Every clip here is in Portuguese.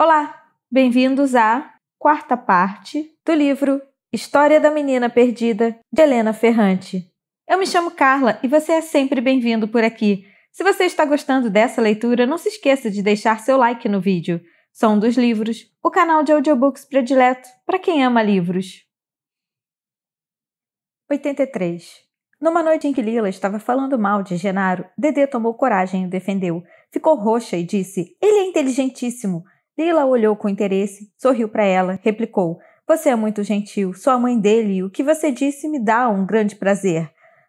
Olá, bem-vindos à quarta parte do livro História da Menina Perdida, de Helena Ferrante. Eu me chamo Carla e você é sempre bem-vindo por aqui. Se você está gostando dessa leitura, não se esqueça de deixar seu like no vídeo. São dos Livros, o canal de audiobooks predileto para quem ama livros. 83. Numa noite em que Lila estava falando mal de Genaro, Dedê tomou coragem e o defendeu. Ficou roxa e disse: Ele é inteligentíssimo. Lila olhou com interesse, sorriu para ela, replicou: Você é muito gentil, sou a mãe dele e o que você disse me dá um grande prazer.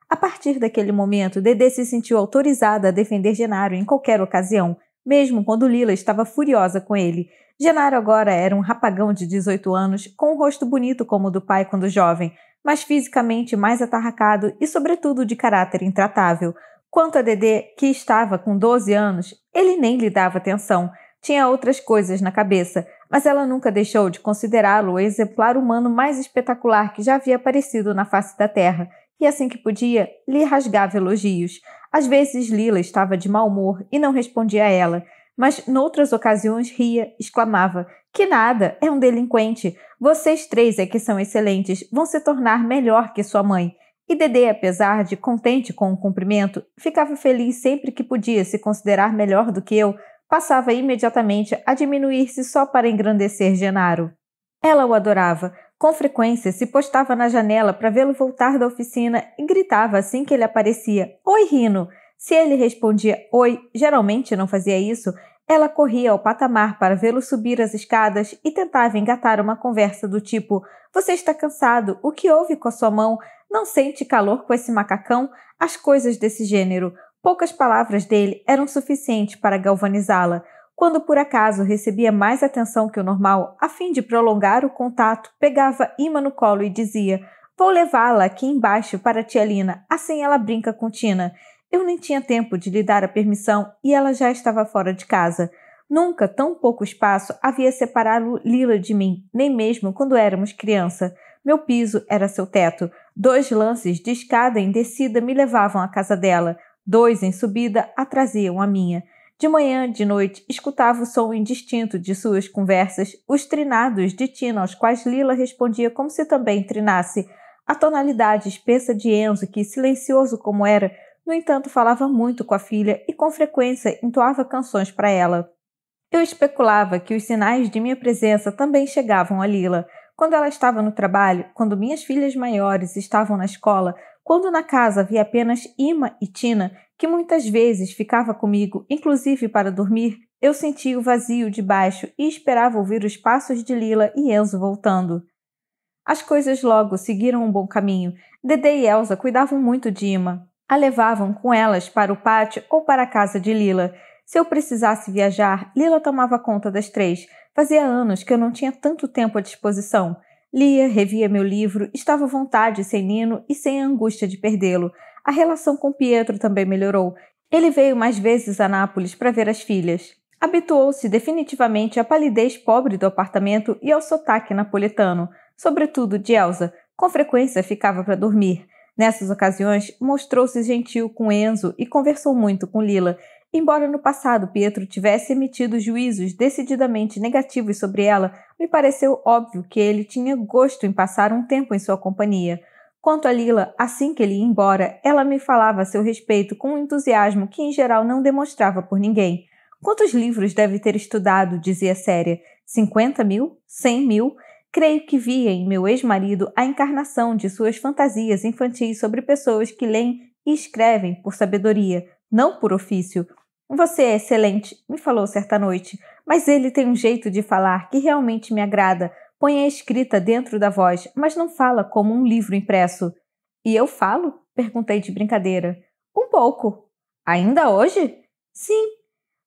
A partir daquele momento, Dedê se sentiu autorizada a defender Genaro em qualquer ocasião, mesmo quando Lila estava furiosa com ele. Genaro agora era um rapagão de 18 anos, com um rosto bonito como o do pai quando jovem, mas fisicamente mais atarracado e, sobretudo, de caráter intratável. Quanto a Dedê, que estava com 12 anos, ele nem lhe dava atenção tinha outras coisas na cabeça, mas ela nunca deixou de considerá-lo o exemplar humano mais espetacular que já havia aparecido na face da Terra, e assim que podia, lhe rasgava elogios. Às vezes Lila estava de mau humor e não respondia a ela, mas noutras ocasiões ria, exclamava: Que nada, é um delinquente. Vocês três é que são excelentes, vão se tornar melhor que sua mãe. E Dedê, apesar de contente com o cumprimento, ficava feliz sempre que podia se considerar melhor do que eu, passava imediatamente a diminuir-se só para engrandecer Genaro. Ela o adorava. Com frequência se postava na janela para vê-lo voltar da oficina e gritava assim que ele aparecia: Oi, Rino! Se ele respondia oi, geralmente não fazia isso, ela corria ao patamar para vê-lo subir as escadas e tentava engatar uma conversa do tipo: Você está cansado? O que houve com a sua mão? Não sente calor com esse macacão? As coisas desse gênero. Poucas palavras dele eram suficientes para galvanizá-la, quando por acaso recebia mais atenção que o normal, a fim de prolongar o contato, pegava Ima no colo e dizia: Vou levá-la aqui embaixo para a tia Lina, assim ela brinca com Tina. Eu nem tinha tempo de lhe dar a permissão e ela já estava fora de casa. Nunca tão pouco espaço havia separado Lila de mim, nem mesmo quando éramos criança. Meu piso era seu teto. Dois lances de escada em descida me levavam à casa dela. Dois em subida atraziam a minha. De manhã, de noite, escutava o som indistinto de suas conversas, os trinados de Tina, aos quais Lila respondia como se também trinasse. A tonalidade espessa de Enzo, que, silencioso como era, no entanto falava muito com a filha e com frequência entoava canções para ela. Eu especulava que os sinais de minha presença também chegavam a Lila. Quando ela estava no trabalho, quando minhas filhas maiores estavam na escola, quando na casa havia apenas Ima e Tina, que muitas vezes ficava comigo, inclusive para dormir, eu sentia o vazio de baixo e esperava ouvir os passos de Lila e Enzo voltando. As coisas logo seguiram um bom caminho. Dedé e Elsa cuidavam muito de Ima. A levavam com elas para o pátio ou para a casa de Lila. Se eu precisasse viajar, Lila tomava conta das três. Fazia anos que eu não tinha tanto tempo à disposição. Lia, revia meu livro, estava à vontade sem Nino e sem a angústia de perdê-lo. A relação com Pietro também melhorou. Ele veio mais vezes a Nápoles para ver as filhas. Habituou-se definitivamente à palidez pobre do apartamento e ao sotaque napoletano, sobretudo de Elsa. Com frequência ficava para dormir. Nessas ocasiões, mostrou-se gentil com Enzo e conversou muito com Lila, Embora no passado Pietro tivesse emitido juízos decididamente negativos sobre ela, me pareceu óbvio que ele tinha gosto em passar um tempo em sua companhia. Quanto a Lila, assim que ele ia embora, ela me falava a seu respeito com um entusiasmo que em geral não demonstrava por ninguém. Quantos livros deve ter estudado? dizia séria. Cinquenta mil? Cem mil? Creio que via em meu ex-marido a encarnação de suas fantasias infantis sobre pessoas que leem e escrevem por sabedoria, não por ofício. Você é excelente, me falou certa noite, mas ele tem um jeito de falar que realmente me agrada. Põe a escrita dentro da voz, mas não fala como um livro impresso. E eu falo? Perguntei de brincadeira. Um pouco. Ainda hoje? Sim.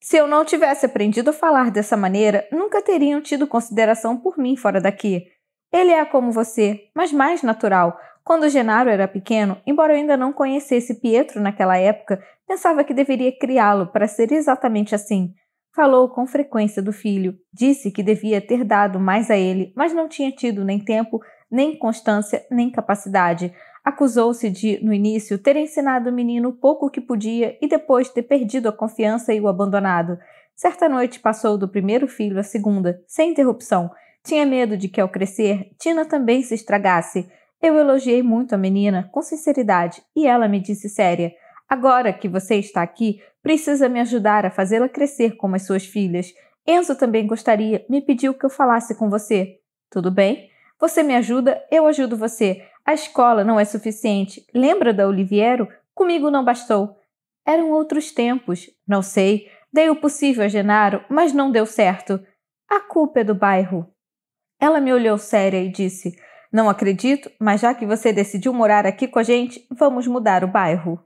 Se eu não tivesse aprendido a falar dessa maneira, nunca teriam tido consideração por mim fora daqui. Ele é como você, mas mais natural, quando Genaro era pequeno, embora eu ainda não conhecesse Pietro naquela época, pensava que deveria criá-lo para ser exatamente assim. Falou com frequência do filho, disse que devia ter dado mais a ele, mas não tinha tido nem tempo, nem constância, nem capacidade. Acusou-se de, no início, ter ensinado o menino pouco que podia e depois ter perdido a confiança e o abandonado. Certa noite passou do primeiro filho à segunda, sem interrupção. Tinha medo de que, ao crescer, Tina também se estragasse. Eu elogiei muito a menina, com sinceridade, e ela me disse séria: Agora que você está aqui, precisa me ajudar a fazê-la crescer como as suas filhas. Enzo também gostaria, me pediu que eu falasse com você. Tudo bem? Você me ajuda, eu ajudo você. A escola não é suficiente. Lembra da Oliviero? Comigo não bastou. Eram outros tempos, não sei. Dei o possível a Genaro, mas não deu certo. A culpa é do bairro. Ela me olhou séria e disse: não acredito, mas já que você decidiu morar aqui com a gente, vamos mudar o bairro.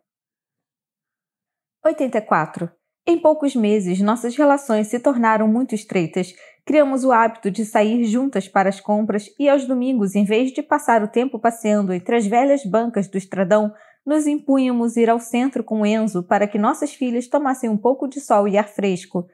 84. Em poucos meses, nossas relações se tornaram muito estreitas. Criamos o hábito de sair juntas para as compras e aos domingos, em vez de passar o tempo passeando entre as velhas bancas do estradão, nos impunhamos ir ao centro com Enzo para que nossas filhas tomassem um pouco de sol e ar fresco.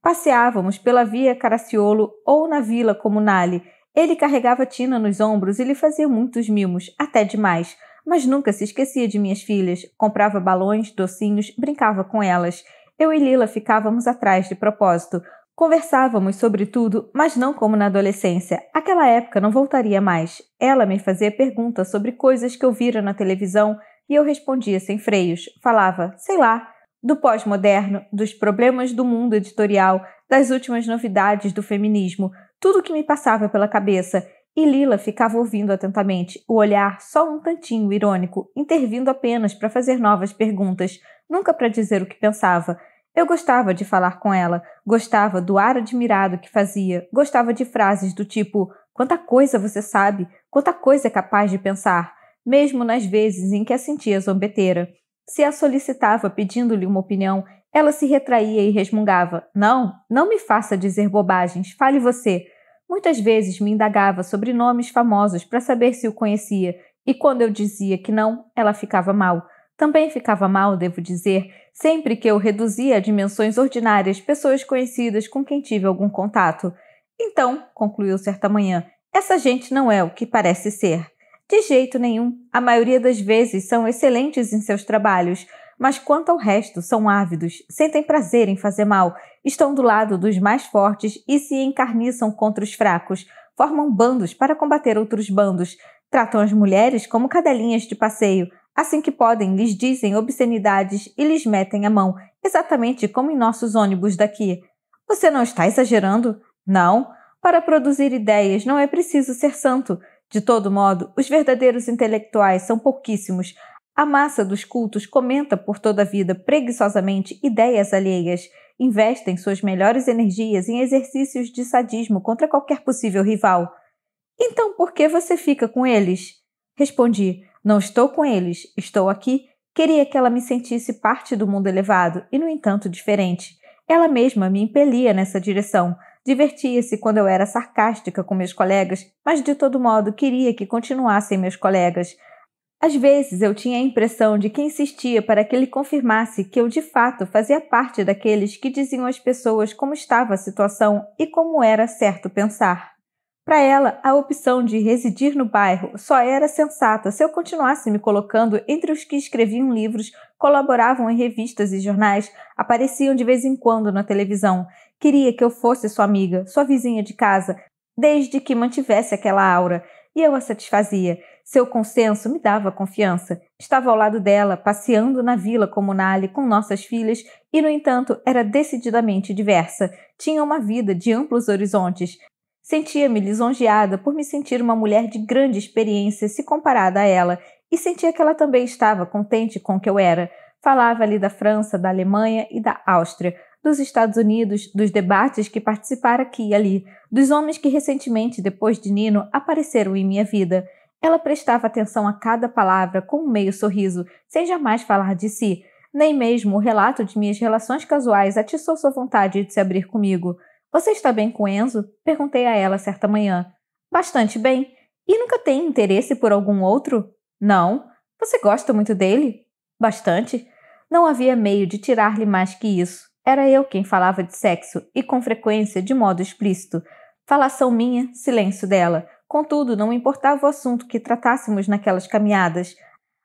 Passeávamos pela Via Caraciolo ou na Vila Comunale ele carregava Tina nos ombros e lhe fazia muitos mimos, até demais, mas nunca se esquecia de minhas filhas, comprava balões, docinhos, brincava com elas. Eu e Lila ficávamos atrás de propósito. Conversávamos sobre tudo, mas não como na adolescência. Aquela época não voltaria mais. Ela me fazia perguntas sobre coisas que eu vira na televisão e eu respondia sem freios. Falava, sei lá, do pós-moderno, dos problemas do mundo editorial, das últimas novidades do feminismo tudo o que me passava pela cabeça, e Lila ficava ouvindo atentamente, o olhar só um tantinho irônico, intervindo apenas para fazer novas perguntas, nunca para dizer o que pensava. Eu gostava de falar com ela, gostava do ar admirado que fazia, gostava de frases do tipo: quanta coisa você sabe, quanta coisa é capaz de pensar, mesmo nas vezes em que a sentia zombeteira. Se a solicitava pedindo-lhe uma opinião, ela se retraía e resmungava: Não, não me faça dizer bobagens, fale você. Muitas vezes me indagava sobre nomes famosos para saber se o conhecia, e quando eu dizia que não, ela ficava mal. Também ficava mal, devo dizer, sempre que eu reduzia a dimensões ordinárias pessoas conhecidas com quem tive algum contato. Então, concluiu certa manhã, essa gente não é o que parece ser. De jeito nenhum, a maioria das vezes são excelentes em seus trabalhos, mas quanto ao resto, são ávidos, sentem prazer em fazer mal, estão do lado dos mais fortes e se encarniçam contra os fracos, formam bandos para combater outros bandos, tratam as mulheres como cadelinhas de passeio. Assim que podem, lhes dizem obscenidades e lhes metem a mão, exatamente como em nossos ônibus daqui. Você não está exagerando? Não. Para produzir ideias não é preciso ser santo. De todo modo, os verdadeiros intelectuais são pouquíssimos. A massa dos cultos comenta por toda a vida preguiçosamente ideias alheias, investem suas melhores energias em exercícios de sadismo contra qualquer possível rival. Então por que você fica com eles? Respondi: Não estou com eles, estou aqui. Queria que ela me sentisse parte do mundo elevado e, no entanto, diferente. Ela mesma me impelia nessa direção. Divertia-se quando eu era sarcástica com meus colegas, mas de todo modo queria que continuassem meus colegas. Às vezes eu tinha a impressão de que insistia para que ele confirmasse que eu de fato fazia parte daqueles que diziam às pessoas como estava a situação e como era certo pensar. Para ela, a opção de residir no bairro só era sensata se eu continuasse me colocando entre os que escreviam livros, colaboravam em revistas e jornais, apareciam de vez em quando na televisão. Queria que eu fosse sua amiga, sua vizinha de casa, desde que mantivesse aquela aura, e eu a satisfazia. Seu consenso me dava confiança. Estava ao lado dela, passeando na vila comunale com nossas filhas e, no entanto, era decididamente diversa. Tinha uma vida de amplos horizontes. Sentia-me lisonjeada por me sentir uma mulher de grande experiência se comparada a ela, e sentia que ela também estava contente com o que eu era. Falava-lhe da França, da Alemanha e da Áustria, dos Estados Unidos, dos debates que participara aqui e ali, dos homens que recentemente, depois de Nino, apareceram em minha vida. Ela prestava atenção a cada palavra com um meio sorriso, sem jamais falar de si. Nem mesmo o relato de minhas relações casuais atiçou sua vontade de se abrir comigo. Você está bem com Enzo? Perguntei a ela certa manhã. Bastante bem. E nunca tem interesse por algum outro? Não. Você gosta muito dele? Bastante. Não havia meio de tirar-lhe mais que isso. Era eu quem falava de sexo, e com frequência de modo explícito. Falação minha, silêncio dela. Contudo, não importava o assunto que tratássemos naquelas caminhadas.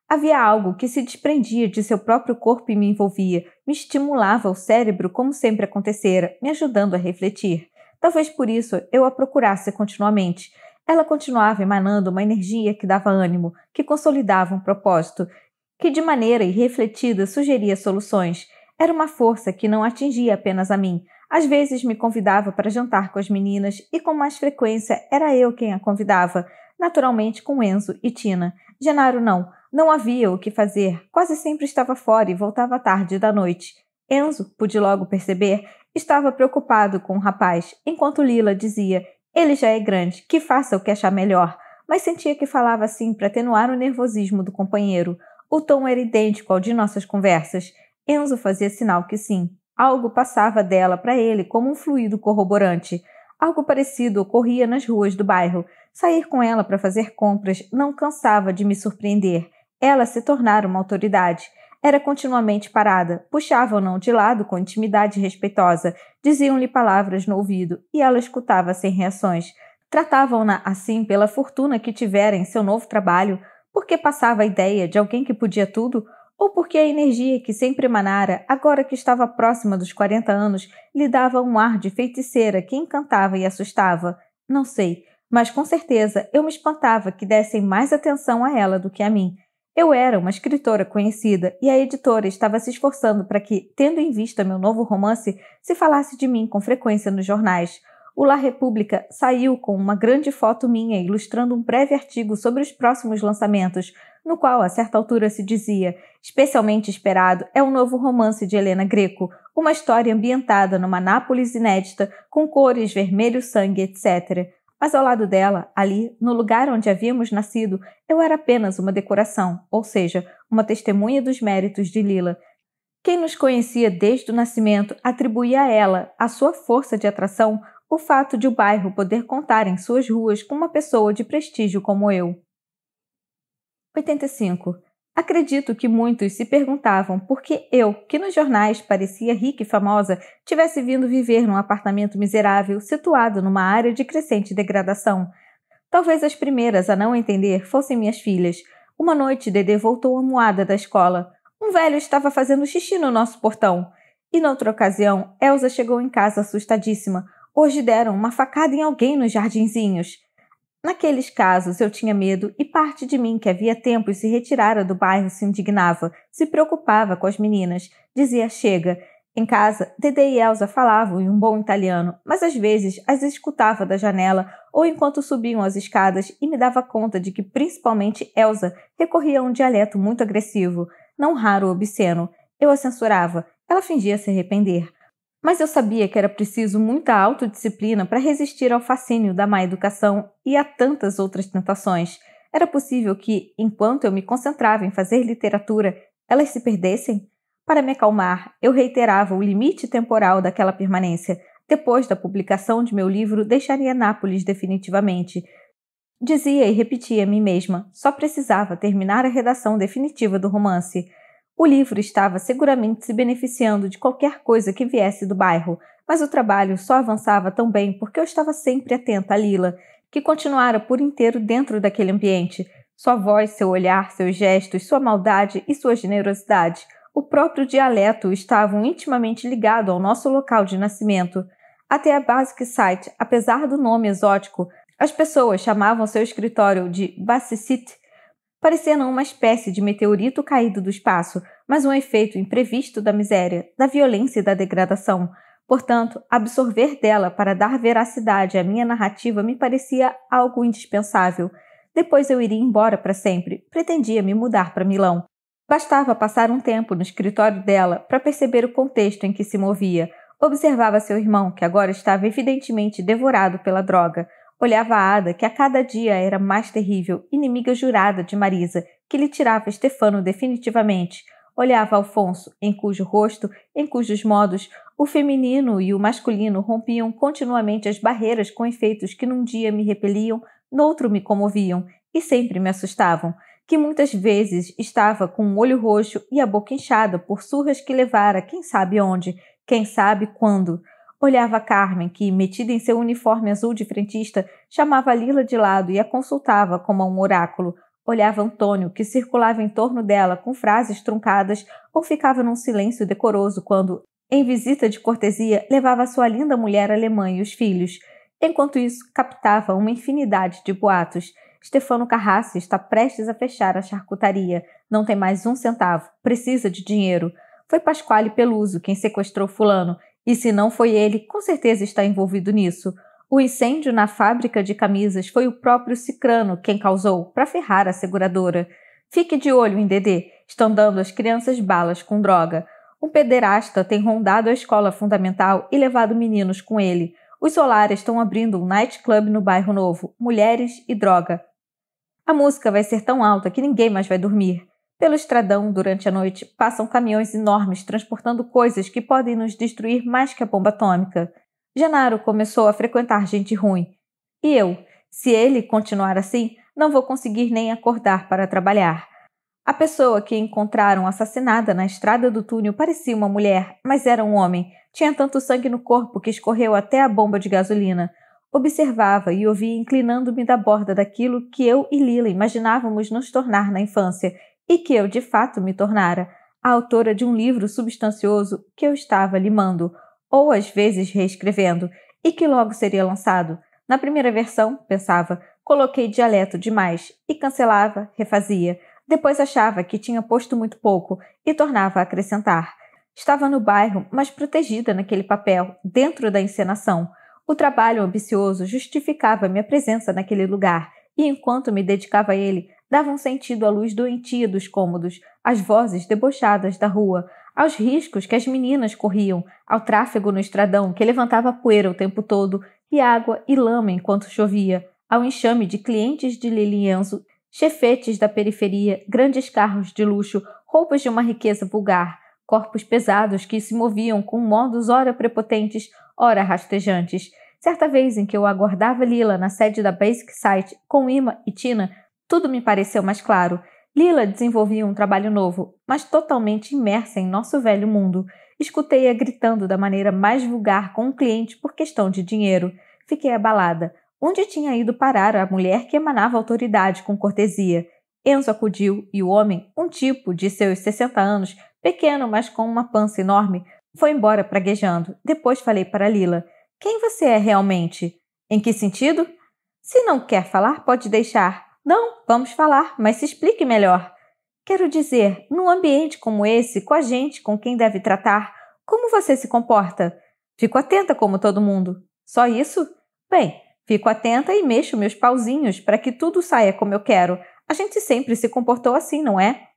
Havia algo que se desprendia de seu próprio corpo e me envolvia, me estimulava o cérebro como sempre acontecera, me ajudando a refletir. Talvez por isso eu a procurasse continuamente. Ela continuava emanando uma energia que dava ânimo, que consolidava um propósito, que de maneira irrefletida sugeria soluções. Era uma força que não atingia apenas a mim, às vezes me convidava para jantar com as meninas e com mais frequência era eu quem a convidava, naturalmente com Enzo e Tina. Genaro não, não havia o que fazer, quase sempre estava fora e voltava tarde da noite. Enzo, pude logo perceber, estava preocupado com o rapaz, enquanto Lila dizia: Ele já é grande, que faça o que achar melhor. Mas sentia que falava assim para atenuar o nervosismo do companheiro. O tom era idêntico ao de nossas conversas. Enzo fazia sinal que sim. Algo passava dela para ele como um fluido corroborante. Algo parecido ocorria nas ruas do bairro. Sair com ela para fazer compras não cansava de me surpreender. Ela se tornara uma autoridade. Era continuamente parada, puxavam na de lado com intimidade respeitosa, diziam-lhe palavras no ouvido e ela escutava sem reações. Tratavam-na assim pela fortuna que tivera em seu novo trabalho, porque passava a ideia de alguém que podia tudo, ou porque a energia que sempre emanara, agora que estava próxima dos 40 anos, lhe dava um ar de feiticeira que encantava e assustava. Não sei, mas com certeza eu me espantava que dessem mais atenção a ela do que a mim. Eu era uma escritora conhecida e a editora estava se esforçando para que, tendo em vista meu novo romance, se falasse de mim com frequência nos jornais. O La República saiu com uma grande foto minha ilustrando um breve artigo sobre os próximos lançamentos, no qual a certa altura se dizia: especialmente esperado é o um novo romance de Helena Greco, uma história ambientada numa Nápoles inédita, com cores vermelho, sangue, etc. Mas ao lado dela, ali, no lugar onde havíamos nascido, eu era apenas uma decoração, ou seja, uma testemunha dos méritos de Lila. Quem nos conhecia desde o nascimento atribuía a ela, a sua força de atração, o fato de o bairro poder contar em suas ruas com uma pessoa de prestígio como eu. 85. Acredito que muitos se perguntavam por que eu, que nos jornais parecia rica e famosa, tivesse vindo viver num apartamento miserável situado numa área de crescente degradação. Talvez as primeiras a não entender fossem minhas filhas. Uma noite, Dedê voltou amuada da escola. Um velho estava fazendo xixi no nosso portão. E noutra ocasião, Elsa chegou em casa assustadíssima. Hoje deram uma facada em alguém nos jardinzinhos. Naqueles casos, eu tinha medo e parte de mim que havia tempos se retirara do bairro se indignava, se preocupava com as meninas, dizia chega. Em casa, Dede e Elsa falavam em um bom italiano, mas às vezes as escutava da janela ou enquanto subiam as escadas e me dava conta de que principalmente Elsa recorria a um dialeto muito agressivo, não raro obsceno. Eu a censurava. Ela fingia se arrepender. Mas eu sabia que era preciso muita autodisciplina para resistir ao fascínio da má educação e a tantas outras tentações. Era possível que, enquanto eu me concentrava em fazer literatura, elas se perdessem? Para me acalmar, eu reiterava o limite temporal daquela permanência. Depois da publicação de meu livro, deixaria Nápoles definitivamente. Dizia e repetia a mim mesma, só precisava terminar a redação definitiva do romance. O livro estava seguramente se beneficiando de qualquer coisa que viesse do bairro, mas o trabalho só avançava tão bem porque eu estava sempre atenta a Lila, que continuara por inteiro dentro daquele ambiente. Sua voz, seu olhar, seus gestos, sua maldade e sua generosidade, o próprio dialeto estavam intimamente ligados ao nosso local de nascimento. Até a Basic Site, apesar do nome exótico, as pessoas chamavam seu escritório de Bassicite não uma espécie de meteorito caído do espaço, mas um efeito imprevisto da miséria, da violência e da degradação. Portanto, absorver dela para dar veracidade à minha narrativa me parecia algo indispensável. Depois eu iria embora para sempre, pretendia me mudar para Milão. Bastava passar um tempo no escritório dela para perceber o contexto em que se movia. Observava seu irmão, que agora estava evidentemente devorado pela droga, Olhava a Ada, que a cada dia era mais terrível, inimiga jurada de Marisa, que lhe tirava Stefano definitivamente. Olhava Alfonso, em cujo rosto, em cujos modos, o feminino e o masculino rompiam continuamente as barreiras com efeitos que num dia me repeliam, noutro me comoviam e sempre me assustavam, que muitas vezes estava com o um olho roxo e a boca inchada por surras que levara quem sabe onde, quem sabe quando. Olhava Carmen, que, metida em seu uniforme azul de frentista, chamava Lila de lado e a consultava como a um oráculo. Olhava Antônio, que circulava em torno dela com frases truncadas ou ficava num silêncio decoroso quando, em visita de cortesia, levava sua linda mulher alemã e os filhos. Enquanto isso, captava uma infinidade de boatos. Stefano Carrassi está prestes a fechar a charcutaria. Não tem mais um centavo. Precisa de dinheiro. Foi Pasquale Peluso quem sequestrou fulano. E se não foi ele, com certeza está envolvido nisso. O incêndio na fábrica de camisas foi o próprio Cicrano quem causou, para ferrar a seguradora. Fique de olho em Dedê, estão dando às crianças balas com droga. Um pederasta tem rondado a escola fundamental e levado meninos com ele. Os Solares estão abrindo um nightclub no bairro novo, mulheres e droga. A música vai ser tão alta que ninguém mais vai dormir. Pelo estradão, durante a noite, passam caminhões enormes transportando coisas que podem nos destruir mais que a bomba atômica. Genaro começou a frequentar gente ruim. E eu, se ele continuar assim, não vou conseguir nem acordar para trabalhar. A pessoa que encontraram assassinada na estrada do túnel parecia uma mulher, mas era um homem. Tinha tanto sangue no corpo que escorreu até a bomba de gasolina. Observava e ouvia inclinando-me da borda daquilo que eu e Lila imaginávamos nos tornar na infância e que eu de fato me tornara a autora de um livro substancioso que eu estava limando, ou às vezes reescrevendo, e que logo seria lançado. Na primeira versão, pensava, coloquei dialeto demais e cancelava, refazia. Depois achava que tinha posto muito pouco e tornava a acrescentar. Estava no bairro, mas protegida naquele papel, dentro da encenação. O trabalho ambicioso justificava minha presença naquele lugar, e enquanto me dedicava a ele, davam sentido à luz doentia dos cômodos, às vozes debochadas da rua, aos riscos que as meninas corriam, ao tráfego no estradão que levantava poeira o tempo todo, e água e lama enquanto chovia, ao enxame de clientes de Lilienzo, chefetes da periferia, grandes carros de luxo, roupas de uma riqueza vulgar, corpos pesados que se moviam com modos ora prepotentes, ora rastejantes. Certa vez em que eu aguardava Lila na sede da Basic Site com Ima e Tina, tudo me pareceu mais claro. Lila desenvolvia um trabalho novo, mas totalmente imersa em nosso velho mundo. Escutei-a gritando da maneira mais vulgar com um cliente por questão de dinheiro. Fiquei abalada. Onde tinha ido parar a mulher que emanava autoridade com cortesia? Enzo acudiu e o homem, um tipo de seus 60 anos, pequeno, mas com uma pança enorme, foi embora praguejando. Depois falei para Lila: Quem você é realmente? Em que sentido? Se não quer falar, pode deixar. Não, vamos falar, mas se explique melhor. Quero dizer, num ambiente como esse, com a gente, com quem deve tratar, como você se comporta? Fico atenta como todo mundo. Só isso? Bem, fico atenta e mexo meus pauzinhos para que tudo saia como eu quero. A gente sempre se comportou assim, não é?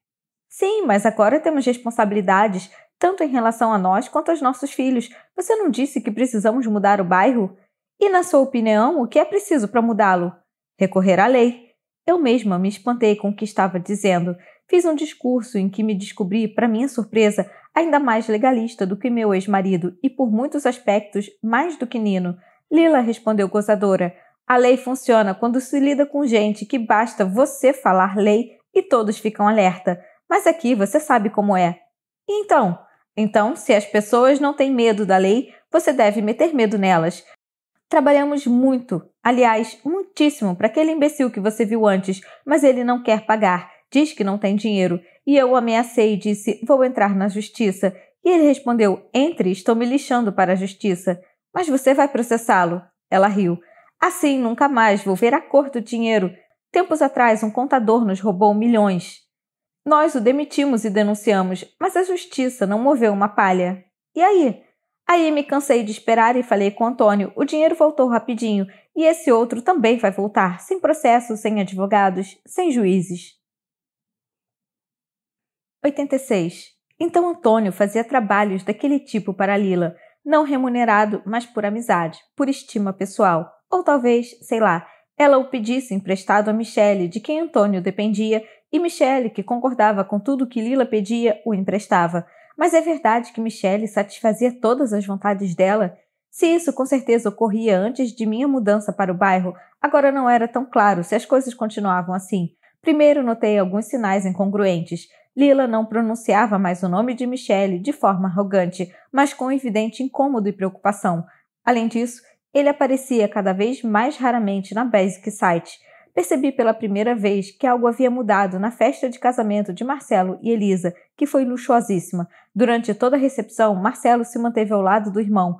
Sim, mas agora temos responsabilidades, tanto em relação a nós quanto aos nossos filhos. Você não disse que precisamos mudar o bairro? E, na sua opinião, o que é preciso para mudá-lo? Recorrer à lei. Eu mesma me espantei com o que estava dizendo. Fiz um discurso em que me descobri, para minha surpresa, ainda mais legalista do que meu ex-marido e, por muitos aspectos, mais do que Nino. Lila respondeu gozadora. A lei funciona quando se lida com gente que basta você falar lei e todos ficam alerta. Mas aqui você sabe como é. E então? Então, se as pessoas não têm medo da lei, você deve meter medo nelas. Trabalhamos muito Aliás, muitíssimo para aquele imbecil que você viu antes, mas ele não quer pagar, diz que não tem dinheiro. E eu o ameacei e disse: Vou entrar na justiça. E ele respondeu: Entre, estou me lixando para a justiça. Mas você vai processá-lo. Ela riu. Assim, nunca mais vou ver a cor do dinheiro. Tempos atrás, um contador nos roubou milhões. Nós o demitimos e denunciamos, mas a justiça não moveu uma palha. E aí? Aí me cansei de esperar e falei com Antônio. O dinheiro voltou rapidinho e esse outro também vai voltar, sem processo, sem advogados, sem juízes. 86. Então Antônio fazia trabalhos daquele tipo para Lila, não remunerado, mas por amizade, por estima pessoal. Ou talvez, sei lá, ela o pedisse emprestado a Michele, de quem Antônio dependia, e Michele, que concordava com tudo que Lila pedia, o emprestava. Mas é verdade que Michelle satisfazia todas as vontades dela? Se isso com certeza ocorria antes de minha mudança para o bairro, agora não era tão claro se as coisas continuavam assim. Primeiro notei alguns sinais incongruentes. Lila não pronunciava mais o nome de Michelle de forma arrogante, mas com evidente incômodo e preocupação. Além disso, ele aparecia cada vez mais raramente na Basic Site. Percebi pela primeira vez que algo havia mudado na festa de casamento de Marcelo e Elisa, que foi luxuosíssima. Durante toda a recepção, Marcelo se manteve ao lado do irmão.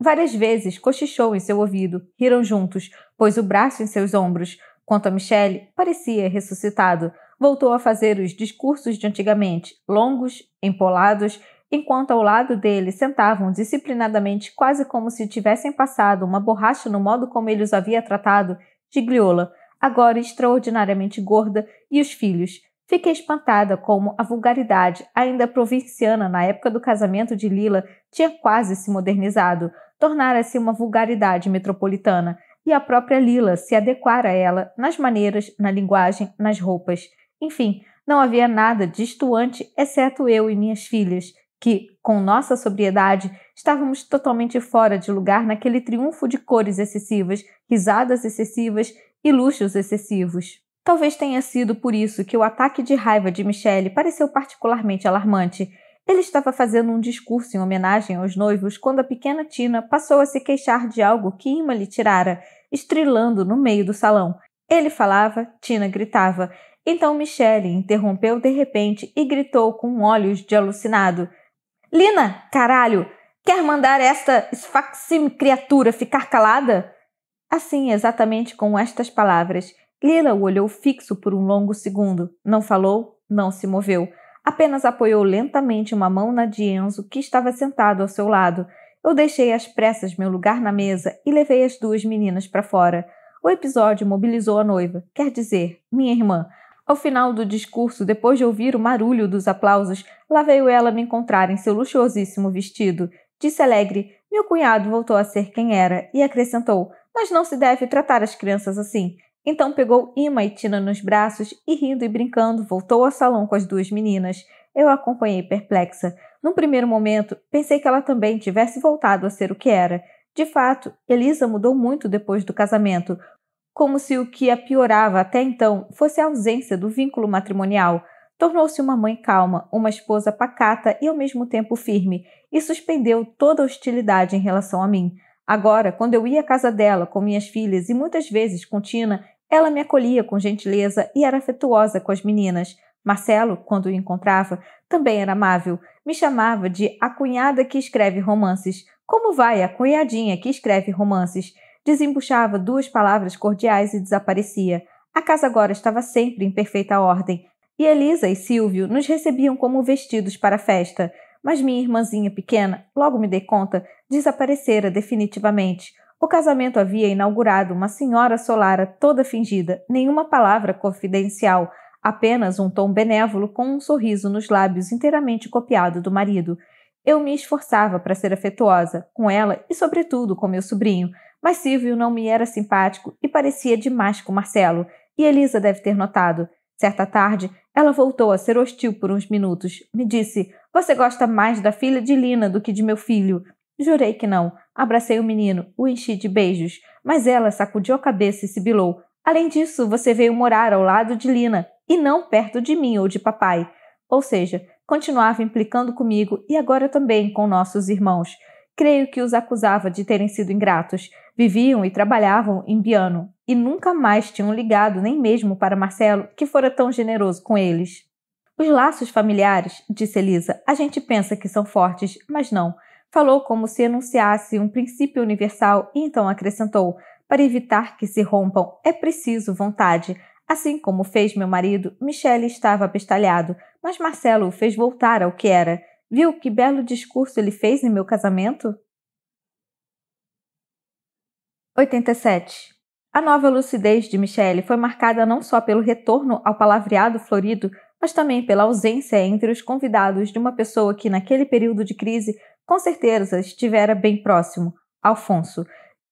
Várias vezes cochichou em seu ouvido, riram juntos, pôs o braço em seus ombros. Quanto a Michele, parecia ressuscitado. Voltou a fazer os discursos de antigamente, longos, empolados, enquanto ao lado dele sentavam disciplinadamente, quase como se tivessem passado uma borracha no modo como ele os havia tratado, de gliola agora extraordinariamente gorda, e os filhos. Fiquei espantada como a vulgaridade, ainda provinciana na época do casamento de Lila, tinha quase se modernizado, tornara-se uma vulgaridade metropolitana, e a própria Lila se adequara a ela nas maneiras, na linguagem, nas roupas. Enfim, não havia nada distoante, exceto eu e minhas filhas, que, com nossa sobriedade, estávamos totalmente fora de lugar naquele triunfo de cores excessivas, risadas excessivas e luxos excessivos. Talvez tenha sido por isso que o ataque de raiva de Michelle pareceu particularmente alarmante. Ele estava fazendo um discurso em homenagem aos noivos quando a pequena Tina passou a se queixar de algo que Ima lhe tirara, estrilando no meio do salão. Ele falava, Tina gritava. Então Michelle interrompeu de repente e gritou com olhos de alucinado: Lina, caralho, quer mandar esta esfaxime criatura ficar calada? Assim, exatamente com estas palavras, Lila o olhou fixo por um longo segundo. Não falou, não se moveu. Apenas apoiou lentamente uma mão na de Enzo, que estava sentado ao seu lado. Eu deixei às pressas meu lugar na mesa e levei as duas meninas para fora. O episódio mobilizou a noiva, quer dizer, minha irmã. Ao final do discurso, depois de ouvir o marulho dos aplausos, lá veio ela me encontrar em seu luxuosíssimo vestido. Disse alegre: Meu cunhado voltou a ser quem era e acrescentou: mas não se deve tratar as crianças assim. Então pegou Ima e Tina nos braços e, rindo e brincando, voltou ao salão com as duas meninas. Eu a acompanhei perplexa. Num primeiro momento, pensei que ela também tivesse voltado a ser o que era. De fato, Elisa mudou muito depois do casamento, como se o que a piorava até então fosse a ausência do vínculo matrimonial. Tornou-se uma mãe calma, uma esposa pacata e ao mesmo tempo firme, e suspendeu toda hostilidade em relação a mim. Agora, quando eu ia à casa dela com minhas filhas e muitas vezes com Tina, ela me acolhia com gentileza e era afetuosa com as meninas. Marcelo, quando o encontrava, também era amável. Me chamava de a cunhada que escreve romances. Como vai a cunhadinha que escreve romances? Desembuchava duas palavras cordiais e desaparecia. A casa agora estava sempre em perfeita ordem. E Elisa e Silvio nos recebiam como vestidos para a festa mas minha irmãzinha pequena, logo me dei conta, desaparecera definitivamente. O casamento havia inaugurado uma senhora solara toda fingida, nenhuma palavra confidencial, apenas um tom benévolo com um sorriso nos lábios inteiramente copiado do marido. Eu me esforçava para ser afetuosa com ela e, sobretudo, com meu sobrinho, mas Silvio não me era simpático e parecia demais com Marcelo, e Elisa deve ter notado. Certa tarde, ela voltou a ser hostil por uns minutos. Me disse: você gosta mais da filha de Lina do que de meu filho? Jurei que não. Abracei o menino, o enchi de beijos, mas ela sacudiu a cabeça e sibilou. Além disso, você veio morar ao lado de Lina, e não perto de mim ou de papai. Ou seja, continuava implicando comigo e agora também com nossos irmãos. Creio que os acusava de terem sido ingratos. Viviam e trabalhavam em Biano e nunca mais tinham ligado nem mesmo para Marcelo, que fora tão generoso com eles. Os laços familiares, disse Elisa, a gente pensa que são fortes, mas não. Falou como se enunciasse um princípio universal e então acrescentou: para evitar que se rompam é preciso vontade. Assim como fez meu marido, Michele estava abestalhado, mas Marcelo o fez voltar ao que era. Viu que belo discurso ele fez em meu casamento? 87. A nova lucidez de Michele foi marcada não só pelo retorno ao palavreado florido, mas também pela ausência entre os convidados de uma pessoa que, naquele período de crise, com certeza estivera bem próximo, Alfonso.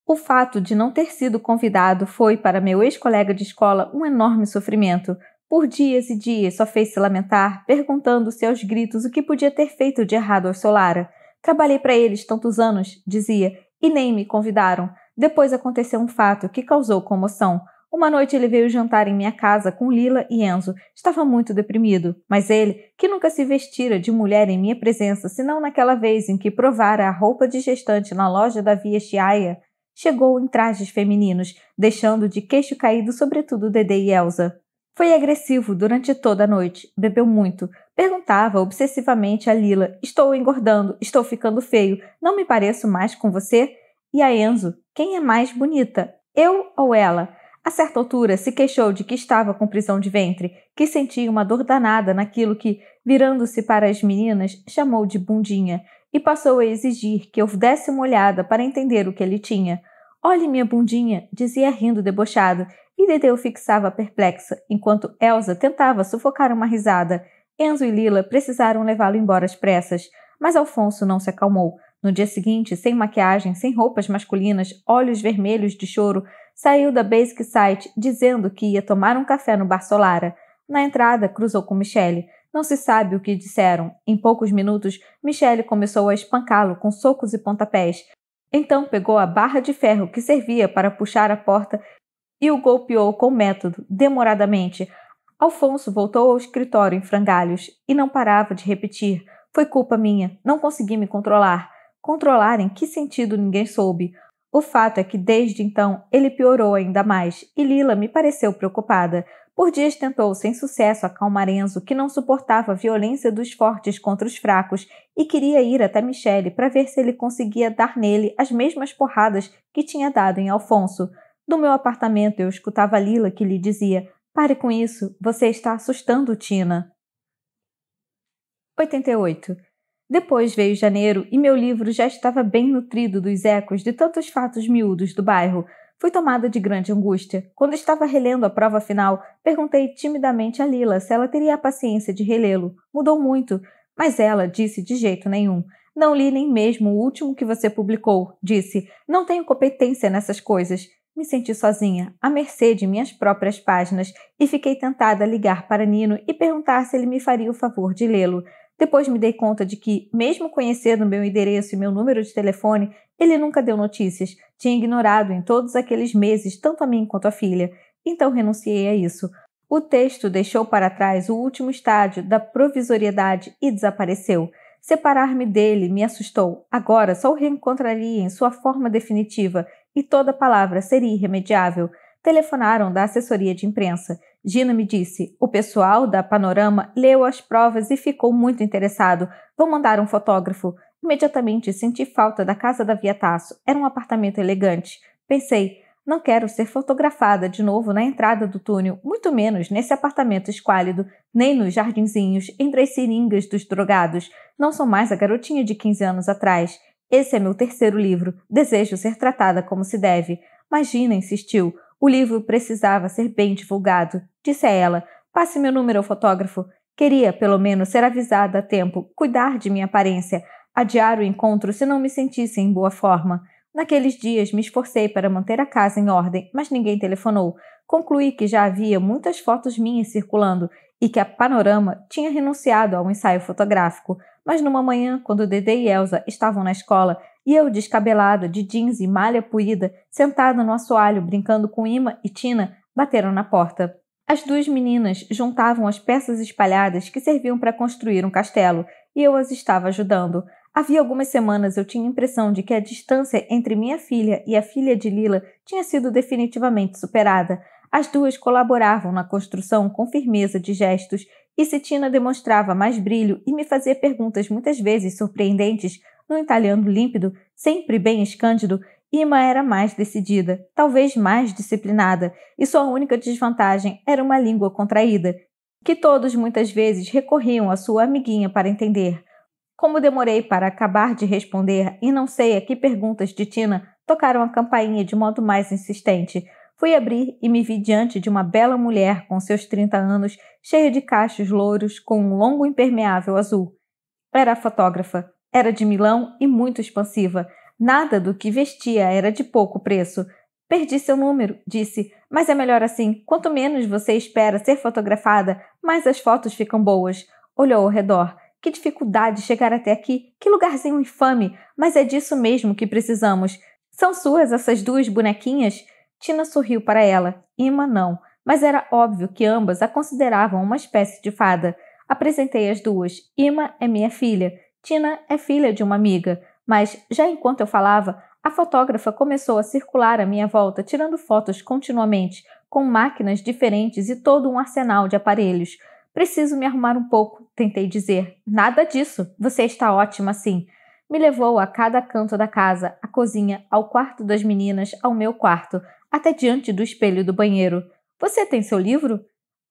O fato de não ter sido convidado foi, para meu ex-colega de escola, um enorme sofrimento. Por dias e dias só fez se lamentar, perguntando-se aos gritos o que podia ter feito de errado ao Solara. Trabalhei para eles tantos anos, dizia, e nem me convidaram. Depois aconteceu um fato que causou comoção. Uma noite ele veio jantar em minha casa com Lila e Enzo. Estava muito deprimido, mas ele, que nunca se vestira de mulher em minha presença, senão naquela vez em que provara a roupa de gestante na loja da Via Chiaia, chegou em trajes femininos, deixando de queixo caído sobretudo Dede e Elsa. Foi agressivo durante toda a noite, bebeu muito, perguntava obsessivamente a Lila: Estou engordando, estou ficando feio, não me pareço mais com você? E a Enzo: Quem é mais bonita, eu ou ela? A certa altura, se queixou de que estava com prisão de ventre, que sentia uma dor danada naquilo que, virando-se para as meninas, chamou de bundinha, e passou a exigir que eu desse uma olhada para entender o que ele tinha. Olhe minha bundinha, dizia rindo debochado, e Dedeu fixava perplexa, enquanto Elsa tentava sufocar uma risada. Enzo e Lila precisaram levá-lo embora às pressas, mas Alfonso não se acalmou. No dia seguinte, sem maquiagem, sem roupas masculinas, olhos vermelhos de choro, saiu da Basic Site dizendo que ia tomar um café no Bar Solara. Na entrada, cruzou com Michelle. Não se sabe o que disseram. Em poucos minutos, Michelle começou a espancá-lo com socos e pontapés. Então pegou a barra de ferro que servia para puxar a porta e o golpeou com método, demoradamente. Alfonso voltou ao escritório em frangalhos e não parava de repetir: Foi culpa minha, não consegui me controlar. Controlar em que sentido ninguém soube. O fato é que desde então ele piorou ainda mais e Lila me pareceu preocupada. Por dias tentou sem sucesso acalmar Enzo, que não suportava a violência dos fortes contra os fracos e queria ir até Michele para ver se ele conseguia dar nele as mesmas porradas que tinha dado em Alfonso. No meu apartamento eu escutava Lila que lhe dizia: Pare com isso, você está assustando Tina. 88. Depois veio janeiro e meu livro já estava bem nutrido dos ecos de tantos fatos miúdos do bairro. Fui tomada de grande angústia. Quando estava relendo a prova final, perguntei timidamente a Lila se ela teria a paciência de relê-lo. Mudou muito, mas ela disse de jeito nenhum. Não li nem mesmo o último que você publicou, disse. Não tenho competência nessas coisas. Me senti sozinha, à mercê de minhas próprias páginas, e fiquei tentada a ligar para Nino e perguntar se ele me faria o favor de lê-lo. Depois me dei conta de que, mesmo conhecendo meu endereço e meu número de telefone, ele nunca deu notícias, tinha ignorado em todos aqueles meses tanto a mim quanto a filha, então renunciei a isso. O texto deixou para trás o último estádio da provisoriedade e desapareceu. Separar-me dele me assustou. Agora só o reencontraria em sua forma definitiva e toda palavra seria irremediável. Telefonaram da assessoria de imprensa. Gino me disse: o pessoal da Panorama leu as provas e ficou muito interessado. Vou mandar um fotógrafo. Imediatamente senti falta da casa da Via Tasso. Era um apartamento elegante. Pensei, não quero ser fotografada de novo na entrada do túnel, muito menos nesse apartamento esquálido, nem nos jardinzinhos, entre as seringas dos drogados. Não sou mais a garotinha de 15 anos atrás. Esse é meu terceiro livro. Desejo ser tratada como se deve. Mas Gina insistiu. O livro precisava ser bem divulgado, disse a ela. Passe meu número ao fotógrafo. Queria, pelo menos, ser avisada a tempo, cuidar de minha aparência, adiar o encontro se não me sentisse em boa forma. Naqueles dias me esforcei para manter a casa em ordem, mas ninguém telefonou. Concluí que já havia muitas fotos minhas circulando e que a Panorama tinha renunciado ao ensaio fotográfico. Mas numa manhã, quando Dede e Elsa estavam na escola, e eu, descabelada, de jeans e malha puída, sentada no assoalho brincando com Ima e Tina, bateram na porta. As duas meninas juntavam as peças espalhadas que serviam para construir um castelo, e eu as estava ajudando. Havia algumas semanas eu tinha a impressão de que a distância entre minha filha e a filha de Lila tinha sido definitivamente superada. As duas colaboravam na construção com firmeza de gestos, e se Tina demonstrava mais brilho e me fazia perguntas muitas vezes surpreendentes, no italiano límpido, sempre bem escândido, Ima era mais decidida, talvez mais disciplinada, e sua única desvantagem era uma língua contraída, que todos muitas vezes recorriam à sua amiguinha para entender. Como demorei para acabar de responder e não sei a que perguntas de Tina tocaram a campainha de modo mais insistente, fui abrir e me vi diante de uma bela mulher com seus 30 anos, cheia de cachos louros, com um longo impermeável azul. Era a fotógrafa. Era de Milão e muito expansiva. Nada do que vestia era de pouco preço. Perdi seu número, disse, mas é melhor assim. Quanto menos você espera ser fotografada, mais as fotos ficam boas. Olhou ao redor. Que dificuldade chegar até aqui, que lugarzinho infame, mas é disso mesmo que precisamos. São suas essas duas bonequinhas? Tina sorriu para ela, Ima não, mas era óbvio que ambas a consideravam uma espécie de fada. Apresentei as duas. Ima é minha filha. Tina é filha de uma amiga, mas já enquanto eu falava, a fotógrafa começou a circular à minha volta, tirando fotos continuamente, com máquinas diferentes e todo um arsenal de aparelhos. Preciso me arrumar um pouco, tentei dizer. Nada disso, você está ótima assim. Me levou a cada canto da casa, à cozinha, ao quarto das meninas, ao meu quarto, até diante do espelho do banheiro. Você tem seu livro?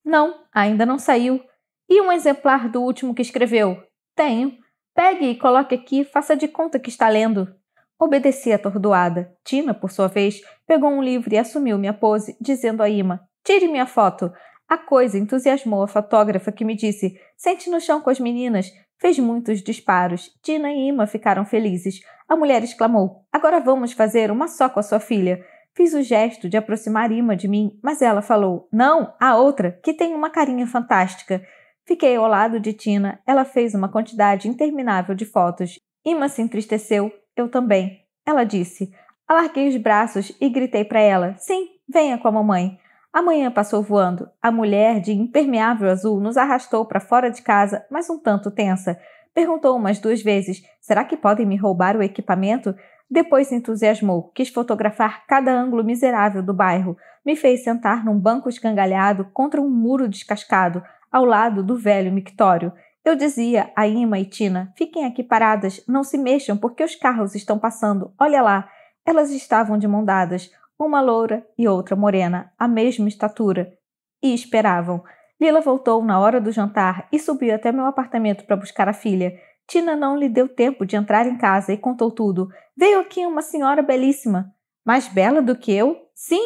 Não, ainda não saiu. E um exemplar do último que escreveu? Tenho. Pegue e coloque aqui, faça de conta que está lendo. Obedeci atordoada. Tina, por sua vez, pegou um livro e assumiu minha pose, dizendo a Ima: Tire minha foto. A coisa entusiasmou a fotógrafa que me disse: Sente no chão com as meninas. Fez muitos disparos. Tina e Ima ficaram felizes. A mulher exclamou: Agora vamos fazer uma só com a sua filha. Fiz o gesto de aproximar Ima de mim, mas ela falou: Não, a outra, que tem uma carinha fantástica. Fiquei ao lado de Tina, ela fez uma quantidade interminável de fotos. Ima se entristeceu, eu também. Ela disse. Alarguei os braços e gritei para ela: Sim, venha com a mamãe. Amanhã passou voando. A mulher de impermeável azul nos arrastou para fora de casa, mas um tanto tensa. Perguntou umas duas vezes: Será que podem me roubar o equipamento? Depois se entusiasmou, quis fotografar cada ângulo miserável do bairro. Me fez sentar num banco escangalhado contra um muro descascado ao lado do velho mictório. Eu dizia a Ima e Tina: fiquem aqui paradas, não se mexam, porque os carros estão passando. Olha lá. Elas estavam de mão dadas, uma loura e outra morena, a mesma estatura. E esperavam. Lila voltou na hora do jantar e subiu até meu apartamento para buscar a filha. Tina não lhe deu tempo de entrar em casa e contou tudo. Veio aqui uma senhora belíssima. Mais bela do que eu? Sim,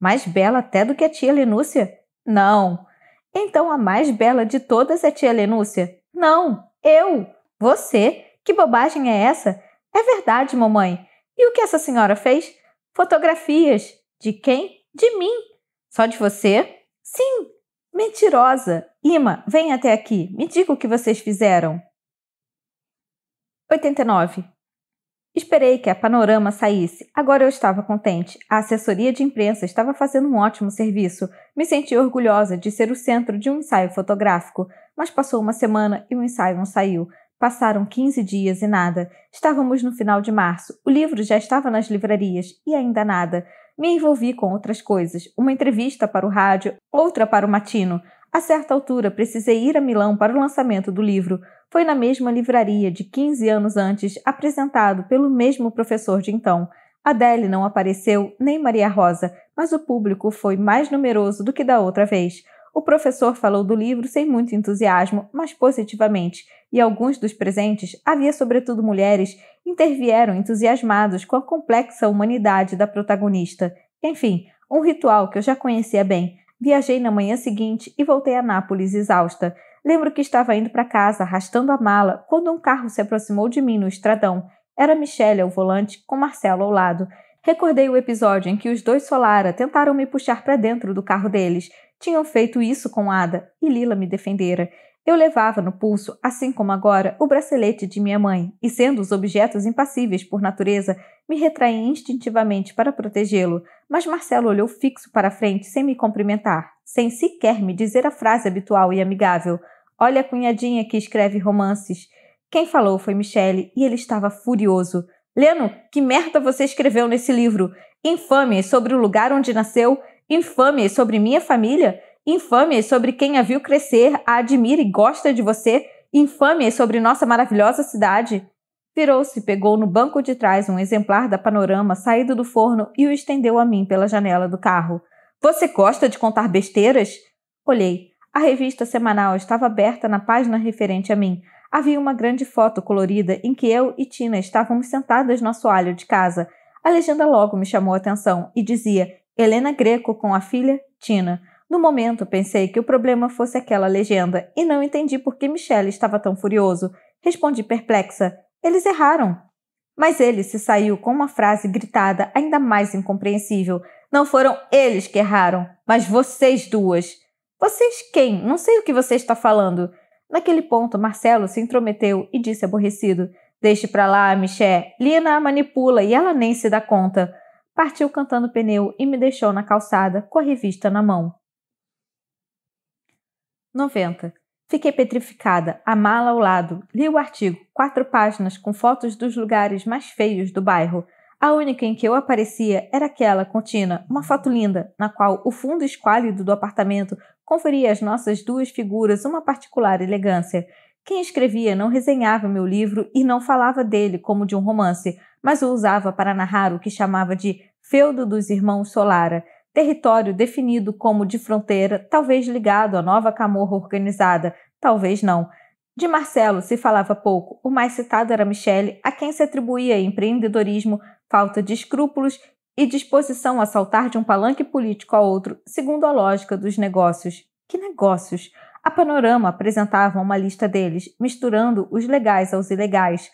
mais bela até do que a tia Lenúcia? Não. Então a mais bela de todas é tia Lenúcia? Não, eu! Você? Que bobagem é essa? É verdade, mamãe. E o que essa senhora fez? Fotografias. De quem? De mim. Só de você? Sim. Mentirosa. Ima, vem até aqui. Me diga o que vocês fizeram. 89. Esperei que a Panorama saísse. Agora eu estava contente. A assessoria de imprensa estava fazendo um ótimo serviço. Me senti orgulhosa de ser o centro de um ensaio fotográfico. Mas passou uma semana e o ensaio não saiu. Passaram 15 dias e nada. Estávamos no final de março. O livro já estava nas livrarias e ainda nada. Me envolvi com outras coisas. Uma entrevista para o rádio, outra para o matino. A certa altura, precisei ir a Milão para o lançamento do livro foi na mesma livraria de 15 anos antes, apresentado pelo mesmo professor de então. Adele não apareceu, nem Maria Rosa, mas o público foi mais numeroso do que da outra vez. O professor falou do livro sem muito entusiasmo, mas positivamente, e alguns dos presentes, havia sobretudo mulheres, intervieram entusiasmados com a complexa humanidade da protagonista. Enfim, um ritual que eu já conhecia bem. Viajei na manhã seguinte e voltei a Nápoles exausta. Lembro que estava indo para casa, arrastando a mala, quando um carro se aproximou de mim no estradão. Era Michelle ao volante, com Marcelo ao lado. Recordei o episódio em que os dois Solara tentaram me puxar para dentro do carro deles. Tinham feito isso com Ada, e Lila me defendera. Eu levava no pulso, assim como agora, o bracelete de minha mãe, e sendo os objetos impassíveis por natureza, me retraí instintivamente para protegê-lo, mas Marcelo olhou fixo para frente sem me cumprimentar, sem sequer me dizer a frase habitual e amigável: Olha a cunhadinha que escreve romances. Quem falou foi Michele e ele estava furioso. Leno, que merda você escreveu nesse livro? Infame sobre o lugar onde nasceu? Infame sobre minha família? infâmias sobre quem a viu crescer, a admira e gosta de você, infâmias sobre nossa maravilhosa cidade. Virou-se, pegou no banco de trás um exemplar da panorama saído do forno e o estendeu a mim pela janela do carro. Você gosta de contar besteiras? Olhei. A revista semanal estava aberta na página referente a mim. Havia uma grande foto colorida em que eu e Tina estávamos sentadas no assoalho de casa. A legenda logo me chamou a atenção e dizia Helena Greco com a filha Tina. No momento, pensei que o problema fosse aquela legenda e não entendi por que Michelle estava tão furioso. Respondi perplexa: Eles erraram. Mas ele se saiu com uma frase gritada ainda mais incompreensível. Não foram eles que erraram, mas vocês duas. Vocês quem? Não sei o que você está falando. Naquele ponto, Marcelo se intrometeu e disse aborrecido: Deixe pra lá, Miché. Lina a manipula e ela nem se dá conta. Partiu cantando pneu e me deixou na calçada com a revista na mão. 90. Fiquei petrificada, a mala ao lado. Li o artigo, quatro páginas com fotos dos lugares mais feios do bairro. A única em que eu aparecia era aquela contina, uma foto linda, na qual o fundo esquálido do apartamento conferia às nossas duas figuras uma particular elegância. Quem escrevia não resenhava meu livro e não falava dele como de um romance, mas o usava para narrar o que chamava de feudo dos irmãos Solara território definido como de fronteira, talvez ligado à nova camorra organizada, talvez não. De Marcelo se falava pouco, o mais citado era Michele, a quem se atribuía empreendedorismo, falta de escrúpulos e disposição a saltar de um palanque político a outro, segundo a lógica dos negócios. Que negócios? A Panorama apresentava uma lista deles, misturando os legais aos ilegais.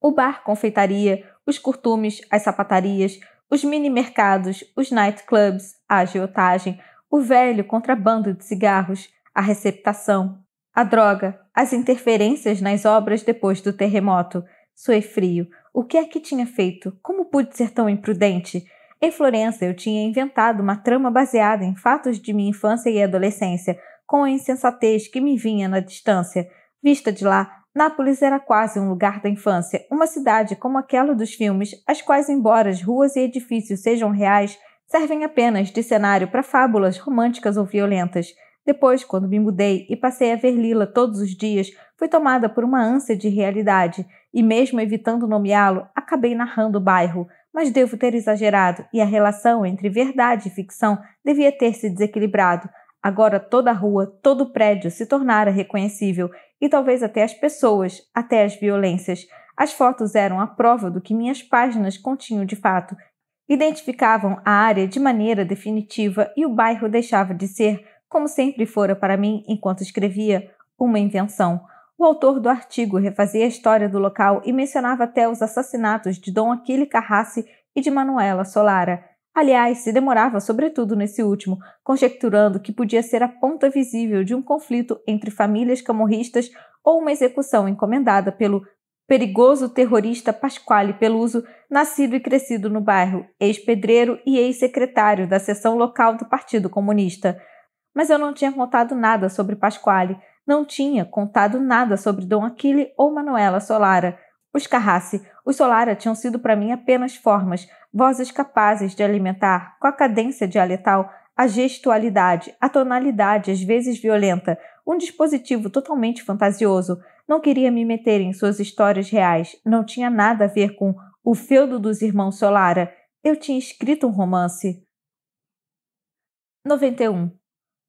O bar, confeitaria, os curtumes, as sapatarias, os mini mercados, os nightclubs, a agiotagem, o velho contrabando de cigarros, a receptação, a droga, as interferências nas obras depois do terremoto. Suei frio. O que é que tinha feito? Como pude ser tão imprudente? Em Florença, eu tinha inventado uma trama baseada em fatos de minha infância e adolescência, com a insensatez que me vinha na distância. Vista de lá, Nápoles era quase um lugar da infância, uma cidade como aquela dos filmes, as quais, embora as ruas e edifícios sejam reais, servem apenas de cenário para fábulas românticas ou violentas. Depois, quando me mudei e passei a ver Lila todos os dias, fui tomada por uma ânsia de realidade, e mesmo evitando nomeá-lo, acabei narrando o bairro, mas devo ter exagerado, e a relação entre verdade e ficção devia ter se desequilibrado. Agora toda a rua, todo o prédio se tornara reconhecível e talvez até as pessoas, até as violências. As fotos eram a prova do que minhas páginas continham de fato. Identificavam a área de maneira definitiva e o bairro deixava de ser, como sempre fora para mim enquanto escrevia, uma invenção. O autor do artigo refazia a história do local e mencionava até os assassinatos de Dom Aquile Carrasse e de Manuela Solara. Aliás, se demorava, sobretudo nesse último, conjecturando que podia ser a ponta visível de um conflito entre famílias camorristas ou uma execução encomendada pelo perigoso terrorista Pasquale Peluso, nascido e crescido no bairro, ex-pedreiro e ex-secretário da seção local do Partido Comunista. Mas eu não tinha contado nada sobre Pasquale, não tinha contado nada sobre Dom Aquile ou Manuela Solara os Carrasse, os Solara tinham sido para mim apenas formas, vozes capazes de alimentar, com a cadência dialetal, a gestualidade, a tonalidade às vezes violenta, um dispositivo totalmente fantasioso. Não queria me meter em suas histórias reais, não tinha nada a ver com o feudo dos irmãos Solara. Eu tinha escrito um romance. 91.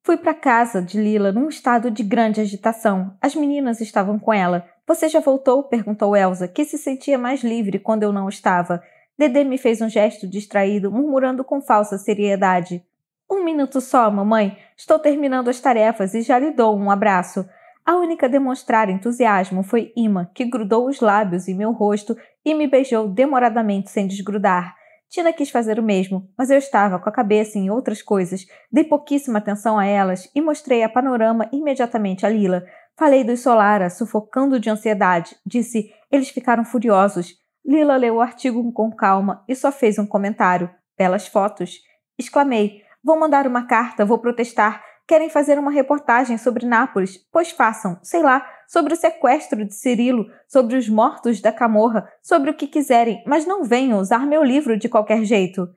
Fui para casa de Lila num estado de grande agitação. As meninas estavam com ela. Você já voltou? perguntou Elsa, que se sentia mais livre quando eu não estava. Dedê me fez um gesto distraído, murmurando com falsa seriedade. Um minuto só, mamãe. Estou terminando as tarefas e já lhe dou um abraço. A única a demonstrar entusiasmo foi Ima, que grudou os lábios em meu rosto e me beijou demoradamente sem desgrudar. Tina quis fazer o mesmo, mas eu estava com a cabeça em outras coisas, dei pouquíssima atenção a elas e mostrei a panorama imediatamente a Lila, Falei dos Solara, sufocando de ansiedade. Disse: eles ficaram furiosos. Lila leu o artigo com calma e só fez um comentário. Belas fotos. Exclamei: Vou mandar uma carta, vou protestar. Querem fazer uma reportagem sobre Nápoles? Pois façam, sei lá, sobre o sequestro de Cirilo, sobre os mortos da Camorra, sobre o que quiserem, mas não venham usar meu livro de qualquer jeito.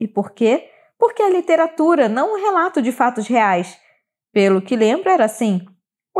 E por quê? Porque é literatura, não é um relato de fatos reais. Pelo que lembro, era assim.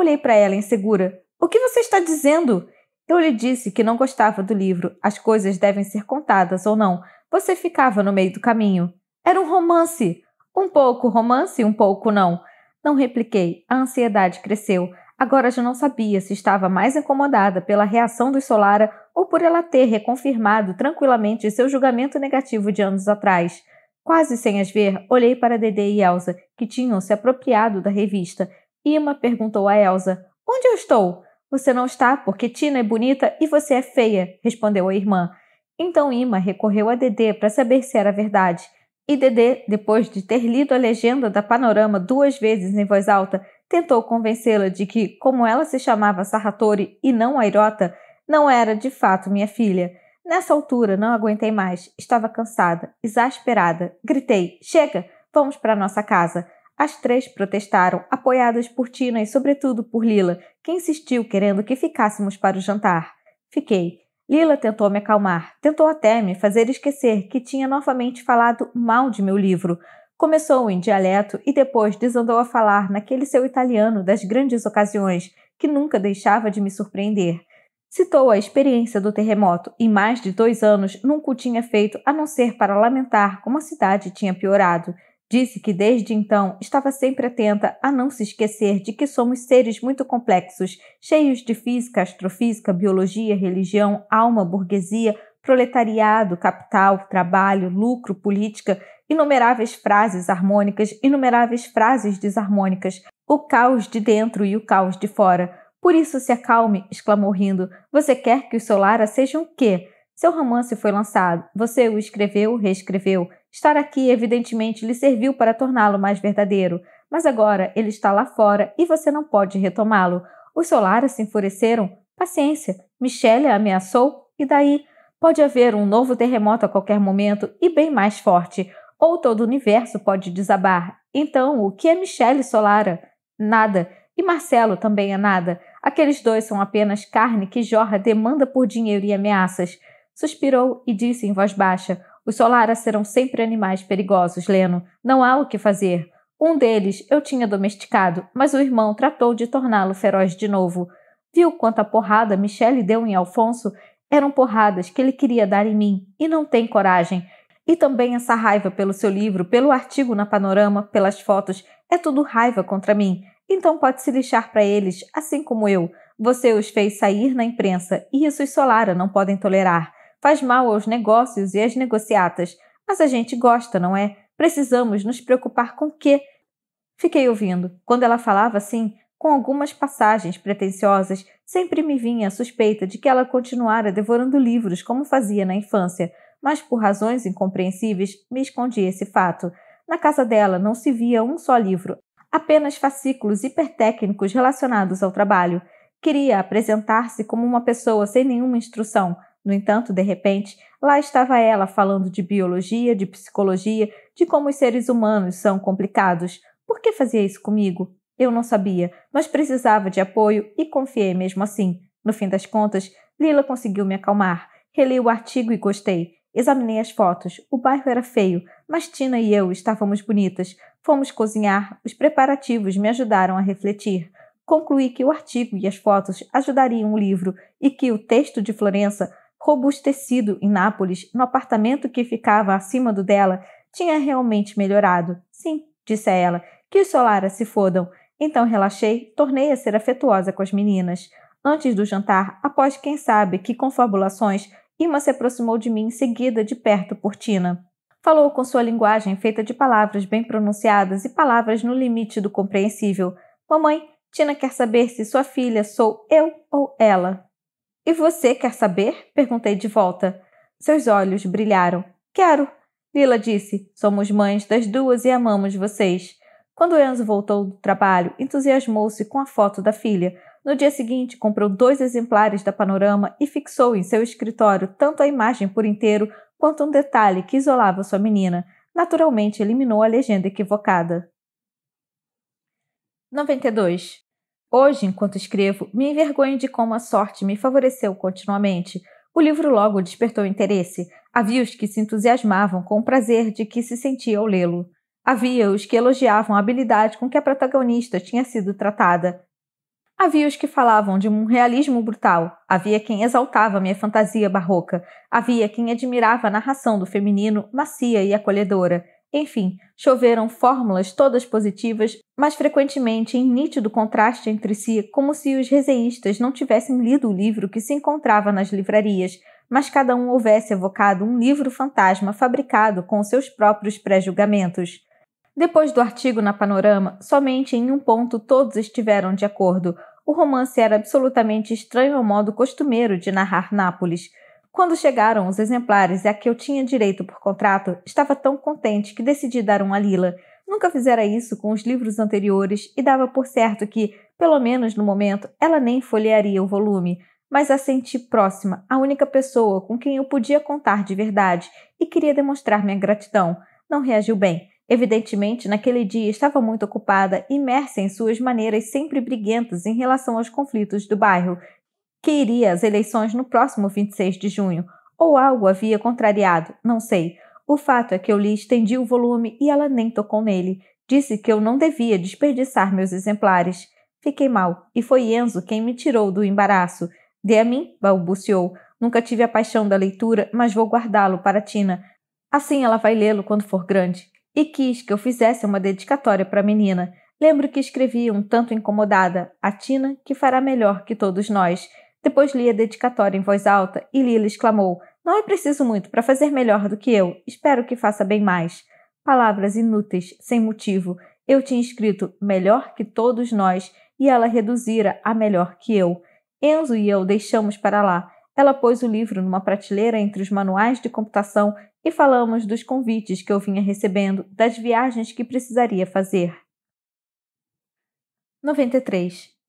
Olhei para ela insegura. O que você está dizendo? Eu lhe disse que não gostava do livro. As coisas devem ser contadas ou não. Você ficava no meio do caminho. Era um romance. Um pouco romance, um pouco não. Não repliquei. A ansiedade cresceu. Agora já não sabia se estava mais incomodada pela reação dos Solara ou por ela ter reconfirmado tranquilamente seu julgamento negativo de anos atrás. Quase sem as ver, olhei para Dede e Elsa, que tinham se apropriado da revista. Ima perguntou a Elsa: Onde eu estou? Você não está porque Tina é bonita e você é feia, respondeu a irmã. Então Ima recorreu a Dedê para saber se era verdade. E Dedê, depois de ter lido a legenda da Panorama duas vezes em voz alta, tentou convencê-la de que, como ela se chamava Sarratori e não Airota, não era de fato minha filha. Nessa altura, não aguentei mais. Estava cansada, exasperada. Gritei: Chega, vamos para nossa casa. As três protestaram, apoiadas por Tina e, sobretudo, por Lila, que insistiu querendo que ficássemos para o jantar. Fiquei. Lila tentou me acalmar, tentou até me fazer esquecer que tinha novamente falado mal de meu livro. Começou em dialeto e depois desandou a falar naquele seu italiano das grandes ocasiões, que nunca deixava de me surpreender. Citou a experiência do terremoto em mais de dois anos nunca o tinha feito a não ser para lamentar como a cidade tinha piorado Disse que desde então estava sempre atenta a não se esquecer de que somos seres muito complexos, cheios de física, astrofísica, biologia, religião, alma, burguesia, proletariado, capital, trabalho, lucro, política, inumeráveis frases harmônicas, inumeráveis frases desarmônicas, o caos de dentro e o caos de fora. Por isso se acalme, exclamou rindo. Você quer que o Solara seja um quê? Seu romance foi lançado. Você o escreveu, reescreveu Estar aqui, evidentemente, lhe serviu para torná-lo mais verdadeiro, mas agora ele está lá fora e você não pode retomá-lo. Os Solaras se enfureceram? Paciência, Michelle a ameaçou, e daí? Pode haver um novo terremoto a qualquer momento e bem mais forte, ou todo o universo pode desabar. Então, o que é Michelle Solara? Nada. E Marcelo também é nada. Aqueles dois são apenas carne que jorra demanda por dinheiro e ameaças. Suspirou e disse em voz baixa: os Solaras serão sempre animais perigosos, Leno. Não há o que fazer. Um deles eu tinha domesticado, mas o irmão tratou de torná-lo feroz de novo. Viu quanta porrada Michele deu em Alfonso? Eram porradas que ele queria dar em mim e não tem coragem. E também essa raiva pelo seu livro, pelo artigo na Panorama, pelas fotos, é tudo raiva contra mim. Então pode se lixar para eles, assim como eu. Você os fez sair na imprensa e isso os Solara não podem tolerar faz mal aos negócios e às negociatas, mas a gente gosta, não é? Precisamos nos preocupar com o quê? Fiquei ouvindo. Quando ela falava assim, com algumas passagens pretensiosas, sempre me vinha a suspeita de que ela continuara devorando livros como fazia na infância, mas por razões incompreensíveis me escondi esse fato. Na casa dela não se via um só livro, apenas fascículos hipertécnicos relacionados ao trabalho. Queria apresentar-se como uma pessoa sem nenhuma instrução, no entanto, de repente, lá estava ela falando de biologia, de psicologia, de como os seres humanos são complicados. Por que fazia isso comigo? Eu não sabia, mas precisava de apoio e confiei mesmo assim. No fim das contas, Lila conseguiu me acalmar. Reli o artigo e gostei. Examinei as fotos. O bairro era feio, mas Tina e eu estávamos bonitas. Fomos cozinhar. Os preparativos me ajudaram a refletir. Concluí que o artigo e as fotos ajudariam o livro e que o texto de Florença robustecido em Nápoles, no apartamento que ficava acima do dela, tinha realmente melhorado. Sim, disse a ela, que os Solara se fodam. Então relaxei, tornei a ser afetuosa com as meninas. Antes do jantar, após quem sabe que confabulações, Irma se aproximou de mim seguida de perto por Tina. Falou com sua linguagem feita de palavras bem pronunciadas e palavras no limite do compreensível. Mamãe, Tina quer saber se sua filha sou eu ou ela. E você quer saber? perguntei de volta. Seus olhos brilharam. Quero, Lila disse. Somos mães das duas e amamos vocês. Quando Enzo voltou do trabalho, entusiasmou-se com a foto da filha. No dia seguinte, comprou dois exemplares da Panorama e fixou em seu escritório tanto a imagem por inteiro quanto um detalhe que isolava sua menina. Naturalmente, eliminou a legenda equivocada. 92. Hoje, enquanto escrevo, me envergonho de como a sorte me favoreceu continuamente. O livro logo despertou interesse. Havia os que se entusiasmavam com o prazer de que se sentia ao lê-lo. Havia os que elogiavam a habilidade com que a protagonista tinha sido tratada. Havia os que falavam de um realismo brutal, havia quem exaltava minha fantasia barroca, havia quem admirava a narração do feminino macia e acolhedora, enfim, choveram fórmulas todas positivas, mas frequentemente em nítido contraste entre si, como se os reseístas não tivessem lido o livro que se encontrava nas livrarias, mas cada um houvesse evocado um livro fantasma fabricado com seus próprios pré-julgamentos. Depois do artigo na Panorama, somente em um ponto todos estiveram de acordo. O romance era absolutamente estranho ao modo costumeiro de narrar Nápoles. Quando chegaram os exemplares a que eu tinha direito por contrato, estava tão contente que decidi dar um a Lila. Nunca fizera isso com os livros anteriores e dava por certo que, pelo menos no momento, ela nem folhearia o volume, mas a senti próxima, a única pessoa com quem eu podia contar de verdade e queria demonstrar minha gratidão. Não reagiu bem, Evidentemente, naquele dia estava muito ocupada, imersa em suas maneiras sempre briguentas em relação aos conflitos do bairro, que iria às eleições no próximo 26 de junho, ou algo havia contrariado, não sei. O fato é que eu lhe estendi o volume e ela nem tocou nele. Disse que eu não devia desperdiçar meus exemplares. Fiquei mal, e foi Enzo quem me tirou do embaraço. Dê a mim, balbuciou. Nunca tive a paixão da leitura, mas vou guardá-lo para Tina. Assim ela vai lê-lo quando for grande. E quis que eu fizesse uma dedicatória para a menina. Lembro que escrevi um tanto incomodada, a Tina, que fará melhor que todos nós. Depois li a dedicatória em voz alta e Lila exclamou: Não é preciso muito para fazer melhor do que eu. Espero que faça bem mais. Palavras inúteis, sem motivo. Eu tinha escrito melhor que todos nós e ela reduzira a melhor que eu. Enzo e eu deixamos para lá. Ela pôs o livro numa prateleira entre os manuais de computação e falamos dos convites que eu vinha recebendo, das viagens que precisaria fazer. 93.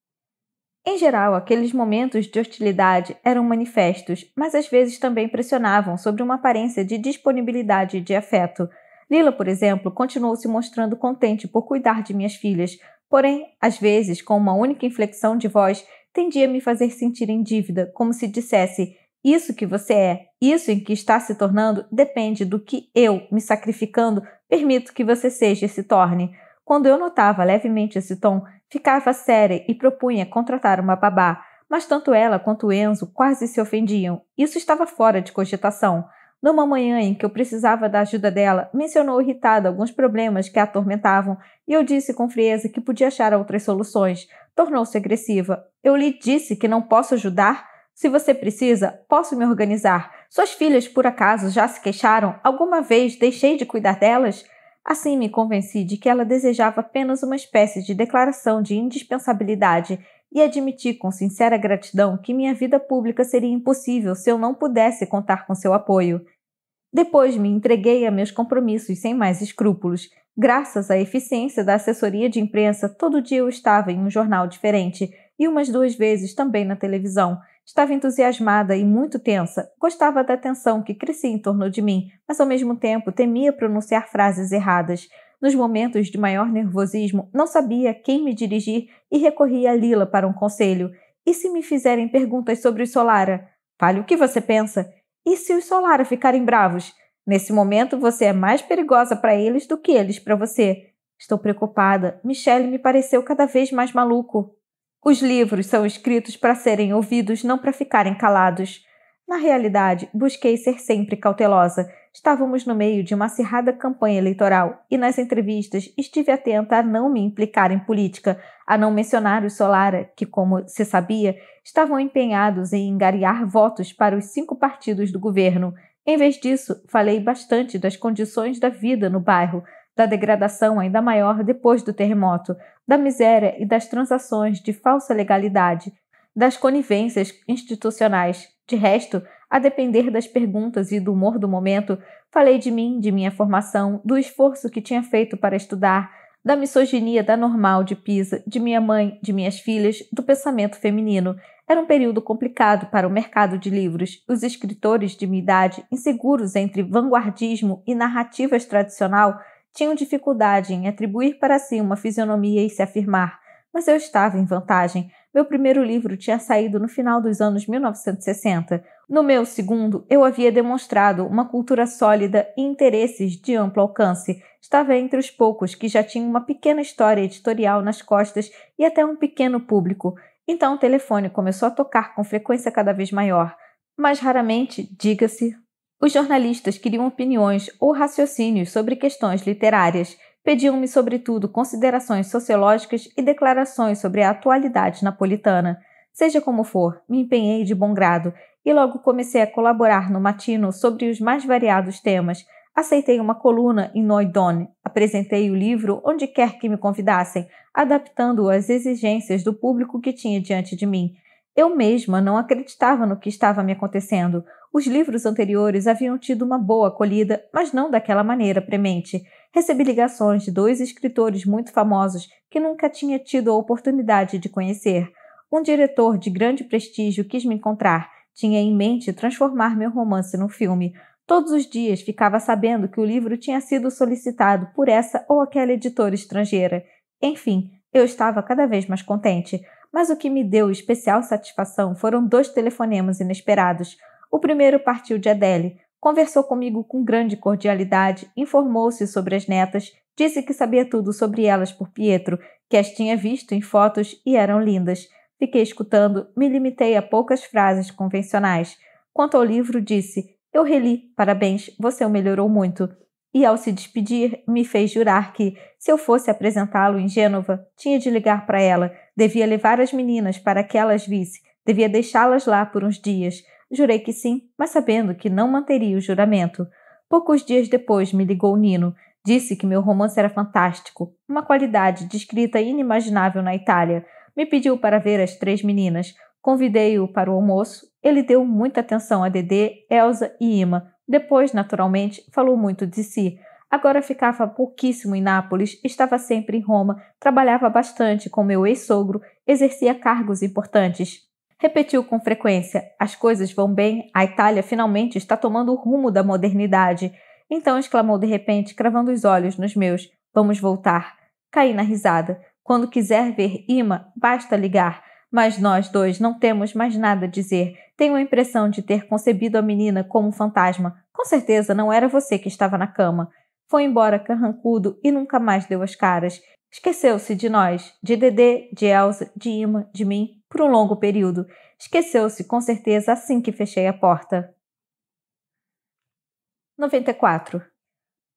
Em geral, aqueles momentos de hostilidade eram manifestos, mas às vezes também pressionavam sobre uma aparência de disponibilidade e de afeto. Lila, por exemplo, continuou se mostrando contente por cuidar de minhas filhas, porém, às vezes, com uma única inflexão de voz, tendia a me fazer sentir em dívida, como se dissesse: Isso que você é, isso em que está se tornando, depende do que eu, me sacrificando, permito que você seja e se torne. Quando eu notava levemente esse tom, Ficava séria e propunha contratar uma babá, mas tanto ela quanto Enzo quase se ofendiam. Isso estava fora de cogitação. Numa manhã em que eu precisava da ajuda dela, mencionou irritada alguns problemas que a atormentavam e eu disse com frieza que podia achar outras soluções. Tornou-se agressiva. Eu lhe disse que não posso ajudar. Se você precisa, posso me organizar. Suas filhas, por acaso, já se queixaram? Alguma vez deixei de cuidar delas? Assim, me convenci de que ela desejava apenas uma espécie de declaração de indispensabilidade e admiti com sincera gratidão que minha vida pública seria impossível se eu não pudesse contar com seu apoio. Depois me entreguei a meus compromissos sem mais escrúpulos. Graças à eficiência da assessoria de imprensa, todo dia eu estava em um jornal diferente e umas duas vezes também na televisão. Estava entusiasmada e muito tensa, gostava da tensão que crescia em torno de mim, mas ao mesmo tempo temia pronunciar frases erradas. Nos momentos de maior nervosismo, não sabia a quem me dirigir e recorria a Lila para um conselho. E se me fizerem perguntas sobre os Solara? Fale o que você pensa. E se os Solara ficarem bravos? Nesse momento, você é mais perigosa para eles do que eles para você. Estou preocupada. Michelle me pareceu cada vez mais maluco. Os livros são escritos para serem ouvidos, não para ficarem calados. Na realidade, busquei ser sempre cautelosa. Estávamos no meio de uma acirrada campanha eleitoral e nas entrevistas estive atenta a não me implicar em política, a não mencionar os Solara, que, como se sabia, estavam empenhados em engariar votos para os cinco partidos do governo. Em vez disso, falei bastante das condições da vida no bairro, da degradação ainda maior depois do terremoto, da miséria e das transações de falsa legalidade, das conivências institucionais. De resto, a depender das perguntas e do humor do momento, falei de mim, de minha formação, do esforço que tinha feito para estudar, da misoginia da normal de Pisa, de minha mãe, de minhas filhas, do pensamento feminino. Era um período complicado para o mercado de livros. Os escritores de minha idade, inseguros entre vanguardismo e narrativas tradicional, tinham dificuldade em atribuir para si uma fisionomia e se afirmar, mas eu estava em vantagem. Meu primeiro livro tinha saído no final dos anos 1960. No meu segundo, eu havia demonstrado uma cultura sólida e interesses de amplo alcance. Estava entre os poucos que já tinham uma pequena história editorial nas costas e até um pequeno público. Então o telefone começou a tocar com frequência cada vez maior. Mas raramente, diga-se, os jornalistas queriam opiniões ou raciocínios sobre questões literárias, pediam-me, sobretudo, considerações sociológicas e declarações sobre a atualidade napolitana. Seja como for, me empenhei de bom grado e logo comecei a colaborar no Matino sobre os mais variados temas. Aceitei uma coluna em Noidon, apresentei o livro onde quer que me convidassem, adaptando-o às exigências do público que tinha diante de mim. Eu mesma não acreditava no que estava me acontecendo. Os livros anteriores haviam tido uma boa acolhida, mas não daquela maneira premente. Recebi ligações de dois escritores muito famosos que nunca tinha tido a oportunidade de conhecer. Um diretor de grande prestígio quis me encontrar. Tinha em mente transformar meu romance num filme. Todos os dias ficava sabendo que o livro tinha sido solicitado por essa ou aquela editora estrangeira. Enfim, eu estava cada vez mais contente. Mas o que me deu especial satisfação foram dois telefonemas inesperados. O primeiro partiu de Adele, conversou comigo com grande cordialidade, informou-se sobre as netas, disse que sabia tudo sobre elas por Pietro, que as tinha visto em fotos e eram lindas. Fiquei escutando, me limitei a poucas frases convencionais. Quanto ao livro, disse: Eu reli, parabéns, você o melhorou muito. E ao se despedir, me fez jurar que, se eu fosse apresentá-lo em Gênova, tinha de ligar para ela, devia levar as meninas para que elas visse, devia deixá-las lá por uns dias. Jurei que sim, mas sabendo que não manteria o juramento. Poucos dias depois me ligou Nino. Disse que meu romance era fantástico, uma qualidade descrita inimaginável na Itália. Me pediu para ver as três meninas. Convidei-o para o almoço. Ele deu muita atenção a Dedê, Elsa e Ima. Depois, naturalmente, falou muito de si. Agora ficava pouquíssimo em Nápoles, estava sempre em Roma, trabalhava bastante com meu ex-sogro, exercia cargos importantes. Repetiu com frequência: As coisas vão bem, a Itália finalmente está tomando o rumo da modernidade. Então exclamou de repente, cravando os olhos nos meus: Vamos voltar. Caí na risada. Quando quiser ver Ima, basta ligar. Mas nós dois não temos mais nada a dizer. Tenho a impressão de ter concebido a menina como um fantasma. Com certeza não era você que estava na cama. Foi embora carrancudo e nunca mais deu as caras. Esqueceu-se de nós, de Dedê, de Elsa, de Ima, de mim por um longo período. Esqueceu-se, com certeza, assim que fechei a porta. 94.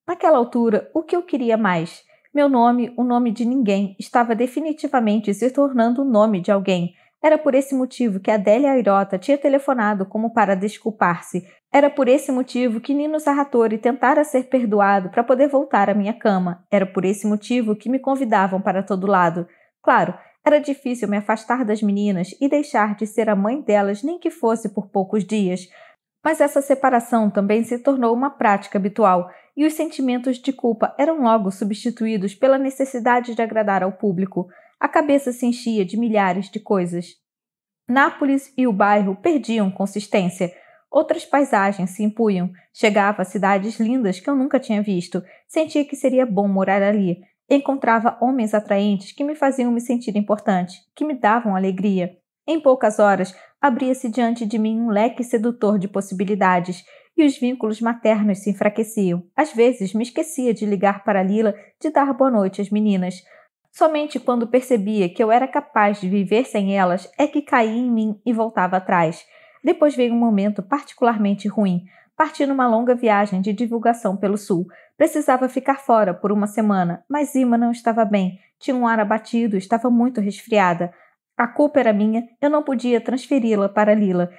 Naquela altura, o que eu queria mais? Meu nome, o nome de ninguém, estava definitivamente se tornando o nome de alguém. Era por esse motivo que Adélia Airota tinha telefonado como para desculpar-se. Era por esse motivo que Nino Sarratori tentara ser perdoado para poder voltar à minha cama. Era por esse motivo que me convidavam para todo lado. Claro, era difícil me afastar das meninas e deixar de ser a mãe delas, nem que fosse por poucos dias. Mas essa separação também se tornou uma prática habitual, e os sentimentos de culpa eram logo substituídos pela necessidade de agradar ao público. A cabeça se enchia de milhares de coisas. Nápoles e o bairro perdiam consistência. Outras paisagens se impunham. Chegava a cidades lindas que eu nunca tinha visto. Sentia que seria bom morar ali, Encontrava homens atraentes que me faziam me sentir importante, que me davam alegria. Em poucas horas, abria-se diante de mim um leque sedutor de possibilidades e os vínculos maternos se enfraqueciam. Às vezes, me esquecia de ligar para Lila, de dar boa noite às meninas. Somente quando percebia que eu era capaz de viver sem elas é que caía em mim e voltava atrás. Depois veio um momento particularmente ruim parti numa longa viagem de divulgação pelo sul. Precisava ficar fora por uma semana, mas Ima não estava bem, tinha um ar abatido, estava muito resfriada. A culpa era minha, eu não podia transferi-la para Lila.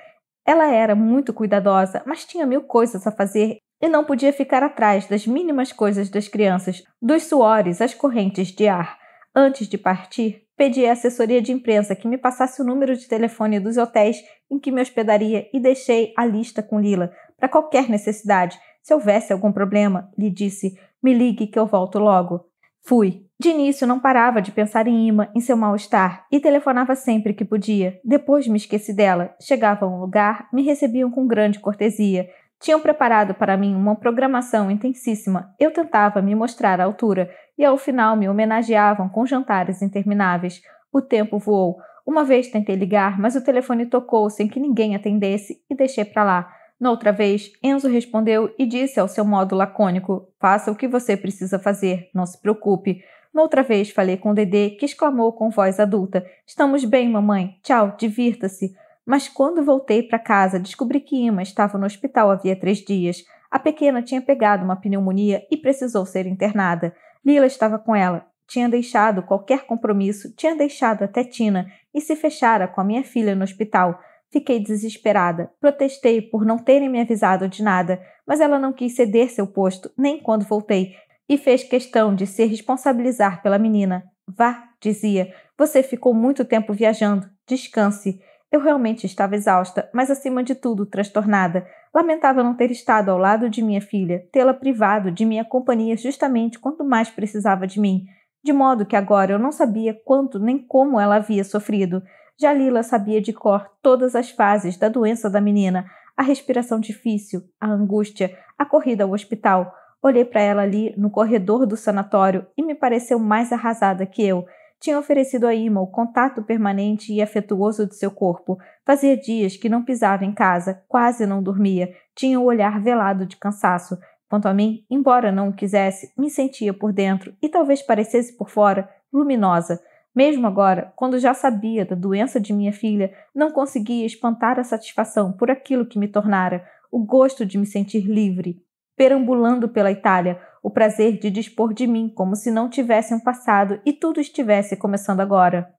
Ela era muito cuidadosa, mas tinha mil coisas a fazer e não podia ficar atrás das mínimas coisas das crianças, dos suores, as correntes de ar. Antes de partir, pedi à assessoria de imprensa que me passasse o número de telefone dos hotéis em que me hospedaria e deixei a lista com Lila para qualquer necessidade. Se houvesse algum problema, lhe disse, me ligue que eu volto logo. Fui. De início não parava de pensar em Ima, em seu mal-estar, e telefonava sempre que podia. Depois me esqueci dela. Chegava a um lugar, me recebiam com grande cortesia. Tinham preparado para mim uma programação intensíssima. Eu tentava me mostrar à altura, e ao final me homenageavam com jantares intermináveis. O tempo voou. Uma vez tentei ligar, mas o telefone tocou sem que ninguém atendesse e deixei para lá. Noutra vez, Enzo respondeu e disse ao seu modo lacônico: Faça o que você precisa fazer, não se preocupe. Noutra vez falei com Dedê, que exclamou com voz adulta: Estamos bem, mamãe. Tchau, divirta-se. Mas quando voltei para casa, descobri que Ima estava no hospital havia três dias. A pequena tinha pegado uma pneumonia e precisou ser internada. Lila estava com ela. Tinha deixado qualquer compromisso, tinha deixado até Tina e se fechara com a minha filha no hospital. Fiquei desesperada. Protestei por não terem me avisado de nada, mas ela não quis ceder seu posto, nem quando voltei, e fez questão de se responsabilizar pela menina. Vá, dizia, você ficou muito tempo viajando, descanse. Eu realmente estava exausta, mas acima de tudo transtornada. Lamentava não ter estado ao lado de minha filha, tê-la privado de minha companhia justamente quando mais precisava de mim, de modo que agora eu não sabia quanto nem como ela havia sofrido. Jalila sabia de cor todas as fases da doença da menina, a respiração difícil, a angústia, a corrida ao hospital. Olhei para ela ali no corredor do sanatório e me pareceu mais arrasada que eu. Tinha oferecido a Ima o contato permanente e afetuoso de seu corpo. Fazia dias que não pisava em casa, quase não dormia, tinha o olhar velado de cansaço. Quanto a mim, embora não o quisesse, me sentia por dentro e talvez parecesse por fora luminosa. Mesmo agora, quando já sabia da doença de minha filha, não conseguia espantar a satisfação por aquilo que me tornara, o gosto de me sentir livre, perambulando pela Itália, o prazer de dispor de mim como se não tivesse um passado e tudo estivesse começando agora.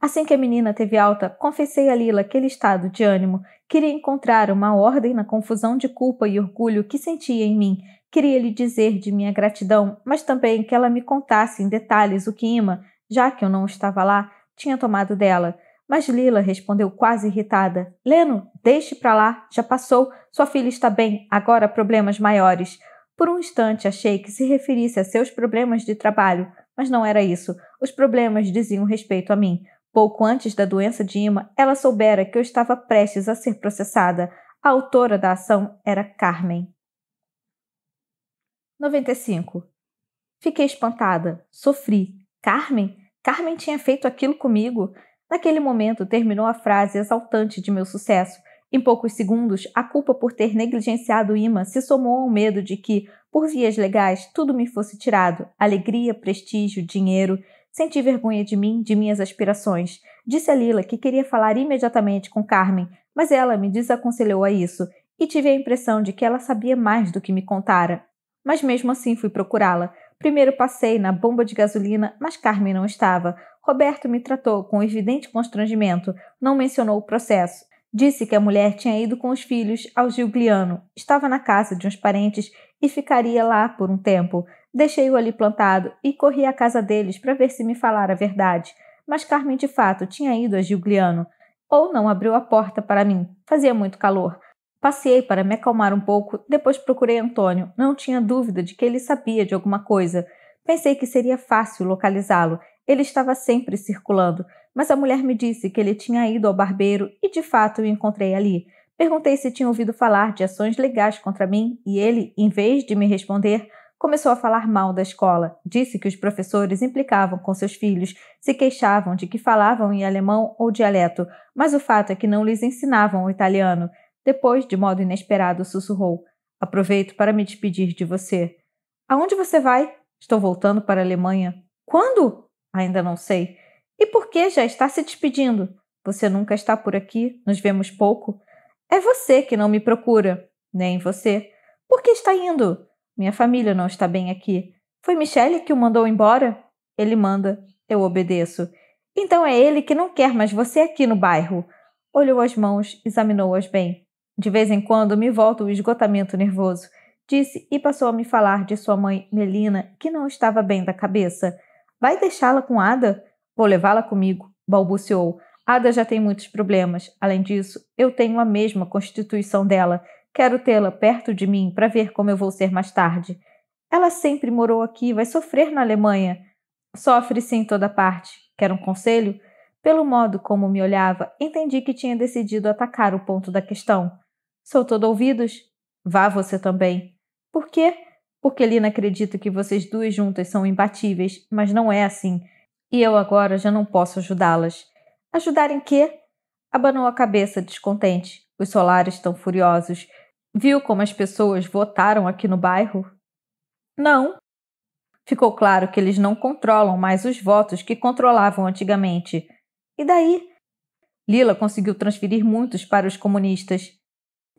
Assim que a menina teve alta, confessei a Lila aquele estado de ânimo. Queria encontrar uma ordem na confusão de culpa e orgulho que sentia em mim. Queria lhe dizer de minha gratidão, mas também que ela me contasse em detalhes o que Ima já que eu não estava lá, tinha tomado dela. Mas Lila respondeu quase irritada: Leno, deixe para lá, já passou. Sua filha está bem, agora problemas maiores. Por um instante achei que se referisse a seus problemas de trabalho, mas não era isso. Os problemas diziam respeito a mim. Pouco antes da doença de Ima, ela soubera que eu estava prestes a ser processada. A autora da ação era Carmen. 95. Fiquei espantada, sofri, Carmen? Carmen tinha feito aquilo comigo. Naquele momento, terminou a frase exaltante de meu sucesso. Em poucos segundos, a culpa por ter negligenciado o imã se somou ao medo de que, por vias legais, tudo me fosse tirado: alegria, prestígio, dinheiro. Senti vergonha de mim, de minhas aspirações. Disse a Lila que queria falar imediatamente com Carmen, mas ela me desaconselhou a isso e tive a impressão de que ela sabia mais do que me contara. Mas mesmo assim fui procurá-la. Primeiro passei na bomba de gasolina, mas Carmen não estava. Roberto me tratou com evidente constrangimento, não mencionou o processo. Disse que a mulher tinha ido com os filhos ao Giugliano, estava na casa de uns parentes e ficaria lá por um tempo. Deixei-o ali plantado e corri à casa deles para ver se me falara a verdade. Mas Carmen de fato tinha ido a Giugliano, Ou não abriu a porta para mim, fazia muito calor. Passei para me acalmar um pouco, depois procurei Antônio. Não tinha dúvida de que ele sabia de alguma coisa. Pensei que seria fácil localizá-lo. Ele estava sempre circulando, mas a mulher me disse que ele tinha ido ao barbeiro e de fato o encontrei ali. Perguntei se tinha ouvido falar de ações legais contra mim e ele, em vez de me responder, começou a falar mal da escola. Disse que os professores implicavam com seus filhos, se queixavam de que falavam em alemão ou dialeto, mas o fato é que não lhes ensinavam o italiano. Depois, de modo inesperado, sussurrou: Aproveito para me despedir de você. Aonde você vai? Estou voltando para a Alemanha. Quando? Ainda não sei. E por que já está se despedindo? Você nunca está por aqui, nos vemos pouco. É você que não me procura. Nem você. Por que está indo? Minha família não está bem aqui. Foi Michele que o mandou embora? Ele manda. Eu obedeço. Então é ele que não quer mais você aqui no bairro. Olhou as mãos, examinou-as bem. De vez em quando me volta o esgotamento nervoso, disse e passou a me falar de sua mãe, Melina, que não estava bem da cabeça. Vai deixá-la com Ada? Vou levá-la comigo, balbuciou. Ada já tem muitos problemas. Além disso, eu tenho a mesma constituição dela. Quero tê-la perto de mim para ver como eu vou ser mais tarde. Ela sempre morou aqui, vai sofrer na Alemanha. Sofre-se em toda parte. Quer um conselho? Pelo modo como me olhava, entendi que tinha decidido atacar o ponto da questão. Sou todo ouvidos. Vá você também. Por quê? Porque Lina acredita que vocês duas juntas são imbatíveis, mas não é assim. E eu agora já não posso ajudá-las. Ajudar em quê? Abanou a cabeça, descontente. Os solares estão furiosos. Viu como as pessoas votaram aqui no bairro? Não. Ficou claro que eles não controlam mais os votos que controlavam antigamente. E daí? Lila conseguiu transferir muitos para os comunistas.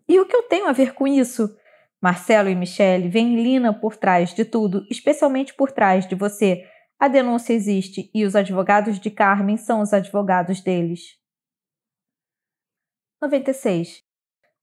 E o que eu tenho a ver com isso? Marcelo e Michele vêm Lina por trás de tudo, especialmente por trás de você. A denúncia existe e os advogados de Carmen são os advogados deles. 96.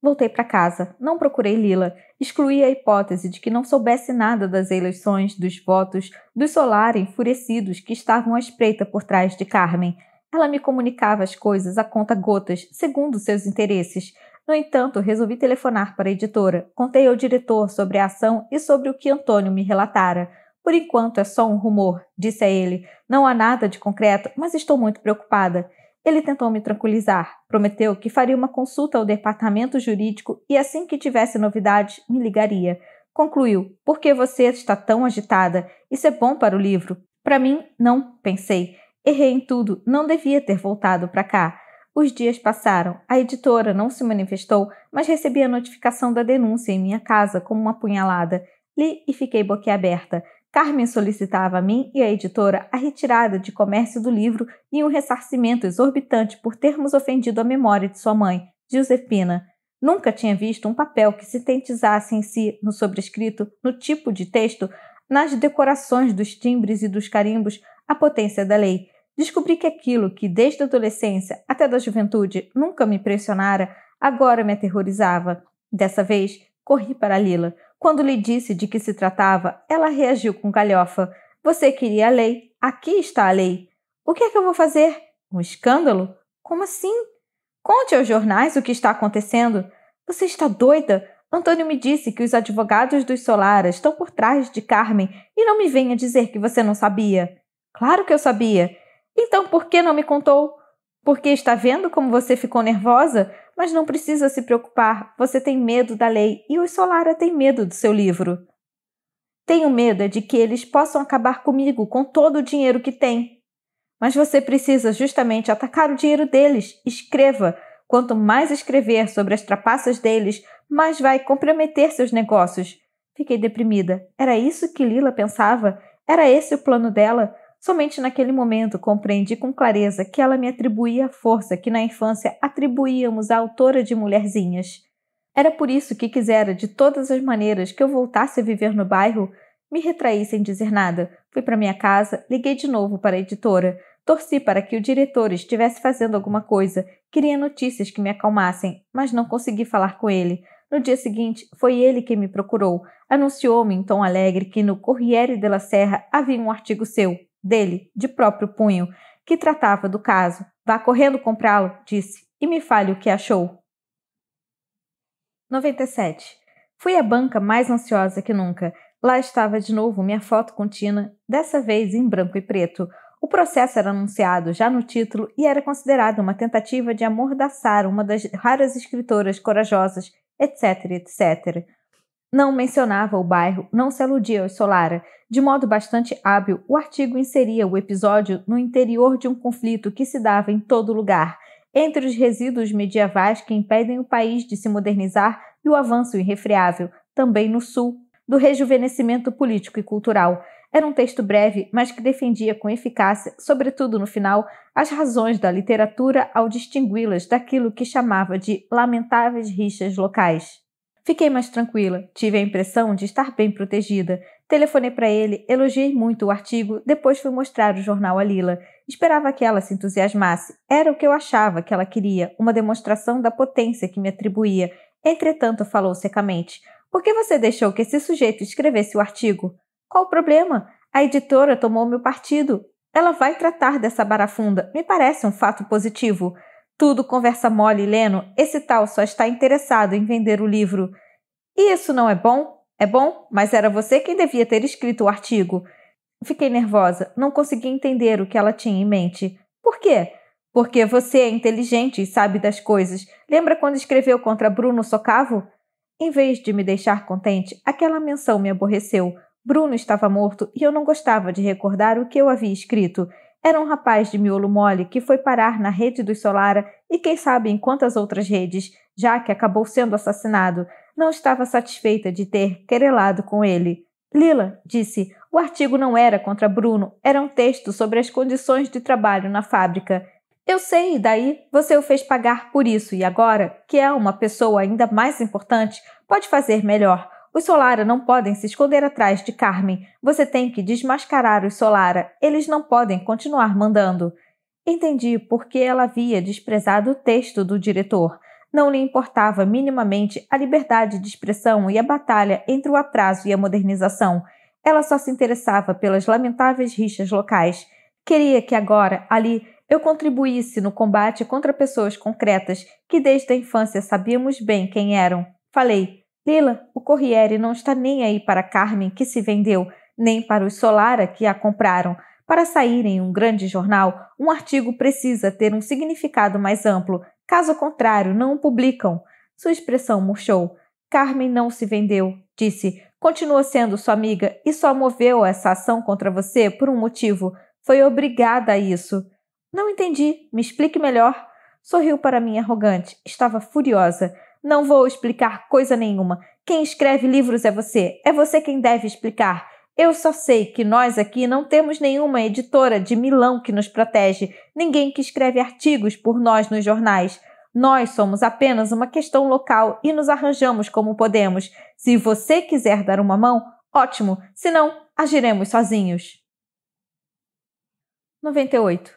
Voltei para casa. Não procurei Lila. Excluí a hipótese de que não soubesse nada das eleições, dos votos, dos solar enfurecidos que estavam à espreita por trás de Carmen. Ela me comunicava as coisas a conta gotas, segundo seus interesses. No entanto, resolvi telefonar para a editora. Contei ao diretor sobre a ação e sobre o que Antônio me relatara. Por enquanto é só um rumor, disse a ele. Não há nada de concreto, mas estou muito preocupada. Ele tentou me tranquilizar, prometeu que faria uma consulta ao departamento jurídico e assim que tivesse novidades, me ligaria. Concluiu: Por que você está tão agitada? Isso é bom para o livro. Para mim, não, pensei. Errei em tudo, não devia ter voltado para cá. Os dias passaram, a editora não se manifestou, mas recebi a notificação da denúncia em minha casa como uma punhalada. Li e fiquei boquiaberta. Carmen solicitava a mim e à editora a retirada de comércio do livro e um ressarcimento exorbitante por termos ofendido a memória de sua mãe, Giuseppina. Nunca tinha visto um papel que sintetizasse em si, no sobrescrito, no tipo de texto, nas decorações dos timbres e dos carimbos, a potência da lei. Descobri que aquilo que desde a adolescência até da juventude nunca me impressionara, agora me aterrorizava. Dessa vez, corri para Lila. Quando lhe disse de que se tratava, ela reagiu com galhofa. Você queria a lei. Aqui está a lei. O que é que eu vou fazer? Um escândalo? Como assim? Conte aos jornais o que está acontecendo. Você está doida? Antônio me disse que os advogados dos Solara estão por trás de Carmen e não me venha dizer que você não sabia. Claro que eu sabia. Então, por que não me contou? Porque está vendo como você ficou nervosa? Mas não precisa se preocupar, você tem medo da lei e o Solara tem medo do seu livro. Tenho medo é de que eles possam acabar comigo com todo o dinheiro que tem. Mas você precisa justamente atacar o dinheiro deles. Escreva. Quanto mais escrever sobre as trapaças deles, mais vai comprometer seus negócios. Fiquei deprimida. Era isso que Lila pensava? Era esse o plano dela? Somente naquele momento compreendi com clareza que ela me atribuía a força que na infância atribuíamos à autora de Mulherzinhas. Era por isso que quisera de todas as maneiras que eu voltasse a viver no bairro, me retraí sem dizer nada. Fui para minha casa, liguei de novo para a editora, torci para que o diretor estivesse fazendo alguma coisa, queria notícias que me acalmassem, mas não consegui falar com ele. No dia seguinte, foi ele que me procurou. Anunciou-me em tom alegre que no Corriere della Serra havia um artigo seu dele, de próprio punho, que tratava do caso. Vá correndo comprá-lo, disse, e me fale o que achou. 97. Fui à banca mais ansiosa que nunca. Lá estava de novo minha foto com Tina, dessa vez em branco e preto. O processo era anunciado já no título e era considerado uma tentativa de amordaçar uma das raras escritoras corajosas, etc, etc. Não mencionava o bairro, não se aludia ao Solara. De modo bastante hábil, o artigo inseria o episódio no interior de um conflito que se dava em todo lugar, entre os resíduos medievais que impedem o país de se modernizar e o avanço irrefreável, também no sul, do rejuvenescimento político e cultural. Era um texto breve, mas que defendia com eficácia, sobretudo no final, as razões da literatura ao distingui-las daquilo que chamava de lamentáveis rixas locais. Fiquei mais tranquila, tive a impressão de estar bem protegida. Telefonei para ele, elogiei muito o artigo, depois fui mostrar o jornal a Lila. Esperava que ela se entusiasmasse. Era o que eu achava que ela queria, uma demonstração da potência que me atribuía. Entretanto, falou secamente: Por que você deixou que esse sujeito escrevesse o artigo? Qual o problema? A editora tomou meu partido. Ela vai tratar dessa barafunda. Me parece um fato positivo. Tudo conversa mole Leno, esse tal só está interessado em vender o livro. E isso não é bom? É bom, mas era você quem devia ter escrito o artigo. Fiquei nervosa, não consegui entender o que ela tinha em mente. Por quê? Porque você é inteligente e sabe das coisas. Lembra quando escreveu contra Bruno Socavo? Em vez de me deixar contente, aquela menção me aborreceu. Bruno estava morto e eu não gostava de recordar o que eu havia escrito. Era um rapaz de miolo mole que foi parar na rede do Solara e quem sabe em quantas outras redes, já que acabou sendo assassinado. Não estava satisfeita de ter querelado com ele. Lila, disse, o artigo não era contra Bruno, era um texto sobre as condições de trabalho na fábrica. Eu sei, daí você o fez pagar por isso e agora, que é uma pessoa ainda mais importante, pode fazer melhor. Os Solara não podem se esconder atrás de Carmen. Você tem que desmascarar os Solara. Eles não podem continuar mandando. Entendi por que ela havia desprezado o texto do diretor. Não lhe importava minimamente a liberdade de expressão e a batalha entre o atraso e a modernização. Ela só se interessava pelas lamentáveis rixas locais. Queria que agora, ali, eu contribuísse no combate contra pessoas concretas que desde a infância sabíamos bem quem eram. Falei: Lila, o Corriere não está nem aí para Carmen, que se vendeu, nem para os Solara, que a compraram. Para sair em um grande jornal, um artigo precisa ter um significado mais amplo, caso contrário, não o publicam. Sua expressão murchou. Carmen não se vendeu, disse. Continua sendo sua amiga e só moveu essa ação contra você por um motivo. Foi obrigada a isso. Não entendi. Me explique melhor. Sorriu para mim arrogante. Estava furiosa. Não vou explicar coisa nenhuma. Quem escreve livros é você. É você quem deve explicar. Eu só sei que nós aqui não temos nenhuma editora de Milão que nos protege, ninguém que escreve artigos por nós nos jornais. Nós somos apenas uma questão local e nos arranjamos como podemos. Se você quiser dar uma mão, ótimo, senão agiremos sozinhos. 98.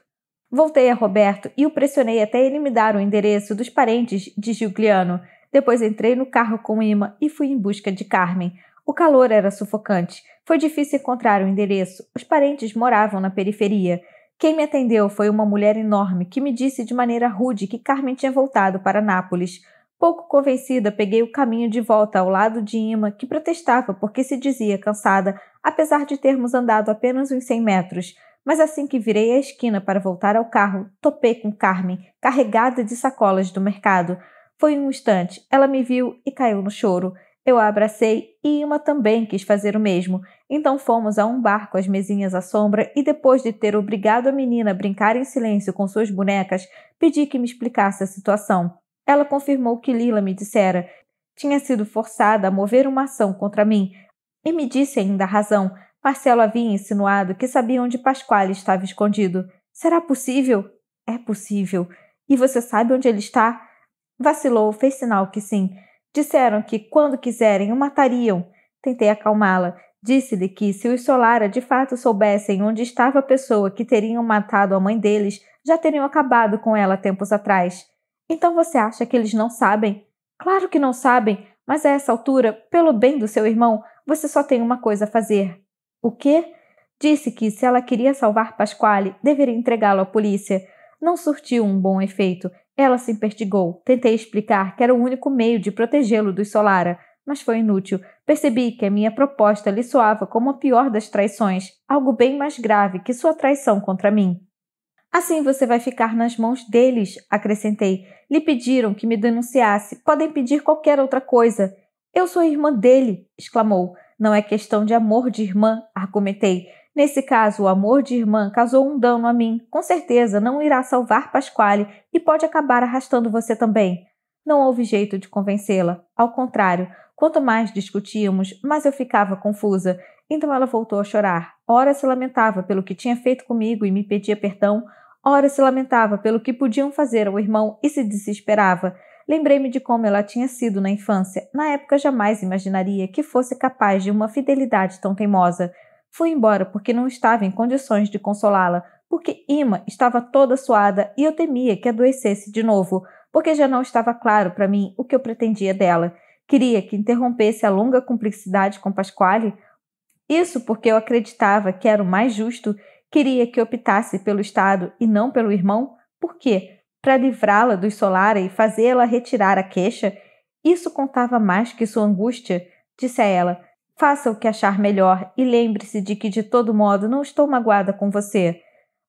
Voltei a Roberto e o pressionei até ele me dar o endereço dos parentes de Giuliano. Depois entrei no carro com Ima imã e fui em busca de Carmen. O calor era sufocante. Foi difícil encontrar o um endereço. Os parentes moravam na periferia. Quem me atendeu foi uma mulher enorme que me disse de maneira rude que Carmen tinha voltado para Nápoles. Pouco convencida, peguei o caminho de volta ao lado de Ima, que protestava porque se dizia cansada, apesar de termos andado apenas uns 100 metros. Mas assim que virei a esquina para voltar ao carro, topei com Carmen, carregada de sacolas do mercado. Foi um instante. Ela me viu e caiu no choro. Eu a abracei e Ima também quis fazer o mesmo. Então fomos a um barco às mesinhas à sombra e depois de ter obrigado a menina a brincar em silêncio com suas bonecas, pedi que me explicasse a situação. Ela confirmou que Lila me dissera. Tinha sido forçada a mover uma ação contra mim e me disse ainda a razão. Marcelo havia insinuado que sabia onde Pasquale estava escondido. Será possível? É possível. E você sabe onde ele está? Vacilou, fez sinal que sim. Disseram que, quando quiserem, o matariam. Tentei acalmá-la. Disse-lhe que, se os Solara de fato soubessem onde estava a pessoa que teriam matado a mãe deles, já teriam acabado com ela tempos atrás. Então você acha que eles não sabem? Claro que não sabem, mas a essa altura, pelo bem do seu irmão, você só tem uma coisa a fazer. O quê? Disse que, se ela queria salvar Pasquale, deveria entregá-lo à polícia. Não surtiu um bom efeito ela se impertigou. Tentei explicar que era o único meio de protegê-lo dos Solara, mas foi inútil. Percebi que a minha proposta lhe soava como a pior das traições, algo bem mais grave que sua traição contra mim. Assim você vai ficar nas mãos deles, acrescentei. Lhe pediram que me denunciasse. Podem pedir qualquer outra coisa. Eu sou irmã dele, exclamou. Não é questão de amor de irmã, argumentei. Nesse caso, o amor de irmã causou um dano a mim. Com certeza não irá salvar Pasquale e pode acabar arrastando você também. Não houve jeito de convencê-la. Ao contrário, quanto mais discutíamos, mais eu ficava confusa. Então ela voltou a chorar. Ora se lamentava pelo que tinha feito comigo e me pedia perdão, ora se lamentava pelo que podiam fazer ao irmão e se desesperava. Lembrei-me de como ela tinha sido na infância. Na época jamais imaginaria que fosse capaz de uma fidelidade tão teimosa. Fui embora porque não estava em condições de consolá-la, porque Ima estava toda suada e eu temia que adoecesse de novo, porque já não estava claro para mim o que eu pretendia dela. Queria que interrompesse a longa cumplicidade com Pasquale. Isso porque eu acreditava que era o mais justo. Queria que optasse pelo Estado e não pelo irmão. Por quê? Para livrá-la dos Solara e fazê-la retirar a queixa? Isso contava mais que sua angústia. Disse a ela: Faça o que achar melhor e lembre-se de que, de todo modo, não estou magoada com você.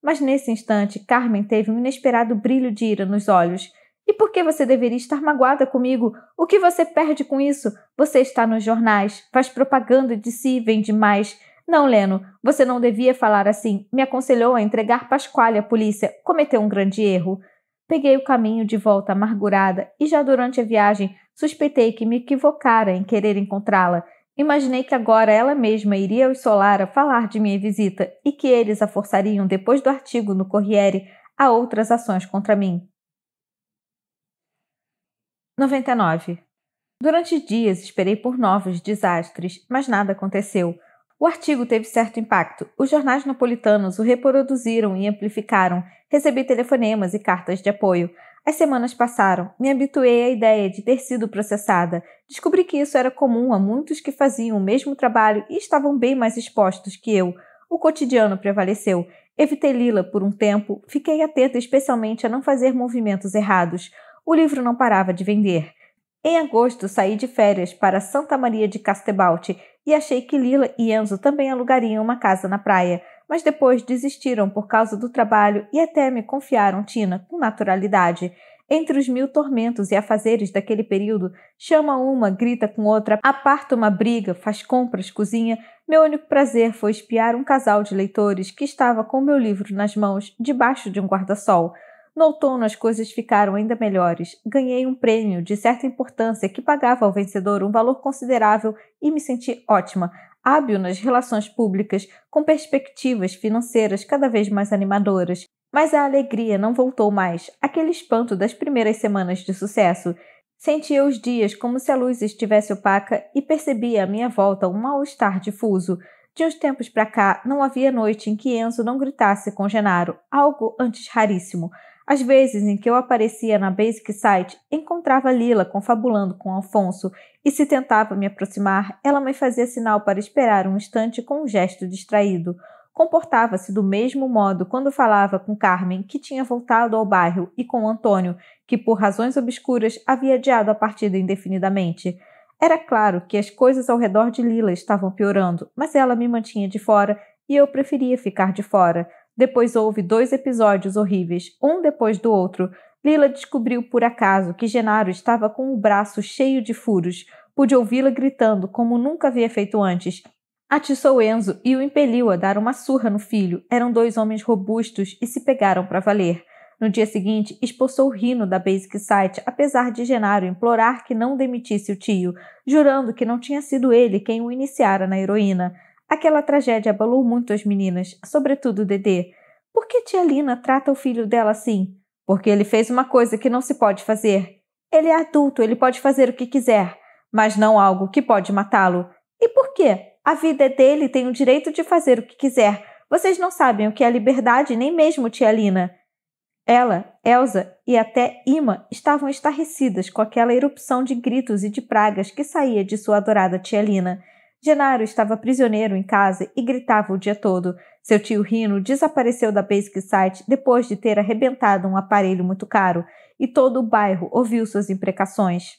Mas nesse instante, Carmen teve um inesperado brilho de ira nos olhos. E por que você deveria estar magoada comigo? O que você perde com isso? Você está nos jornais, faz propaganda de si, vende mais. Não, Leno, você não devia falar assim. Me aconselhou a entregar Pasquale à polícia. Cometeu um grande erro. Peguei o caminho de volta amargurada e já durante a viagem suspeitei que me equivocara em querer encontrá-la. Imaginei que agora ela mesma iria ao Solara falar de minha visita e que eles a forçariam, depois do artigo no Corriere, a outras ações contra mim. 99. Durante dias esperei por novos desastres, mas nada aconteceu. O artigo teve certo impacto. Os jornais napolitanos o reproduziram e amplificaram. Recebi telefonemas e cartas de apoio. As semanas passaram, me habituei à ideia de ter sido processada. Descobri que isso era comum a muitos que faziam o mesmo trabalho e estavam bem mais expostos que eu. O cotidiano prevaleceu. Evitei Lila por um tempo, fiquei atenta especialmente a não fazer movimentos errados. O livro não parava de vender. Em agosto, saí de férias para Santa Maria de Castebalte e achei que Lila e Enzo também alugariam uma casa na praia mas depois desistiram por causa do trabalho e até me confiaram Tina com naturalidade. Entre os mil tormentos e afazeres daquele período, chama uma, grita com outra, aparta uma briga, faz compras, cozinha. Meu único prazer foi espiar um casal de leitores que estava com meu livro nas mãos, debaixo de um guarda-sol. No outono as coisas ficaram ainda melhores. Ganhei um prêmio de certa importância que pagava ao vencedor um valor considerável e me senti ótima hábil nas relações públicas, com perspectivas financeiras cada vez mais animadoras. Mas a alegria não voltou mais, aquele espanto das primeiras semanas de sucesso. Sentia os dias como se a luz estivesse opaca e percebia à minha volta um mal-estar difuso. De uns tempos para cá, não havia noite em que Enzo não gritasse com Genaro, algo antes raríssimo. As vezes em que eu aparecia na Basic Site, encontrava Lila confabulando com Alfonso e se tentava me aproximar, ela me fazia sinal para esperar um instante com um gesto distraído. Comportava-se do mesmo modo quando falava com Carmen, que tinha voltado ao bairro, e com Antônio, que por razões obscuras havia adiado a partida indefinidamente. Era claro que as coisas ao redor de Lila estavam piorando, mas ela me mantinha de fora e eu preferia ficar de fora. Depois houve dois episódios horríveis, um depois do outro. Lila descobriu por acaso que Genaro estava com o braço cheio de furos. Pude ouvi-la gritando como nunca havia feito antes. Atiçou Enzo e o impeliu a dar uma surra no filho. Eram dois homens robustos e se pegaram para valer. No dia seguinte, expulsou Rino da Basic Site, apesar de Genaro implorar que não demitisse o tio, jurando que não tinha sido ele quem o iniciara na heroína. Aquela tragédia abalou muito as meninas, sobretudo Dedê. Por que tia Lina trata o filho dela assim? Porque ele fez uma coisa que não se pode fazer. Ele é adulto, ele pode fazer o que quiser, mas não algo que pode matá-lo. E por quê? A vida é dele, tem o direito de fazer o que quiser. Vocês não sabem o que é liberdade, nem mesmo tia Lina. Ela, Elsa e até Ima estavam estarrecidas com aquela erupção de gritos e de pragas que saía de sua adorada tia Lina. Genaro estava prisioneiro em casa e gritava o dia todo. Seu tio Rino desapareceu da Basic Site depois de ter arrebentado um aparelho muito caro, e todo o bairro ouviu suas imprecações.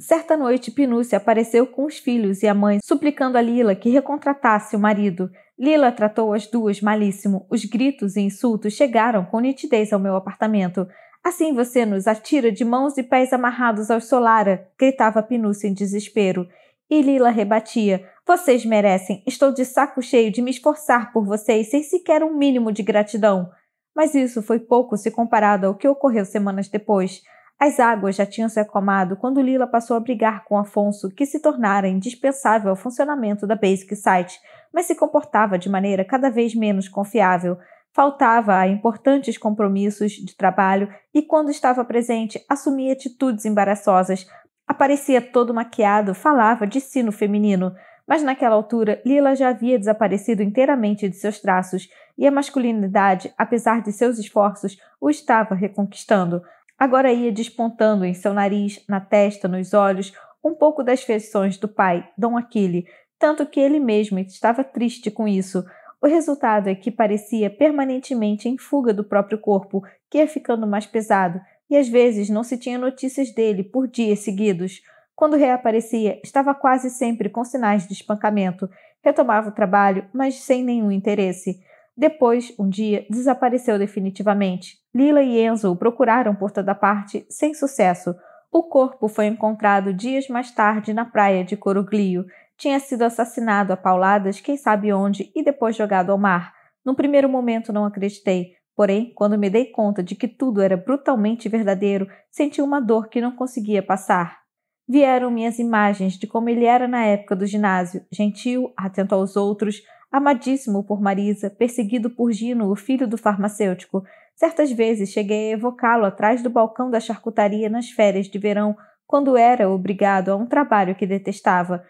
Certa noite, Pinúcia apareceu com os filhos e a mãe, suplicando a Lila que recontratasse o marido. Lila tratou as duas malíssimo. Os gritos e insultos chegaram com nitidez ao meu apartamento. Assim você nos atira de mãos e pés amarrados ao Solara, gritava Pinúcia em desespero. E Lila rebatia: Vocês merecem. Estou de saco cheio de me esforçar por vocês sem sequer um mínimo de gratidão. Mas isso foi pouco se comparado ao que ocorreu semanas depois. As águas já tinham se acalmado quando Lila passou a brigar com Afonso, que se tornara indispensável ao funcionamento da Basic Site, mas se comportava de maneira cada vez menos confiável. Faltava a importantes compromissos de trabalho e, quando estava presente, assumia atitudes embaraçosas, Aparecia todo maquiado, falava de sino feminino, mas naquela altura Lila já havia desaparecido inteiramente de seus traços e a masculinidade, apesar de seus esforços, o estava reconquistando. Agora ia despontando em seu nariz, na testa, nos olhos, um pouco das feições do pai, Dom Aquile, tanto que ele mesmo estava triste com isso. O resultado é que parecia permanentemente em fuga do próprio corpo, que ia ficando mais pesado, e às vezes não se tinha notícias dele por dias seguidos. Quando reaparecia, estava quase sempre com sinais de espancamento. Retomava o trabalho, mas sem nenhum interesse. Depois, um dia, desapareceu definitivamente. Lila e Enzo o procuraram por toda parte, sem sucesso. O corpo foi encontrado dias mais tarde na praia de Coroglio. Tinha sido assassinado a pauladas, quem sabe onde, e depois jogado ao mar. No primeiro momento não acreditei, Porém, quando me dei conta de que tudo era brutalmente verdadeiro, senti uma dor que não conseguia passar. Vieram minhas imagens de como ele era na época do ginásio, gentil, atento aos outros, amadíssimo por Marisa, perseguido por Gino, o filho do farmacêutico. Certas vezes cheguei a evocá-lo atrás do balcão da charcutaria nas férias de verão, quando era obrigado a um trabalho que detestava.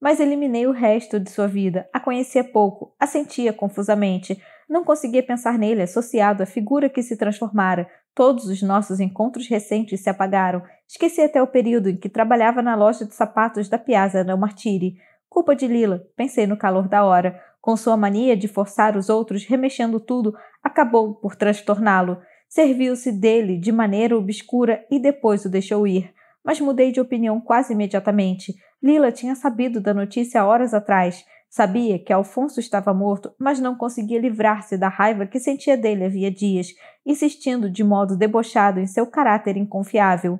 Mas eliminei o resto de sua vida, a conhecia pouco, a sentia confusamente não conseguia pensar nele, associado à figura que se transformara. Todos os nossos encontros recentes se apagaram. Esqueci até o período em que trabalhava na loja de sapatos da Piazza Del Martiri. Culpa de Lila, pensei no calor da hora. Com sua mania de forçar os outros, remexendo tudo, acabou por transtorná-lo. Serviu-se dele de maneira obscura e depois o deixou ir. Mas mudei de opinião quase imediatamente. Lila tinha sabido da notícia horas atrás. Sabia que Alfonso estava morto, mas não conseguia livrar-se da raiva que sentia dele havia dias, insistindo de modo debochado em seu caráter inconfiável.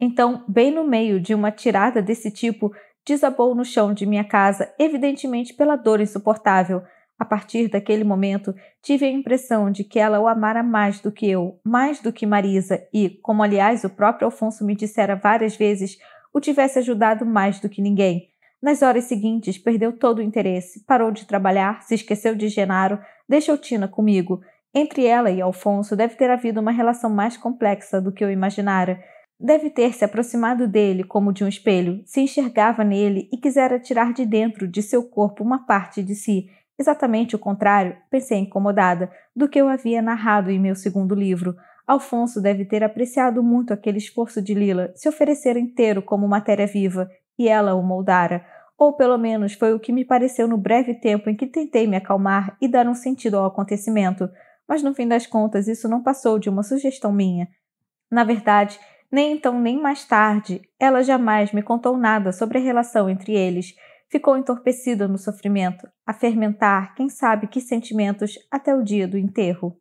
Então, bem no meio de uma tirada desse tipo, desabou no chão de minha casa, evidentemente pela dor insuportável. A partir daquele momento, tive a impressão de que ela o amara mais do que eu, mais do que Marisa, e, como aliás o próprio Alfonso me dissera várias vezes, o tivesse ajudado mais do que ninguém. Nas horas seguintes, perdeu todo o interesse, parou de trabalhar, se esqueceu de Genaro, deixou Tina comigo. Entre ela e Alfonso deve ter havido uma relação mais complexa do que eu imaginara. Deve ter se aproximado dele como de um espelho, se enxergava nele e quisera tirar de dentro de seu corpo uma parte de si. Exatamente o contrário, pensei incomodada, do que eu havia narrado em meu segundo livro. Alfonso deve ter apreciado muito aquele esforço de Lila, se oferecer inteiro como matéria viva, e ela o moldara, ou pelo menos foi o que me pareceu no breve tempo em que tentei me acalmar e dar um sentido ao acontecimento, mas no fim das contas isso não passou de uma sugestão minha. Na verdade, nem então nem mais tarde, ela jamais me contou nada sobre a relação entre eles. Ficou entorpecida no sofrimento, a fermentar quem sabe que sentimentos até o dia do enterro.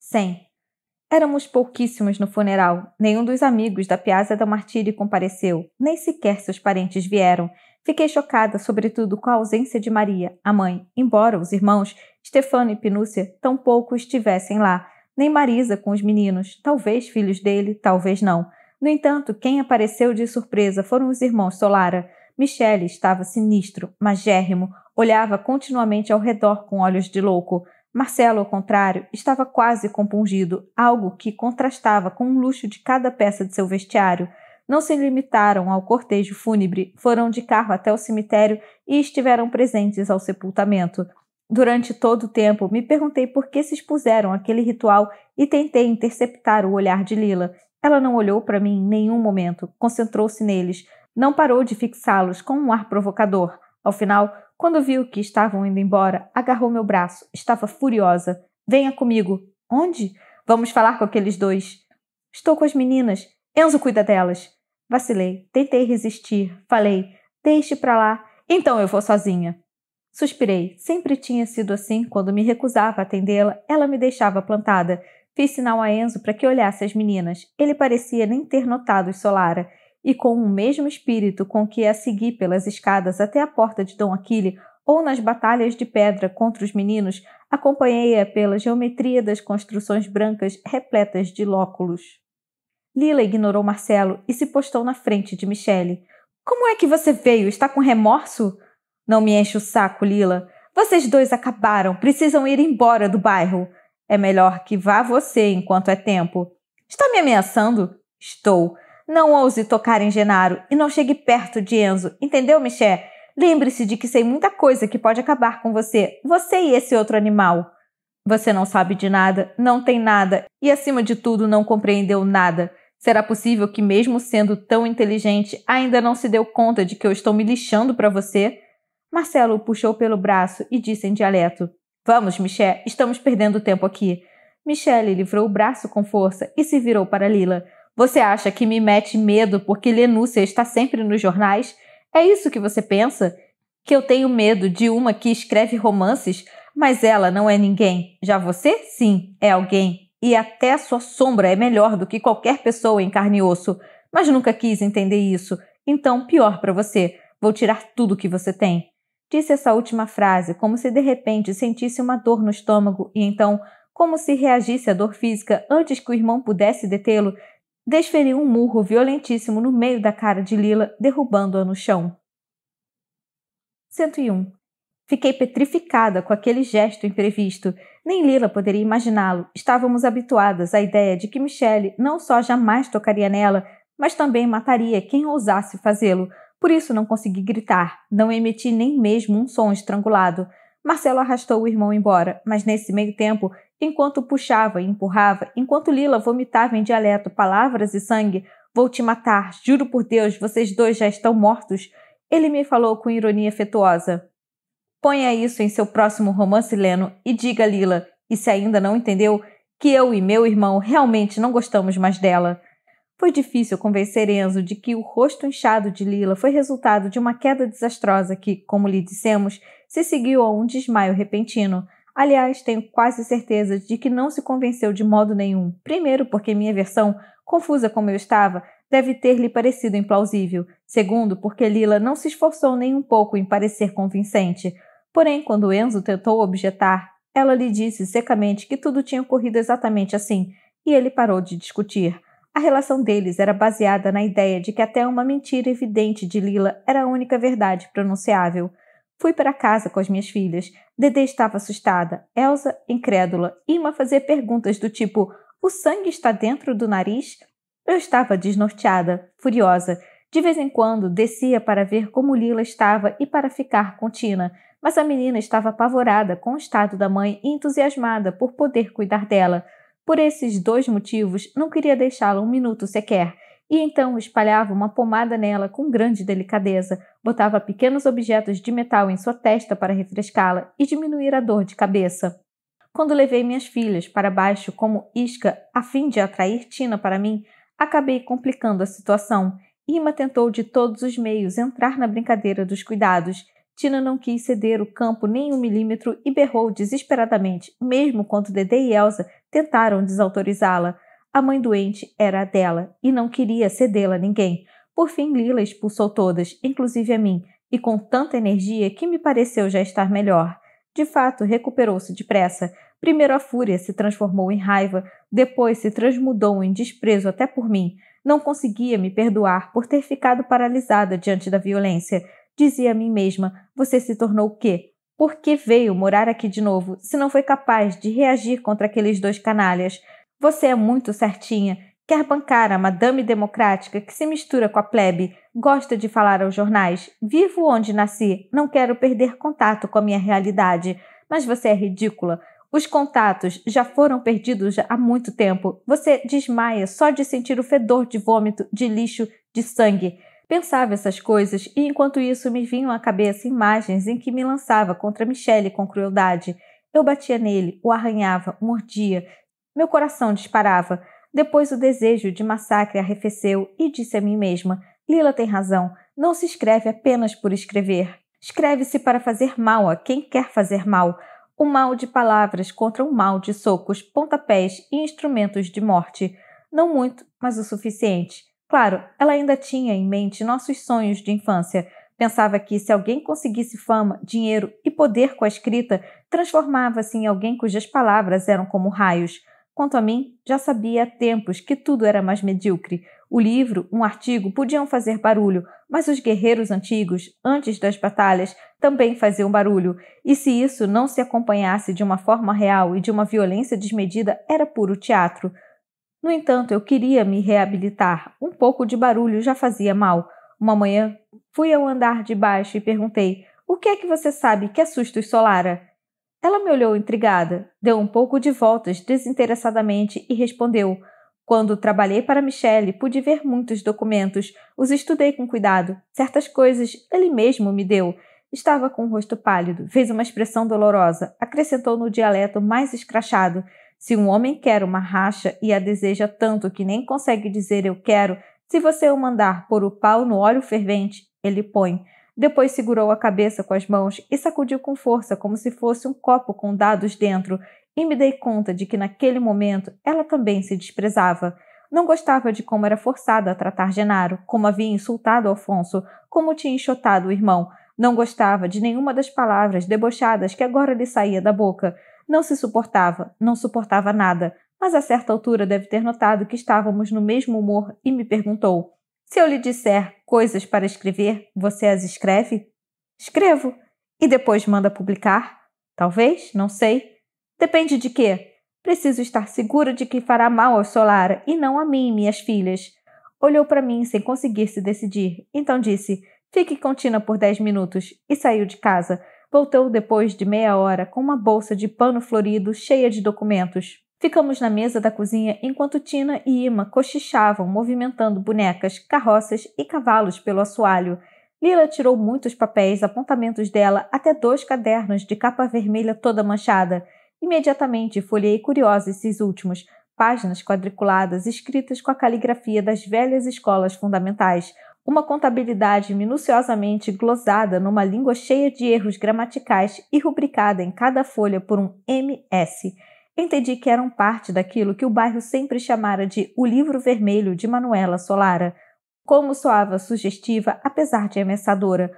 100. Éramos pouquíssimos no funeral. Nenhum dos amigos da Piazza da Martiri compareceu, nem sequer seus parentes vieram. Fiquei chocada, sobretudo, com a ausência de Maria, a mãe, embora os irmãos, Stefano e Pinúcia, tão pouco estivessem lá, nem Marisa com os meninos, talvez filhos dele, talvez não. No entanto, quem apareceu de surpresa foram os irmãos Solara. Michele estava sinistro, magérrimo, olhava continuamente ao redor com olhos de louco. Marcelo, ao contrário, estava quase compungido, algo que contrastava com o luxo de cada peça de seu vestiário. Não se limitaram ao cortejo fúnebre, foram de carro até o cemitério e estiveram presentes ao sepultamento. Durante todo o tempo, me perguntei por que se expuseram àquele ritual e tentei interceptar o olhar de Lila. Ela não olhou para mim em nenhum momento, concentrou-se neles, não parou de fixá-los com um ar provocador. Ao final, quando viu que estavam indo embora, agarrou meu braço. Estava furiosa. Venha comigo. Onde? Vamos falar com aqueles dois. Estou com as meninas. Enzo cuida delas. Vacilei. Tentei resistir. Falei. Deixe para lá. Então eu vou sozinha. Suspirei. Sempre tinha sido assim. Quando me recusava a atendê-la, ela me deixava plantada. Fiz sinal a Enzo para que olhasse as meninas. Ele parecia nem ter notado Solara e com o mesmo espírito com que a segui pelas escadas até a porta de Dom Aquile ou nas batalhas de pedra contra os meninos, acompanhei-a pela geometria das construções brancas repletas de lóculos. Lila ignorou Marcelo e se postou na frente de Michele. Como é que você veio? Está com remorso? Não me enche o saco, Lila. Vocês dois acabaram, precisam ir embora do bairro. É melhor que vá você enquanto é tempo. Está me ameaçando? Estou. Não ouse tocar em Genaro e não chegue perto de Enzo, entendeu, Michel? Lembre-se de que sei muita coisa que pode acabar com você, você e esse outro animal. Você não sabe de nada, não tem nada e, acima de tudo, não compreendeu nada. Será possível que, mesmo sendo tão inteligente, ainda não se deu conta de que eu estou me lixando para você? Marcelo o puxou pelo braço e disse em dialeto: Vamos, Michel, estamos perdendo tempo aqui. Michele livrou o braço com força e se virou para Lila. Você acha que me mete medo porque Lenúcia está sempre nos jornais? É isso que você pensa? Que eu tenho medo de uma que escreve romances, mas ela não é ninguém. Já você, sim, é alguém. E até sua sombra é melhor do que qualquer pessoa em carne e osso. Mas nunca quis entender isso. Então, pior para você. Vou tirar tudo que você tem. Disse essa última frase como se de repente sentisse uma dor no estômago e então, como se reagisse à dor física antes que o irmão pudesse detê-lo, desferiu um murro violentíssimo no meio da cara de Lila, derrubando-a no chão. 101. Fiquei petrificada com aquele gesto imprevisto. Nem Lila poderia imaginá-lo. Estávamos habituadas à ideia de que Michelle não só jamais tocaria nela, mas também mataria quem ousasse fazê-lo. Por isso não consegui gritar, não emiti nem mesmo um som estrangulado. Marcelo arrastou o irmão embora, mas nesse meio tempo Enquanto puxava e empurrava, enquanto Lila vomitava em dialeto palavras e sangue, vou te matar, juro por Deus, vocês dois já estão mortos, ele me falou com ironia afetuosa. Ponha isso em seu próximo romance, Leno, e diga a Lila, e se ainda não entendeu, que eu e meu irmão realmente não gostamos mais dela. Foi difícil convencer Enzo de que o rosto inchado de Lila foi resultado de uma queda desastrosa que, como lhe dissemos, se seguiu a um desmaio repentino. Aliás, tenho quase certeza de que não se convenceu de modo nenhum. Primeiro, porque minha versão, confusa como eu estava, deve ter lhe parecido implausível. Segundo, porque Lila não se esforçou nem um pouco em parecer convincente. Porém, quando Enzo tentou objetar, ela lhe disse secamente que tudo tinha ocorrido exatamente assim, e ele parou de discutir. A relação deles era baseada na ideia de que até uma mentira evidente de Lila era a única verdade pronunciável. Fui para casa com as minhas filhas. Dedê estava assustada, Elsa incrédula, Ima fazia perguntas do tipo: o sangue está dentro do nariz? Eu estava desnorteada, furiosa. De vez em quando descia para ver como Lila estava e para ficar com Tina, mas a menina estava apavorada com o estado da mãe e entusiasmada por poder cuidar dela. Por esses dois motivos, não queria deixá-la um minuto sequer e então espalhava uma pomada nela com grande delicadeza, botava pequenos objetos de metal em sua testa para refrescá-la e diminuir a dor de cabeça. Quando levei minhas filhas para baixo como isca a fim de atrair Tina para mim, acabei complicando a situação. Ima tentou de todos os meios entrar na brincadeira dos cuidados. Tina não quis ceder o campo nem um milímetro e berrou desesperadamente, mesmo quando Dede e Elsa tentaram desautorizá-la. A mãe doente era a dela e não queria cedê-la a ninguém. Por fim, Lila expulsou todas, inclusive a mim, e com tanta energia que me pareceu já estar melhor. De fato, recuperou-se depressa. Primeiro a fúria se transformou em raiva, depois se transmudou em desprezo até por mim. Não conseguia me perdoar por ter ficado paralisada diante da violência. Dizia a mim mesma: Você se tornou o quê? Por que veio morar aqui de novo se não foi capaz de reagir contra aqueles dois canalhas? Você é muito certinha, quer bancar a madame democrática que se mistura com a plebe, gosta de falar aos jornais, vivo onde nasci, não quero perder contato com a minha realidade, mas você é ridícula. Os contatos já foram perdidos há muito tempo. Você desmaia só de sentir o fedor de vômito, de lixo, de sangue. Pensava essas coisas e, enquanto isso, me vinham à cabeça imagens em que me lançava contra Michele com crueldade. Eu batia nele, o arranhava, mordia, meu coração disparava. Depois o desejo de massacre arrefeceu e disse a mim mesma: Lila tem razão, não se escreve apenas por escrever. Escreve-se para fazer mal a quem quer fazer mal. O mal de palavras contra o mal de socos, pontapés e instrumentos de morte. Não muito, mas o suficiente. Claro, ela ainda tinha em mente nossos sonhos de infância. Pensava que se alguém conseguisse fama, dinheiro e poder com a escrita, transformava-se em alguém cujas palavras eram como raios. Quanto a mim, já sabia há tempos que tudo era mais medíocre. O livro, um artigo podiam fazer barulho, mas os guerreiros antigos, antes das batalhas, também faziam barulho. E se isso não se acompanhasse de uma forma real e de uma violência desmedida, era puro teatro. No entanto, eu queria me reabilitar. Um pouco de barulho já fazia mal. Uma manhã, fui ao andar de baixo e perguntei: O que é que você sabe que assusta os Solara? Ela me olhou intrigada, deu um pouco de voltas desinteressadamente e respondeu: Quando trabalhei para Michele, pude ver muitos documentos, os estudei com cuidado. Certas coisas ele mesmo me deu. Estava com o rosto pálido, fez uma expressão dolorosa, acrescentou no dialeto mais escrachado: Se um homem quer uma racha e a deseja tanto que nem consegue dizer eu quero, se você o mandar pôr o pau no óleo fervente, ele põe. Depois segurou a cabeça com as mãos e sacudiu com força, como se fosse um copo com dados dentro, e me dei conta de que naquele momento ela também se desprezava. Não gostava de como era forçada a tratar Genaro, como havia insultado Alfonso, como tinha enxotado o irmão. Não gostava de nenhuma das palavras debochadas que agora lhe saía da boca. Não se suportava, não suportava nada, mas a certa altura deve ter notado que estávamos no mesmo humor e me perguntou: se eu lhe disser coisas para escrever, você as escreve? Escrevo. E depois manda publicar? Talvez, não sei. Depende de quê? Preciso estar segura de que fará mal ao Solara e não a mim e minhas filhas. Olhou para mim sem conseguir se decidir, então disse: Fique contínua por dez minutos e saiu de casa. Voltou depois de meia hora com uma bolsa de pano florido cheia de documentos. Ficamos na mesa da cozinha enquanto Tina e Ima cochichavam, movimentando bonecas, carroças e cavalos pelo assoalho. Lila tirou muitos papéis, apontamentos dela, até dois cadernos de capa vermelha toda manchada. Imediatamente folhei curiosa esses últimos, páginas quadriculadas escritas com a caligrafia das velhas escolas fundamentais, uma contabilidade minuciosamente glosada numa língua cheia de erros gramaticais e rubricada em cada folha por um MS. Entendi que eram parte daquilo que o bairro sempre chamara de O Livro Vermelho de Manuela Solara, como soava sugestiva apesar de ameaçadora,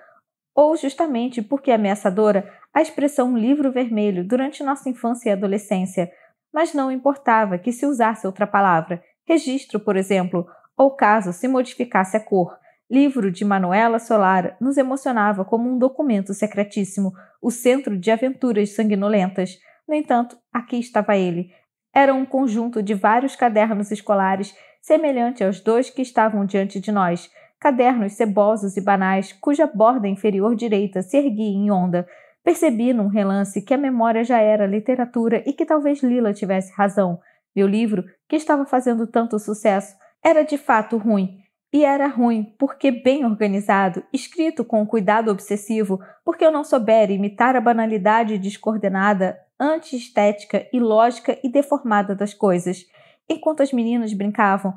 ou justamente porque ameaçadora a expressão livro vermelho durante nossa infância e adolescência, mas não importava que se usasse outra palavra, registro, por exemplo, ou caso se modificasse a cor. Livro de Manuela Solar nos emocionava como um documento secretíssimo, o centro de aventuras sanguinolentas. No entanto, aqui estava ele. Era um conjunto de vários cadernos escolares, semelhante aos dois que estavam diante de nós, cadernos cebosos e banais, cuja borda inferior direita se erguia em onda. Percebi num relance que a memória já era literatura e que talvez Lila tivesse razão. Meu livro, que estava fazendo tanto sucesso, era de fato ruim. E era ruim porque bem organizado, escrito com cuidado obsessivo, porque eu não soubera imitar a banalidade descoordenada antiestética, ilógica e deformada das coisas. Enquanto as meninas brincavam,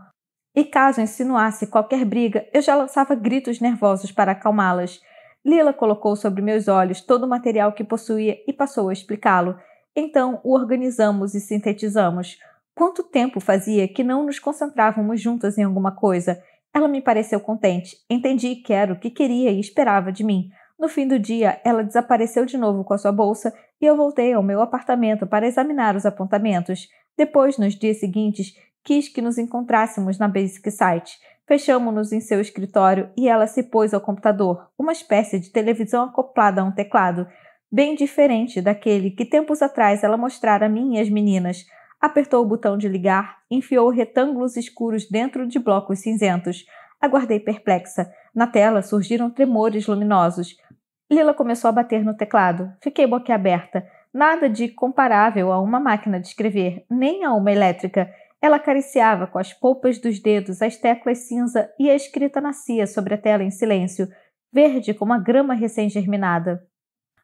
e caso insinuasse qualquer briga, eu já lançava gritos nervosos para acalmá-las. Lila colocou sobre meus olhos todo o material que possuía e passou a explicá-lo. Então o organizamos e sintetizamos. Quanto tempo fazia que não nos concentrávamos juntas em alguma coisa? Ela me pareceu contente. Entendi que era o que queria e esperava de mim. No fim do dia, ela desapareceu de novo com a sua bolsa e eu voltei ao meu apartamento para examinar os apontamentos. Depois, nos dias seguintes, quis que nos encontrássemos na Basic Site. Fechamos-nos em seu escritório e ela se pôs ao computador, uma espécie de televisão acoplada a um teclado, bem diferente daquele que tempos atrás ela mostrara a mim e as meninas. Apertou o botão de ligar, enfiou retângulos escuros dentro de blocos cinzentos. Aguardei perplexa. Na tela surgiram tremores luminosos. Lila começou a bater no teclado. Fiquei boquiaberta. Nada de comparável a uma máquina de escrever, nem a uma elétrica. Ela acariciava com as polpas dos dedos as teclas cinza e a escrita nascia sobre a tela em silêncio, verde como a grama recém-germinada.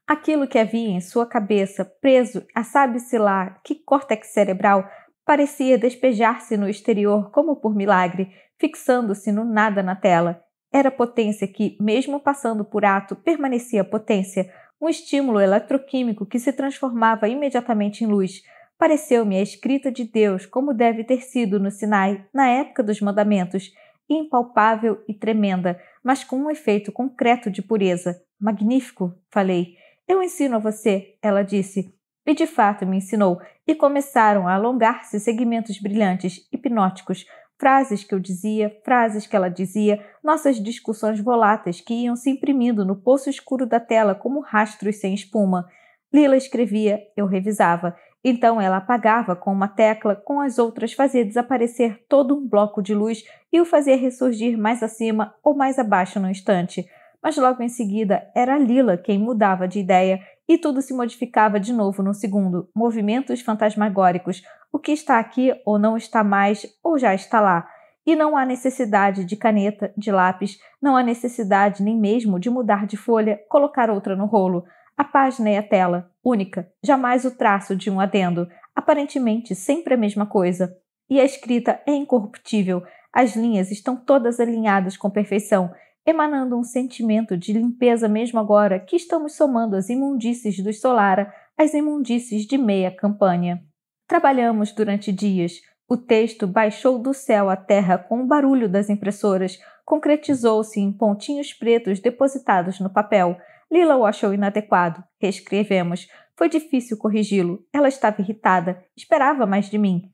Aquilo que havia em sua cabeça, preso a sabe-se lá que córtex cerebral, parecia despejar-se no exterior como por milagre, fixando-se no nada na tela. Era potência que, mesmo passando por ato, permanecia potência, um estímulo eletroquímico que se transformava imediatamente em luz. Pareceu-me a escrita de Deus, como deve ter sido no Sinai, na época dos mandamentos, impalpável e tremenda, mas com um efeito concreto de pureza. Magnífico, falei. Eu ensino a você, ela disse e de fato me ensinou, e começaram a alongar-se segmentos brilhantes, hipnóticos, frases que eu dizia, frases que ela dizia, nossas discussões voláteis que iam se imprimindo no poço escuro da tela como rastros sem espuma. Lila escrevia, eu revisava. Então ela apagava com uma tecla, com as outras fazia desaparecer todo um bloco de luz e o fazia ressurgir mais acima ou mais abaixo no instante. Mas logo em seguida era Lila quem mudava de ideia e tudo se modificava de novo no segundo, movimentos fantasmagóricos, o que está aqui ou não está mais ou já está lá. E não há necessidade de caneta, de lápis, não há necessidade nem mesmo de mudar de folha, colocar outra no rolo. A página é a tela, única, jamais o traço de um adendo, aparentemente sempre a mesma coisa. E a escrita é incorruptível, as linhas estão todas alinhadas com perfeição emanando um sentimento de limpeza mesmo agora que estamos somando as imundícies dos Solara às imundícies de meia campanha. Trabalhamos durante dias. O texto baixou do céu à terra com o barulho das impressoras, concretizou-se em pontinhos pretos depositados no papel. Lila o achou inadequado. Reescrevemos. Foi difícil corrigi-lo. Ela estava irritada. Esperava mais de mim.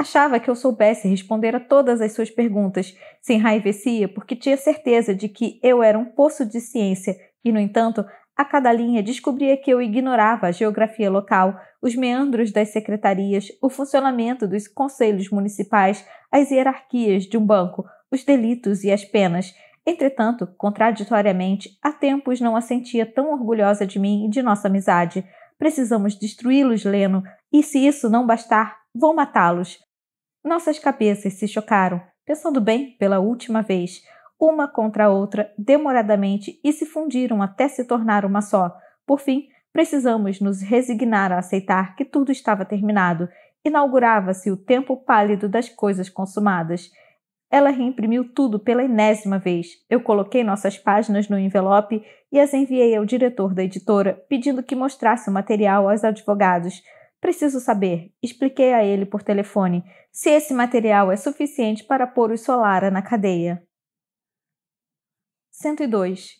Achava que eu soubesse responder a todas as suas perguntas, se enraivecia porque tinha certeza de que eu era um poço de ciência e, no entanto, a cada linha descobria que eu ignorava a geografia local, os meandros das secretarias, o funcionamento dos conselhos municipais, as hierarquias de um banco, os delitos e as penas. Entretanto, contraditoriamente, há tempos não a sentia tão orgulhosa de mim e de nossa amizade. Precisamos destruí-los, Leno, e se isso não bastar, vou matá-los. Nossas cabeças se chocaram, pensando bem pela última vez, uma contra a outra, demoradamente e se fundiram até se tornar uma só. Por fim, precisamos nos resignar a aceitar que tudo estava terminado. Inaugurava-se o tempo pálido das coisas consumadas. Ela reimprimiu tudo pela enésima vez. Eu coloquei nossas páginas no envelope e as enviei ao diretor da editora, pedindo que mostrasse o material aos advogados. Preciso saber, expliquei a ele por telefone, se esse material é suficiente para pôr o Solara na cadeia. 102.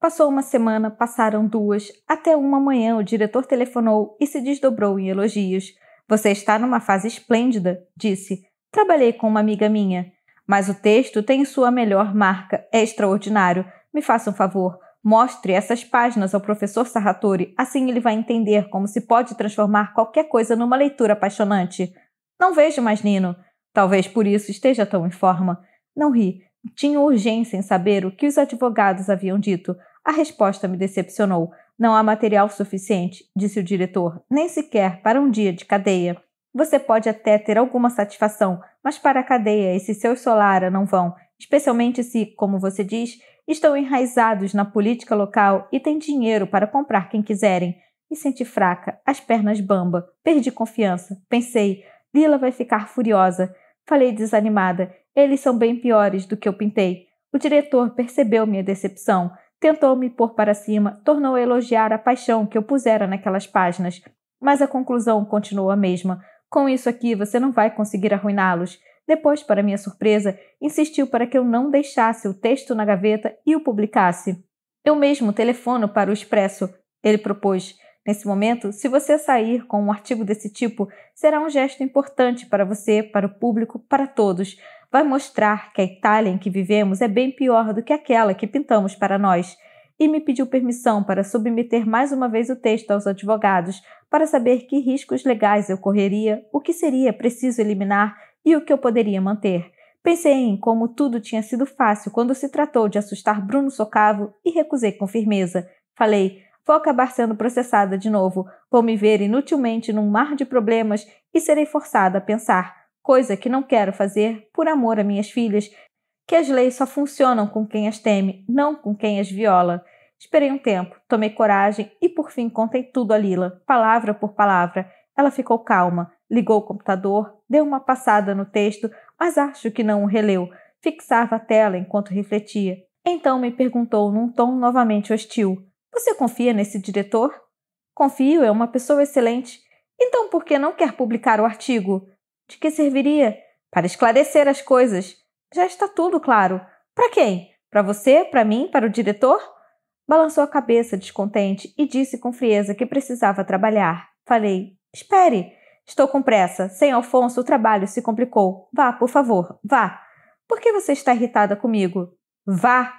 Passou uma semana, passaram duas, até uma manhã o diretor telefonou e se desdobrou em elogios. Você está numa fase esplêndida, disse. Trabalhei com uma amiga minha. Mas o texto tem sua melhor marca, é extraordinário. Me faça um favor, Mostre essas páginas ao professor Sarratori, assim ele vai entender como se pode transformar qualquer coisa numa leitura apaixonante. Não vejo mais Nino. Talvez por isso esteja tão em forma. Não ri. Tinha urgência em saber o que os advogados haviam dito. A resposta me decepcionou. Não há material suficiente, disse o diretor, nem sequer para um dia de cadeia. Você pode até ter alguma satisfação, mas para a cadeia esses seus Solara não vão, especialmente se, como você diz, estão enraizados na política local e têm dinheiro para comprar quem quiserem. Me senti fraca, as pernas bamba, perdi confiança. Pensei, Lila vai ficar furiosa. Falei desanimada, eles são bem piores do que eu pintei. O diretor percebeu minha decepção, tentou me pôr para cima, tornou a elogiar a paixão que eu pusera naquelas páginas. Mas a conclusão continuou a mesma. Com isso aqui você não vai conseguir arruiná-los. Depois, para minha surpresa, insistiu para que eu não deixasse o texto na gaveta e o publicasse. Eu mesmo telefono para o Expresso, ele propôs. Nesse momento, se você sair com um artigo desse tipo, será um gesto importante para você, para o público, para todos. Vai mostrar que a Itália em que vivemos é bem pior do que aquela que pintamos para nós. E me pediu permissão para submeter mais uma vez o texto aos advogados, para saber que riscos legais eu correria, o que seria preciso eliminar e o que eu poderia manter. Pensei em como tudo tinha sido fácil quando se tratou de assustar Bruno Socavo e recusei com firmeza. Falei: vou acabar sendo processada de novo, vou me ver inutilmente num mar de problemas e serei forçada a pensar, coisa que não quero fazer por amor a minhas filhas, que as leis só funcionam com quem as teme, não com quem as viola. Esperei um tempo, tomei coragem e por fim contei tudo a Lila, palavra por palavra. Ela ficou calma, Ligou o computador, deu uma passada no texto, mas acho que não o releu. Fixava a tela enquanto refletia. Então me perguntou num tom novamente hostil: Você confia nesse diretor? Confio, é uma pessoa excelente. Então por que não quer publicar o artigo? De que serviria? Para esclarecer as coisas. Já está tudo claro. Para quem? Para você? Para mim? Para o diretor? Balançou a cabeça descontente e disse com frieza que precisava trabalhar. Falei: Espere, Estou com pressa. Sem Alfonso, o trabalho se complicou. Vá, por favor, vá. Por que você está irritada comigo? Vá!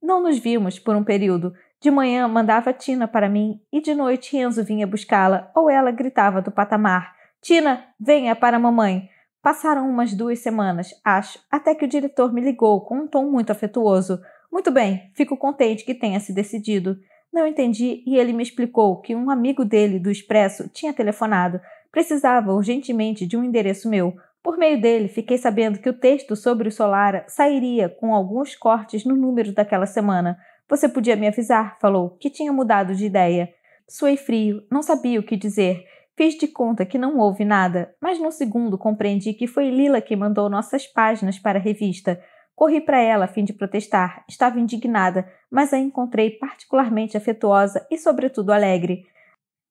Não nos vimos por um período. De manhã mandava Tina para mim e de noite Enzo vinha buscá-la ou ela gritava do patamar: Tina, venha para a mamãe. Passaram umas duas semanas, acho, até que o diretor me ligou com um tom muito afetuoso. Muito bem, fico contente que tenha se decidido. Não entendi e ele me explicou que um amigo dele do Expresso tinha telefonado precisava urgentemente de um endereço meu. Por meio dele, fiquei sabendo que o texto sobre o Solara sairia com alguns cortes no número daquela semana. Você podia me avisar, falou, que tinha mudado de ideia. Suei frio, não sabia o que dizer. Fiz de conta que não houve nada, mas num segundo compreendi que foi Lila que mandou nossas páginas para a revista. Corri para ela a fim de protestar. Estava indignada, mas a encontrei particularmente afetuosa e, sobretudo, alegre.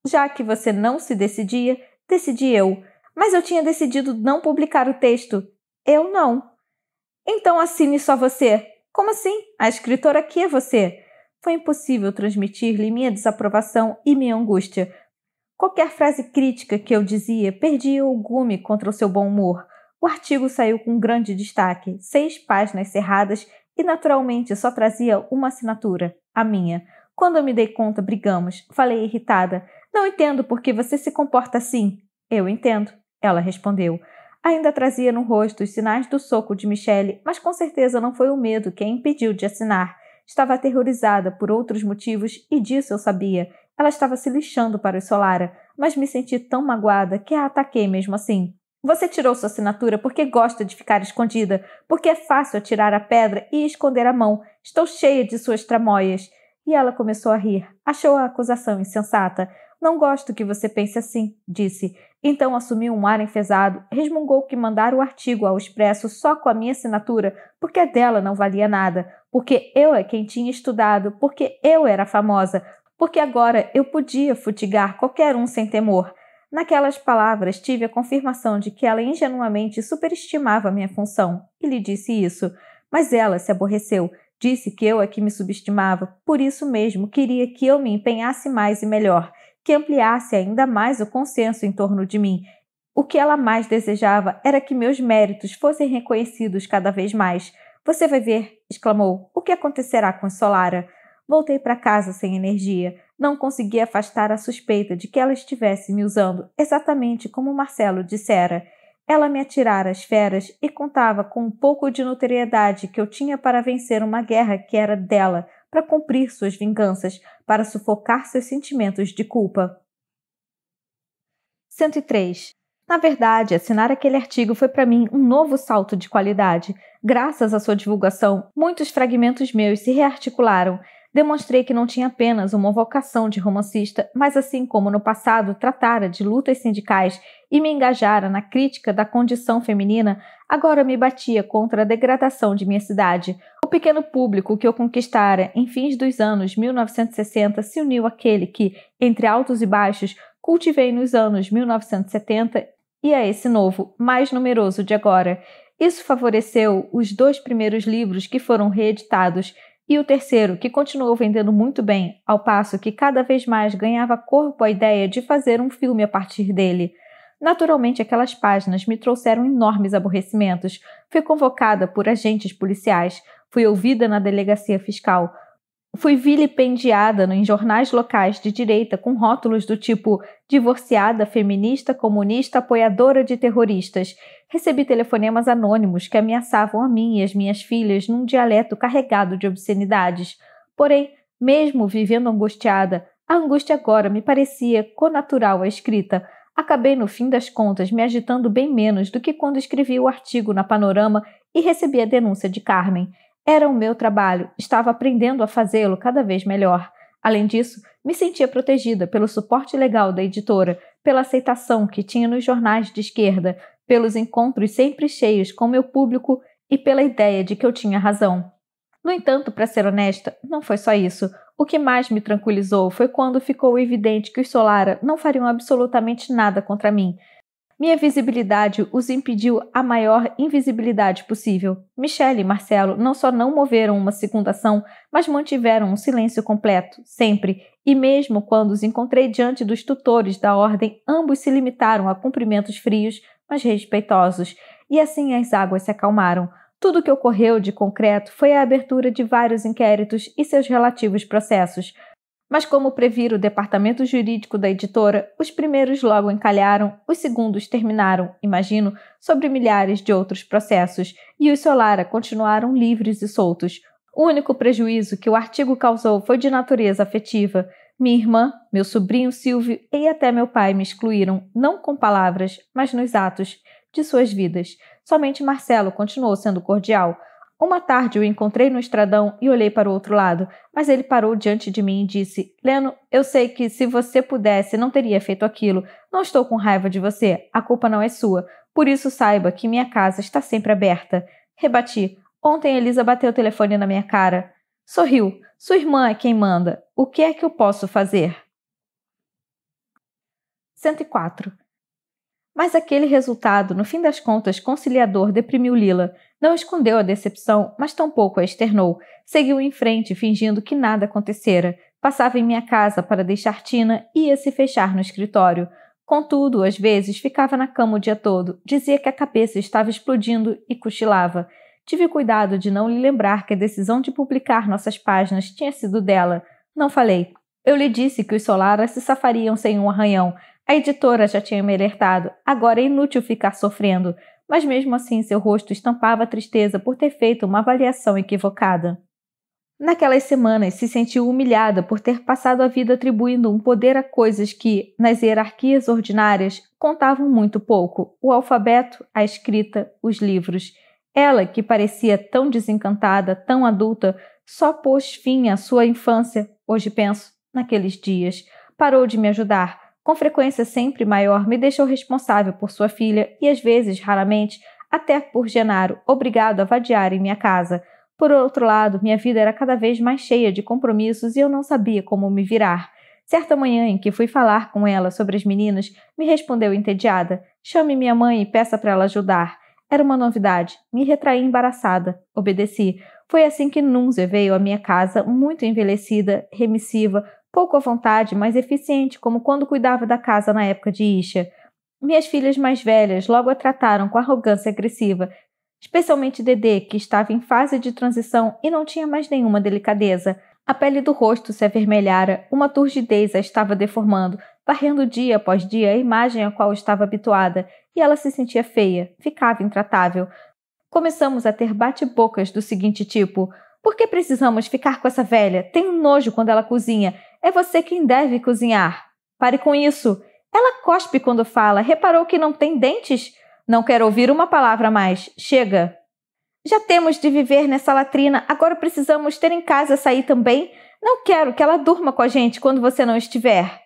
Já que você não se decidia, Decidi eu. Mas eu tinha decidido não publicar o texto. Eu não. Então assine só você. Como assim? A escritora aqui é você. Foi impossível transmitir-lhe minha desaprovação e minha angústia. Qualquer frase crítica que eu dizia perdia o gume contra o seu bom humor. O artigo saiu com grande destaque, seis páginas cerradas e naturalmente só trazia uma assinatura, a minha. Quando eu me dei conta, brigamos. Falei irritada. Não entendo por que você se comporta assim. Eu entendo, ela respondeu. Ainda trazia no rosto os sinais do soco de Michelle, mas com certeza não foi o medo que a impediu de assinar. Estava aterrorizada por outros motivos e disso eu sabia. Ela estava se lixando para o Solara, mas me senti tão magoada que a ataquei mesmo assim. Você tirou sua assinatura porque gosta de ficar escondida, porque é fácil atirar a pedra e esconder a mão. Estou cheia de suas tramóias. E ela começou a rir. Achou a acusação insensata, não gosto que você pense assim, disse. Então assumiu um ar enfesado, resmungou que mandara o artigo ao expresso só com a minha assinatura, porque a dela não valia nada, porque eu é quem tinha estudado, porque eu era famosa, porque agora eu podia futigar qualquer um sem temor. Naquelas palavras tive a confirmação de que ela ingenuamente superestimava minha função, e lhe disse isso. Mas ela se aborreceu, disse que eu é que me subestimava, por isso mesmo queria que eu me empenhasse mais e melhor que ampliasse ainda mais o consenso em torno de mim. O que ela mais desejava era que meus méritos fossem reconhecidos cada vez mais. Você vai ver, exclamou. O que acontecerá com Solara? Voltei para casa sem energia. Não consegui afastar a suspeita de que ela estivesse me usando, exatamente como Marcelo dissera. Ela me atirara às feras e contava com um pouco de notoriedade que eu tinha para vencer uma guerra que era dela, para cumprir suas vinganças, para sufocar seus sentimentos de culpa. 103. Na verdade, assinar aquele artigo foi para mim um novo salto de qualidade. Graças à sua divulgação, muitos fragmentos meus se rearticularam Demonstrei que não tinha apenas uma vocação de romancista, mas assim como no passado tratara de lutas sindicais e me engajara na crítica da condição feminina, agora me batia contra a degradação de minha cidade. O pequeno público que eu conquistara em fins dos anos 1960 se uniu àquele que, entre altos e baixos, cultivei nos anos 1970 e a é esse novo, mais numeroso de agora. Isso favoreceu os dois primeiros livros que foram reeditados e o terceiro, que continuou vendendo muito bem, ao passo que cada vez mais ganhava corpo a ideia de fazer um filme a partir dele. Naturalmente, aquelas páginas me trouxeram enormes aborrecimentos. Fui convocada por agentes policiais, fui ouvida na delegacia fiscal, fui vilipendiada em jornais locais de direita com rótulos do tipo divorciada, feminista, comunista, apoiadora de terroristas. Recebi telefonemas anônimos que ameaçavam a mim e as minhas filhas num dialeto carregado de obscenidades. Porém, mesmo vivendo angustiada, a angústia agora me parecia conatural à escrita. Acabei, no fim das contas, me agitando bem menos do que quando escrevi o artigo na Panorama e recebi a denúncia de Carmen. Era o meu trabalho, estava aprendendo a fazê-lo cada vez melhor. Além disso, me sentia protegida pelo suporte legal da editora, pela aceitação que tinha nos jornais de esquerda, pelos encontros sempre cheios com meu público e pela ideia de que eu tinha razão. No entanto, para ser honesta, não foi só isso. O que mais me tranquilizou foi quando ficou evidente que os Solara não fariam absolutamente nada contra mim. Minha visibilidade os impediu a maior invisibilidade possível. Michelle e Marcelo não só não moveram uma segunda ação, mas mantiveram um silêncio completo, sempre, e mesmo quando os encontrei diante dos tutores da ordem, ambos se limitaram a cumprimentos frios, mas respeitosos, e assim as águas se acalmaram. Tudo o que ocorreu de concreto foi a abertura de vários inquéritos e seus relativos processos. Mas, como previra o departamento jurídico da editora, os primeiros logo encalharam, os segundos terminaram, imagino, sobre milhares de outros processos, e os Solara continuaram livres e soltos. O único prejuízo que o artigo causou foi de natureza afetiva. Minha irmã, meu sobrinho Silvio e até meu pai me excluíram, não com palavras, mas nos atos, de suas vidas. Somente Marcelo continuou sendo cordial. Uma tarde o encontrei no estradão e olhei para o outro lado, mas ele parou diante de mim e disse: Leno, eu sei que se você pudesse, não teria feito aquilo. Não estou com raiva de você, a culpa não é sua. Por isso saiba que minha casa está sempre aberta. Rebati. Ontem Elisa bateu o telefone na minha cara. Sorriu. Sua irmã é quem manda. O que é que eu posso fazer? 104. Mas aquele resultado, no fim das contas, conciliador deprimiu Lila. Não escondeu a decepção, mas tampouco a externou. Seguiu em frente, fingindo que nada acontecera. Passava em minha casa para deixar Tina e ia se fechar no escritório. Contudo, às vezes ficava na cama o dia todo, dizia que a cabeça estava explodindo e cochilava. Tive cuidado de não lhe lembrar que a decisão de publicar nossas páginas tinha sido dela. Não falei. Eu lhe disse que os Solaras se safariam sem um arranhão. A editora já tinha me alertado. Agora é inútil ficar sofrendo. Mas mesmo assim, seu rosto estampava tristeza por ter feito uma avaliação equivocada. Naquelas semanas, se sentiu humilhada por ter passado a vida atribuindo um poder a coisas que, nas hierarquias ordinárias, contavam muito pouco: o alfabeto, a escrita, os livros. Ela, que parecia tão desencantada, tão adulta, só pôs fim à sua infância, hoje penso, naqueles dias. Parou de me ajudar. Com frequência sempre maior, me deixou responsável por sua filha e, às vezes, raramente, até por Genaro, obrigado a vadiar em minha casa. Por outro lado, minha vida era cada vez mais cheia de compromissos e eu não sabia como me virar. Certa manhã em que fui falar com ela sobre as meninas, me respondeu entediada: Chame minha mãe e peça para ela ajudar. Era uma novidade. Me retraí embaraçada. Obedeci. Foi assim que Nunze veio à minha casa, muito envelhecida, remissiva, pouco à vontade, mas eficiente, como quando cuidava da casa na época de Isha. Minhas filhas mais velhas logo a trataram com arrogância agressiva, especialmente Dedê, que estava em fase de transição e não tinha mais nenhuma delicadeza. A pele do rosto se avermelhara, uma turgidez a estava deformando, varrendo dia após dia a imagem a qual estava habituada, e ela se sentia feia, ficava intratável. Começamos a ter bate-bocas do seguinte tipo: Por que precisamos ficar com essa velha? Tenho nojo quando ela cozinha. É você quem deve cozinhar. Pare com isso. Ela cospe quando fala. Reparou que não tem dentes? Não quero ouvir uma palavra mais. Chega. Já temos de viver nessa latrina, agora precisamos ter em casa sair também. Não quero que ela durma com a gente quando você não estiver.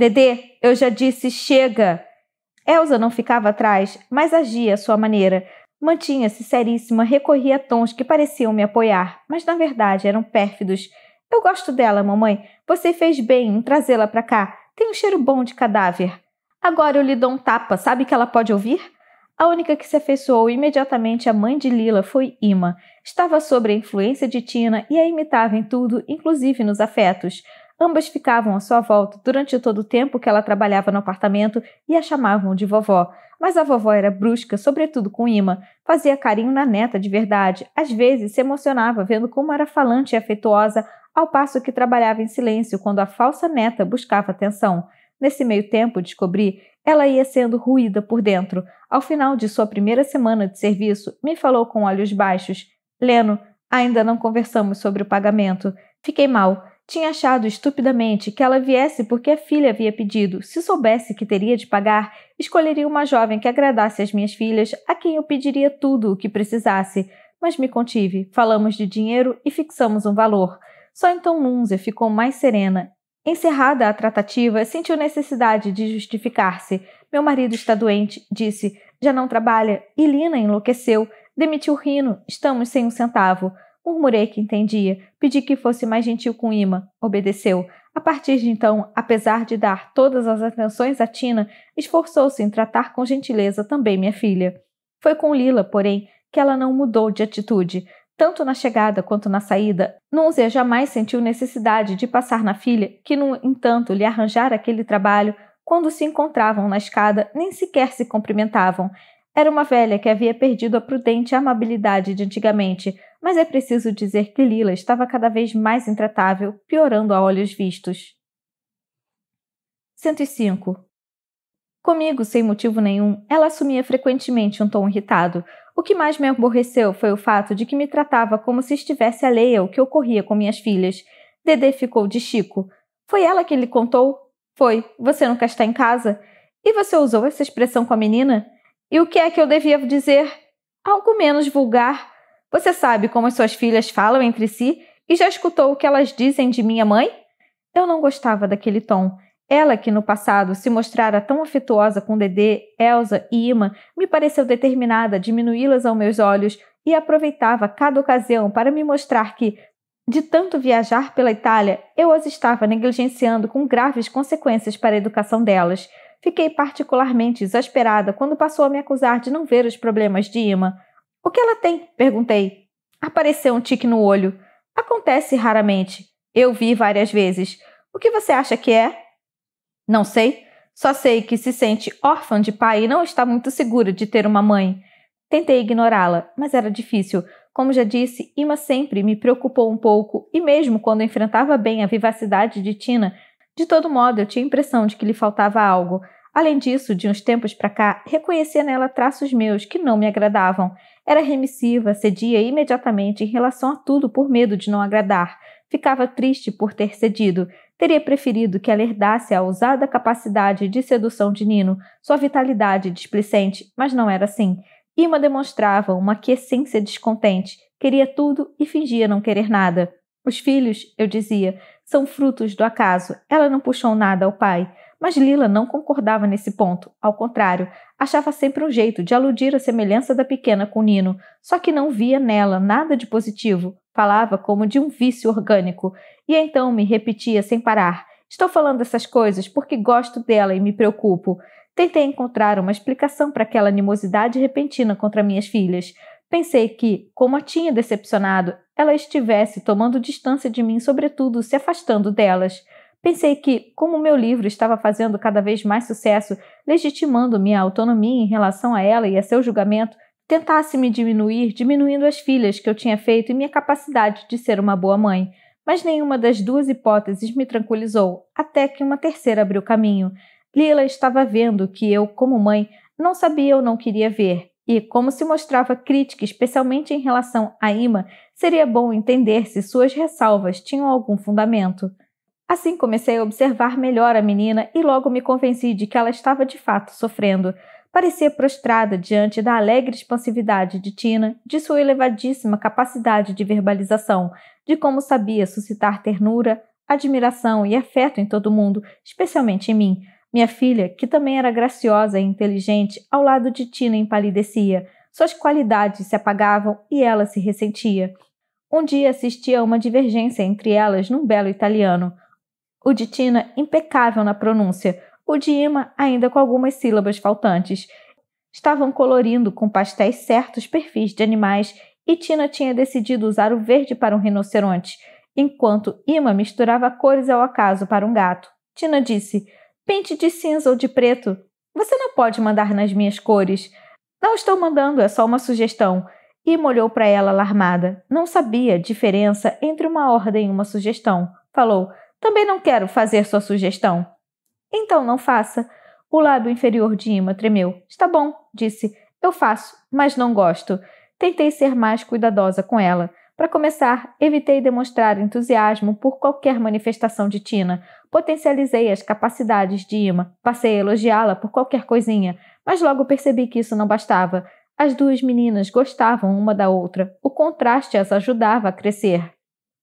Dedê, eu já disse chega! Elsa não ficava atrás, mas agia à sua maneira. Mantinha-se seríssima, recorria a tons que pareciam me apoiar, mas na verdade eram pérfidos. Eu gosto dela, mamãe. Você fez bem em trazê-la para cá. Tem um cheiro bom de cadáver. Agora eu lhe dou um tapa, sabe que ela pode ouvir? A única que se afeiçoou imediatamente à mãe de Lila foi Ima. Estava sob a influência de Tina e a imitava em tudo, inclusive nos afetos. Ambas ficavam à sua volta durante todo o tempo que ela trabalhava no apartamento e a chamavam de vovó. Mas a vovó era brusca, sobretudo com Ima, fazia carinho na neta de verdade, às vezes se emocionava vendo como era falante e afetuosa, ao passo que trabalhava em silêncio quando a falsa neta buscava atenção. Nesse meio tempo, descobri, ela ia sendo ruída por dentro. Ao final de sua primeira semana de serviço, me falou com olhos baixos: Leno, ainda não conversamos sobre o pagamento. Fiquei mal. Tinha achado estupidamente que ela viesse porque a filha havia pedido. Se soubesse que teria de pagar, escolheria uma jovem que agradasse as minhas filhas, a quem eu pediria tudo o que precisasse. Mas me contive. Falamos de dinheiro e fixamos um valor. Só então Nunzia ficou mais serena. Encerrada a tratativa, sentiu necessidade de justificar-se. Meu marido está doente, disse. Já não trabalha. E Lina enlouqueceu. Demitiu Rino. Estamos sem um centavo. Murmurei que entendia, pedi que fosse mais gentil com Ima. Obedeceu. A partir de então, apesar de dar todas as atenções a Tina, esforçou-se em tratar com gentileza também minha filha. Foi com Lila, porém, que ela não mudou de atitude. Tanto na chegada quanto na saída, Nunzia jamais sentiu necessidade de passar na filha, que, no entanto, lhe arranjara aquele trabalho quando se encontravam na escada, nem sequer se cumprimentavam. Era uma velha que havia perdido a prudente amabilidade de antigamente, mas é preciso dizer que Lila estava cada vez mais intratável, piorando a olhos vistos. 105. Comigo, sem motivo nenhum, ela assumia frequentemente um tom irritado. O que mais me aborreceu foi o fato de que me tratava como se estivesse alheia ao que ocorria com minhas filhas. Dedê ficou de Chico. Foi ela que lhe contou? Foi. Você nunca está em casa? E você usou essa expressão com a menina? E o que é que eu devia dizer? Algo menos vulgar. Você sabe como as suas filhas falam entre si e já escutou o que elas dizem de minha mãe? Eu não gostava daquele tom. Ela, que no passado se mostrara tão afetuosa com Dedê, Elsa e Ima, me pareceu determinada a diminuí-las aos meus olhos e aproveitava cada ocasião para me mostrar que, de tanto viajar pela Itália, eu as estava negligenciando com graves consequências para a educação delas. Fiquei particularmente exasperada quando passou a me acusar de não ver os problemas de Ima. O que ela tem? perguntei. Apareceu um tique no olho. Acontece raramente. Eu vi várias vezes. O que você acha que é? Não sei. Só sei que se sente órfã de pai e não está muito segura de ter uma mãe. Tentei ignorá-la, mas era difícil. Como já disse, Ima sempre me preocupou um pouco, e mesmo quando enfrentava bem a vivacidade de Tina, de todo modo, eu tinha a impressão de que lhe faltava algo. Além disso, de uns tempos para cá, reconhecia nela traços meus que não me agradavam. Era remissiva, cedia imediatamente em relação a tudo por medo de não agradar. Ficava triste por ter cedido. Teria preferido que ela herdasse a ousada capacidade de sedução de Nino, sua vitalidade displicente, mas não era assim. Ima demonstrava uma quiescência descontente, queria tudo e fingia não querer nada. Os filhos, eu dizia, são frutos do acaso. Ela não puxou nada ao pai. Mas Lila não concordava nesse ponto. Ao contrário, achava sempre um jeito de aludir a semelhança da pequena com Nino, só que não via nela nada de positivo. Falava como de um vício orgânico. E então me repetia sem parar: Estou falando essas coisas porque gosto dela e me preocupo. Tentei encontrar uma explicação para aquela animosidade repentina contra minhas filhas, Pensei que, como a tinha decepcionado, ela estivesse tomando distância de mim, sobretudo se afastando delas. Pensei que, como meu livro estava fazendo cada vez mais sucesso, legitimando minha autonomia em relação a ela e a seu julgamento, tentasse me diminuir, diminuindo as filhas que eu tinha feito e minha capacidade de ser uma boa mãe. Mas nenhuma das duas hipóteses me tranquilizou, até que uma terceira abriu caminho. Lila estava vendo que eu, como mãe, não sabia ou não queria ver. E, como se mostrava crítica, especialmente em relação a Ima, seria bom entender se suas ressalvas tinham algum fundamento. Assim comecei a observar melhor a menina e logo me convenci de que ela estava de fato sofrendo. Parecia prostrada diante da alegre expansividade de Tina, de sua elevadíssima capacidade de verbalização, de como sabia suscitar ternura, admiração e afeto em todo mundo, especialmente em mim. Minha filha, que também era graciosa e inteligente, ao lado de Tina empalidecia. Suas qualidades se apagavam e ela se ressentia. Um dia assistia a uma divergência entre elas num belo italiano. O de Tina, impecável na pronúncia, o de Ima, ainda com algumas sílabas faltantes. Estavam colorindo com pastéis certos perfis de animais e Tina tinha decidido usar o verde para um rinoceronte, enquanto Ima misturava cores ao acaso para um gato. Tina disse: Pente de cinza ou de preto. Você não pode mandar nas minhas cores. Não estou mandando, é só uma sugestão. Ima olhou para ela alarmada. Não sabia a diferença entre uma ordem e uma sugestão. Falou: Também não quero fazer sua sugestão. Então não faça. O lábio inferior de Ima tremeu. Está bom, disse. Eu faço, mas não gosto. Tentei ser mais cuidadosa com ela. Para começar, evitei demonstrar entusiasmo por qualquer manifestação de Tina, Potencializei as capacidades de Ima, passei a elogiá-la por qualquer coisinha, mas logo percebi que isso não bastava. As duas meninas gostavam uma da outra, o contraste as ajudava a crescer.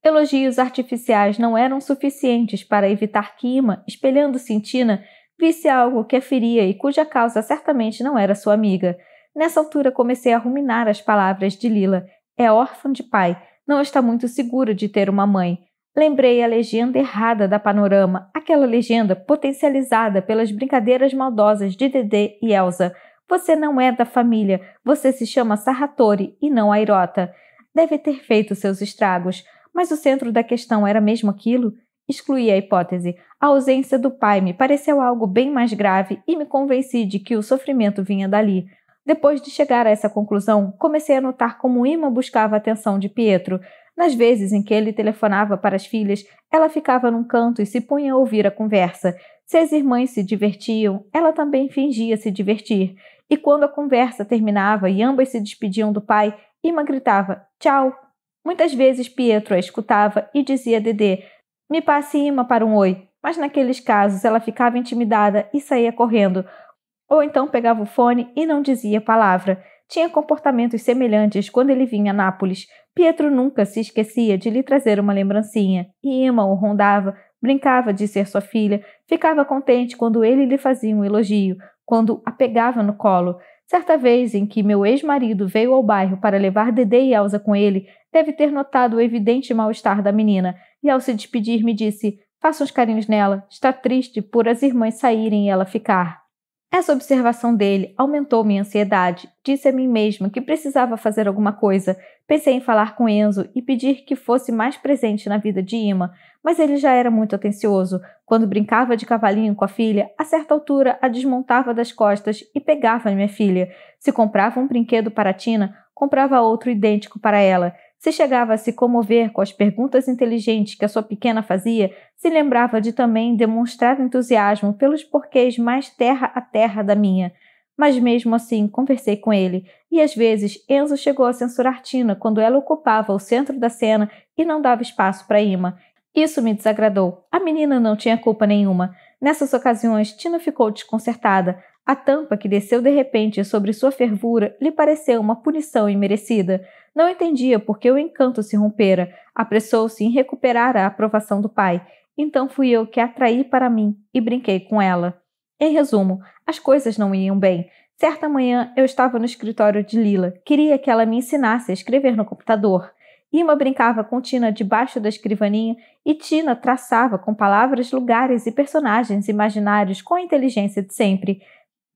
Elogios artificiais não eram suficientes para evitar que Ima, espelhando-se em Tina, visse algo que a feria e cuja causa certamente não era sua amiga. Nessa altura comecei a ruminar as palavras de Lila. É órfã de pai, não está muito segura de ter uma mãe. Lembrei a legenda errada da Panorama, aquela legenda potencializada pelas brincadeiras maldosas de Dedê e Elsa. Você não é da família, você se chama Sarratori e não Airota. Deve ter feito seus estragos, mas o centro da questão era mesmo aquilo? Excluí a hipótese. A ausência do pai me pareceu algo bem mais grave e me convenci de que o sofrimento vinha dali. Depois de chegar a essa conclusão, comecei a notar como Ima buscava a atenção de Pietro. Nas vezes em que ele telefonava para as filhas, ela ficava num canto e se punha a ouvir a conversa. Se as irmãs se divertiam, ela também fingia se divertir. E quando a conversa terminava e ambas se despediam do pai, Ima gritava: Tchau! Muitas vezes Pietro a escutava e dizia a Dedê: Me passe Ima para um oi. Mas naqueles casos ela ficava intimidada e saía correndo, ou então pegava o fone e não dizia palavra. Tinha comportamentos semelhantes quando ele vinha a Nápoles, Pietro nunca se esquecia de lhe trazer uma lembrancinha, e Emma o rondava, brincava de ser sua filha, ficava contente quando ele lhe fazia um elogio, quando a pegava no colo. Certa vez em que meu ex-marido veio ao bairro para levar Dedê e Elsa com ele, deve ter notado o evidente mal-estar da menina, e ao se despedir me disse: Faça uns carinhos nela, está triste por as irmãs saírem e ela ficar. Essa observação dele aumentou minha ansiedade. Disse a mim mesma que precisava fazer alguma coisa. Pensei em falar com Enzo e pedir que fosse mais presente na vida de Ima, mas ele já era muito atencioso. Quando brincava de cavalinho com a filha, a certa altura a desmontava das costas e pegava minha filha. Se comprava um brinquedo para a Tina, comprava outro idêntico para ela. Se chegava a se comover com as perguntas inteligentes que a sua pequena fazia, se lembrava de também demonstrar entusiasmo pelos porquês mais terra a terra da minha. Mas mesmo assim, conversei com ele, e às vezes Enzo chegou a censurar Tina quando ela ocupava o centro da cena e não dava espaço para Ima. Isso me desagradou. A menina não tinha culpa nenhuma. Nessas ocasiões, Tina ficou desconcertada, a tampa que desceu de repente sobre sua fervura lhe pareceu uma punição imerecida. Não entendia por que o encanto se rompera. Apressou-se em recuperar a aprovação do pai. Então fui eu que a atraí para mim e brinquei com ela. Em resumo, as coisas não iam bem. Certa manhã eu estava no escritório de Lila. Queria que ela me ensinasse a escrever no computador. Ima brincava com Tina debaixo da escrivaninha e Tina traçava com palavras lugares e personagens imaginários com a inteligência de sempre.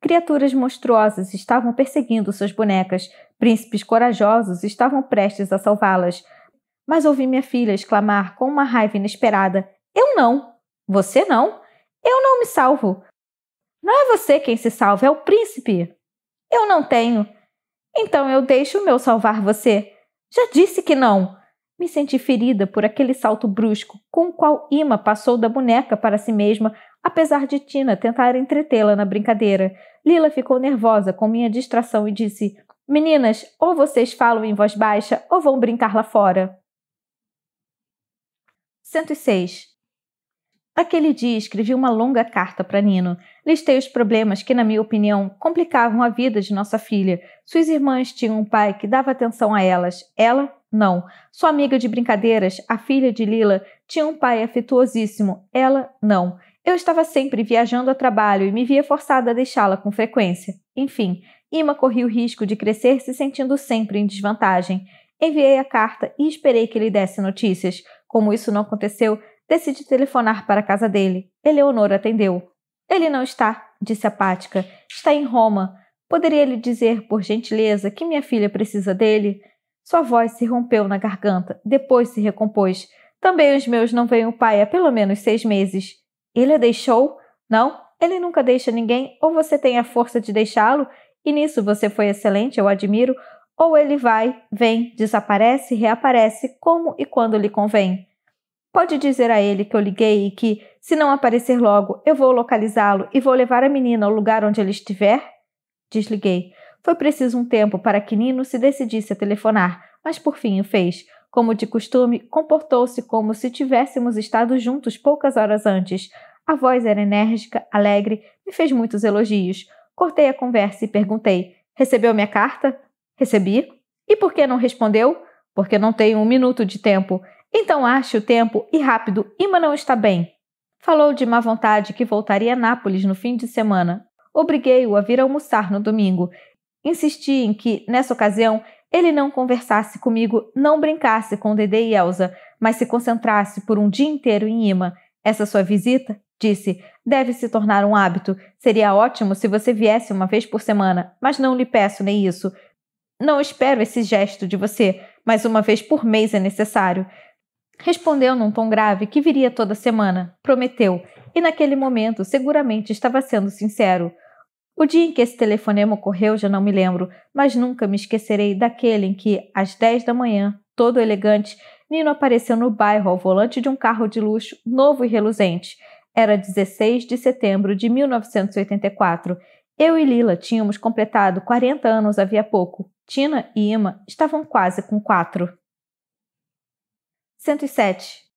Criaturas monstruosas estavam perseguindo suas bonecas, príncipes corajosos estavam prestes a salvá-las. Mas ouvi minha filha exclamar com uma raiva inesperada: Eu não! Você não! Eu não me salvo! Não é você quem se salva, é o príncipe! Eu não tenho! Então eu deixo o meu salvar você! Já disse que não! Me senti ferida por aquele salto brusco com o qual Ima passou da boneca para si mesma, apesar de Tina tentar entretê-la na brincadeira. Lila ficou nervosa com minha distração e disse: Meninas, ou vocês falam em voz baixa ou vão brincar lá fora. 106. Naquele dia escrevi uma longa carta para Nino. Listei os problemas que, na minha opinião, complicavam a vida de nossa filha. Suas irmãs tinham um pai que dava atenção a elas. Ela, não. Sua amiga de brincadeiras, a filha de Lila, tinha um pai afetuosíssimo. Ela, não. Eu estava sempre viajando a trabalho e me via forçada a deixá-la com frequência. Enfim, Ima corria o risco de crescer se sentindo sempre em desvantagem. Enviei a carta e esperei que ele desse notícias. Como isso não aconteceu, decidi telefonar para a casa dele. Eleonor atendeu. Ele não está, disse apática. Está em Roma. Poderia lhe dizer, por gentileza, que minha filha precisa dele? Sua voz se rompeu na garganta, depois se recompôs. Também os meus não veem o pai há pelo menos seis meses. Ele a deixou? Não, ele nunca deixa ninguém, ou você tem a força de deixá-lo, e nisso você foi excelente, eu admiro, ou ele vai, vem, desaparece, reaparece, como e quando lhe convém. Pode dizer a ele que eu liguei e que, se não aparecer logo, eu vou localizá-lo e vou levar a menina ao lugar onde ele estiver? Desliguei. Foi preciso um tempo para que Nino se decidisse a telefonar, mas por fim o fez. Como de costume, comportou-se como se tivéssemos estado juntos poucas horas antes. A voz era enérgica, alegre, me fez muitos elogios. Cortei a conversa e perguntei: Recebeu minha carta? Recebi. E por que não respondeu? Porque não tenho um minuto de tempo. Então ache o tempo e rápido, Ima não está bem. Falou de má vontade que voltaria a Nápoles no fim de semana. Obriguei-o a vir almoçar no domingo. Insisti em que, nessa ocasião, ele não conversasse comigo, não brincasse com Dedê e Elsa, mas se concentrasse por um dia inteiro em Ima, essa sua visita, disse, deve se tornar um hábito. Seria ótimo se você viesse uma vez por semana, mas não lhe peço nem isso. Não espero esse gesto de você, mas uma vez por mês é necessário. Respondeu num tom grave que viria toda semana, prometeu, e naquele momento seguramente estava sendo sincero. O dia em que esse telefonema ocorreu já não me lembro, mas nunca me esquecerei daquele em que, às 10 da manhã, todo elegante, Nino apareceu no bairro ao volante de um carro de luxo novo e reluzente. Era 16 de setembro de 1984. Eu e Lila tínhamos completado 40 anos havia pouco. Tina e Ima estavam quase com quatro. 107.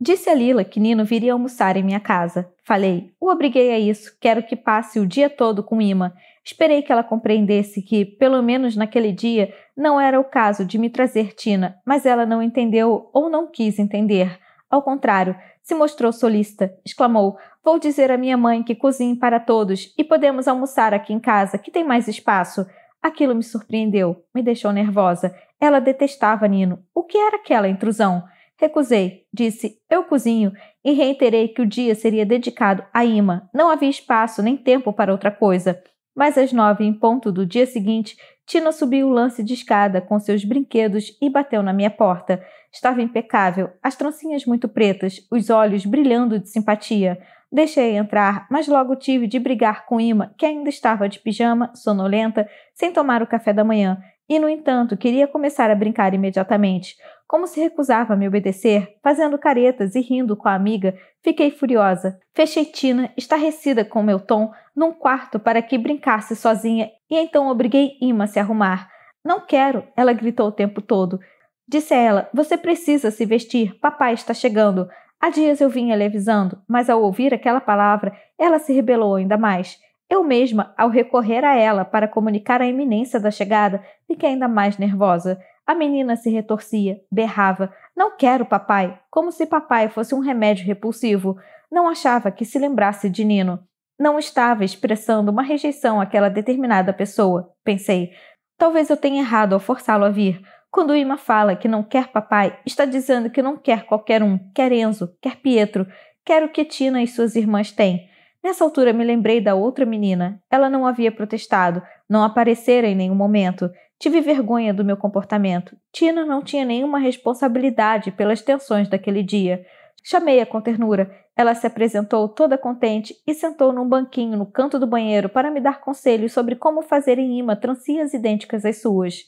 Disse a Lila que Nino viria almoçar em minha casa. Falei, o obriguei a isso, quero que passe o dia todo com Ima. Esperei que ela compreendesse que, pelo menos naquele dia, não era o caso de me trazer Tina, mas ela não entendeu ou não quis entender. Ao contrário, se mostrou solícita. Exclamou: Vou dizer à minha mãe que cozinhe para todos e podemos almoçar aqui em casa, que tem mais espaço. Aquilo me surpreendeu, me deixou nervosa. Ela detestava Nino. O que era aquela intrusão? Recusei, disse eu cozinho e reiterei que o dia seria dedicado a Ima. Não havia espaço nem tempo para outra coisa. Mas às nove em ponto do dia seguinte, Tina subiu o lance de escada com seus brinquedos e bateu na minha porta. Estava impecável, as trancinhas muito pretas, os olhos brilhando de simpatia. Deixei entrar, mas logo tive de brigar com Ima, que ainda estava de pijama, sonolenta, sem tomar o café da manhã, e, no entanto, queria começar a brincar imediatamente. Como se recusava a me obedecer, fazendo caretas e rindo com a amiga, fiquei furiosa. Fechei Tina, estarrecida com meu tom, num quarto para que brincasse sozinha e então obriguei Ima a se arrumar. Não quero, ela gritou o tempo todo. Disse a ela: Você precisa se vestir, papai está chegando. Há dias eu vinha lhe avisando, mas ao ouvir aquela palavra, ela se rebelou ainda mais. Eu mesma, ao recorrer a ela para comunicar a iminência da chegada, fiquei ainda mais nervosa. A menina se retorcia, berrava: Não quero papai! Como se papai fosse um remédio repulsivo. Não achava que se lembrasse de Nino. Não estava expressando uma rejeição àquela determinada pessoa, pensei. Talvez eu tenha errado ao forçá-lo a vir. Quando Ima fala que não quer papai, está dizendo que não quer qualquer um, quer Enzo, quer Pietro, quer o que Tina e suas irmãs têm. Nessa altura me lembrei da outra menina. Ela não havia protestado, não aparecera em nenhum momento. Tive vergonha do meu comportamento. Tina não tinha nenhuma responsabilidade pelas tensões daquele dia. Chamei-a com ternura. Ela se apresentou toda contente e sentou num banquinho no canto do banheiro para me dar conselhos sobre como fazer em imã trancinhas idênticas às suas.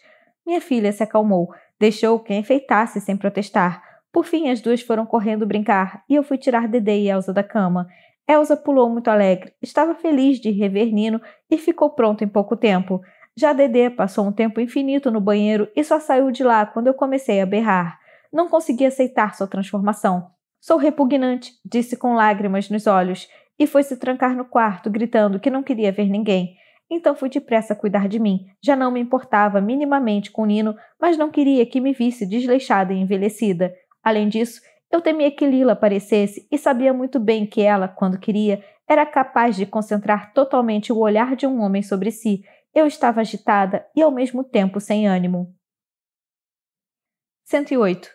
Minha filha se acalmou, deixou que a enfeitasse sem protestar. Por fim, as duas foram correndo brincar e eu fui tirar Dede e Elsa da cama. Elsa pulou muito alegre, estava feliz de rever Nino e ficou pronta em pouco tempo. Já Dedê passou um tempo infinito no banheiro e só saiu de lá quando eu comecei a berrar. Não consegui aceitar sua transformação. Sou repugnante, disse com lágrimas nos olhos, e foi se trancar no quarto, gritando que não queria ver ninguém. Então fui depressa cuidar de mim. Já não me importava minimamente com Nino, mas não queria que me visse desleixada e envelhecida. Além disso, eu temia que Lila aparecesse e sabia muito bem que ela, quando queria, era capaz de concentrar totalmente o olhar de um homem sobre si. Eu estava agitada e ao mesmo tempo sem ânimo. 108.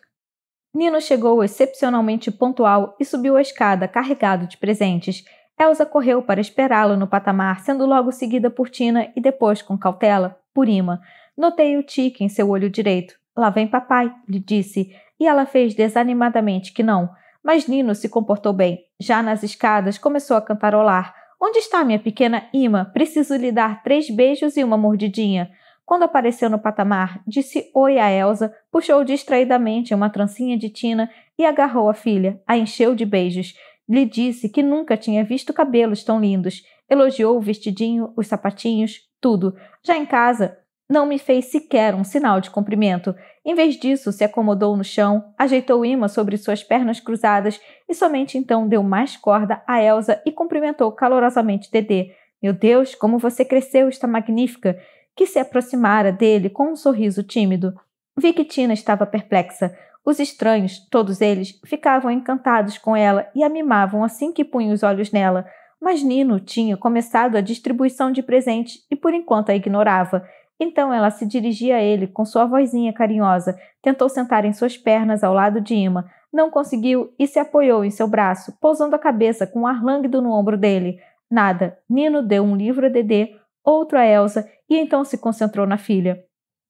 Nino chegou excepcionalmente pontual e subiu a escada carregado de presentes. Elsa correu para esperá-lo no patamar, sendo logo seguida por Tina e depois, com cautela, por Ima. Notei o tique em seu olho direito. Lá vem papai, lhe disse e ela fez desanimadamente que não. Mas Nino se comportou bem. Já nas escadas, começou a cantarolar. Onde está minha pequena Ima? Preciso lhe dar três beijos e uma mordidinha. Quando apareceu no patamar, disse oi a Elsa, puxou distraidamente uma trancinha de tina e agarrou a filha, a encheu de beijos. Lhe disse que nunca tinha visto cabelos tão lindos. Elogiou o vestidinho, os sapatinhos, tudo. Já em casa, não me fez sequer um sinal de cumprimento. Em vez disso, se acomodou no chão, ajeitou o imã sobre suas pernas cruzadas e somente então deu mais corda a Elsa e cumprimentou calorosamente Dedê. Meu Deus, como você cresceu, está magnífica! Que se aproximara dele com um sorriso tímido. Vi que Tina estava perplexa. Os estranhos, todos eles, ficavam encantados com ela e a mimavam assim que punham os olhos nela. Mas Nino tinha começado a distribuição de presentes e por enquanto a ignorava. Então ela se dirigia a ele com sua vozinha carinhosa, tentou sentar em suas pernas ao lado de Ima, não conseguiu e se apoiou em seu braço, pousando a cabeça com um ar lânguido no ombro dele. Nada. Nino deu um livro a Dedê, outro a Elsa e então se concentrou na filha.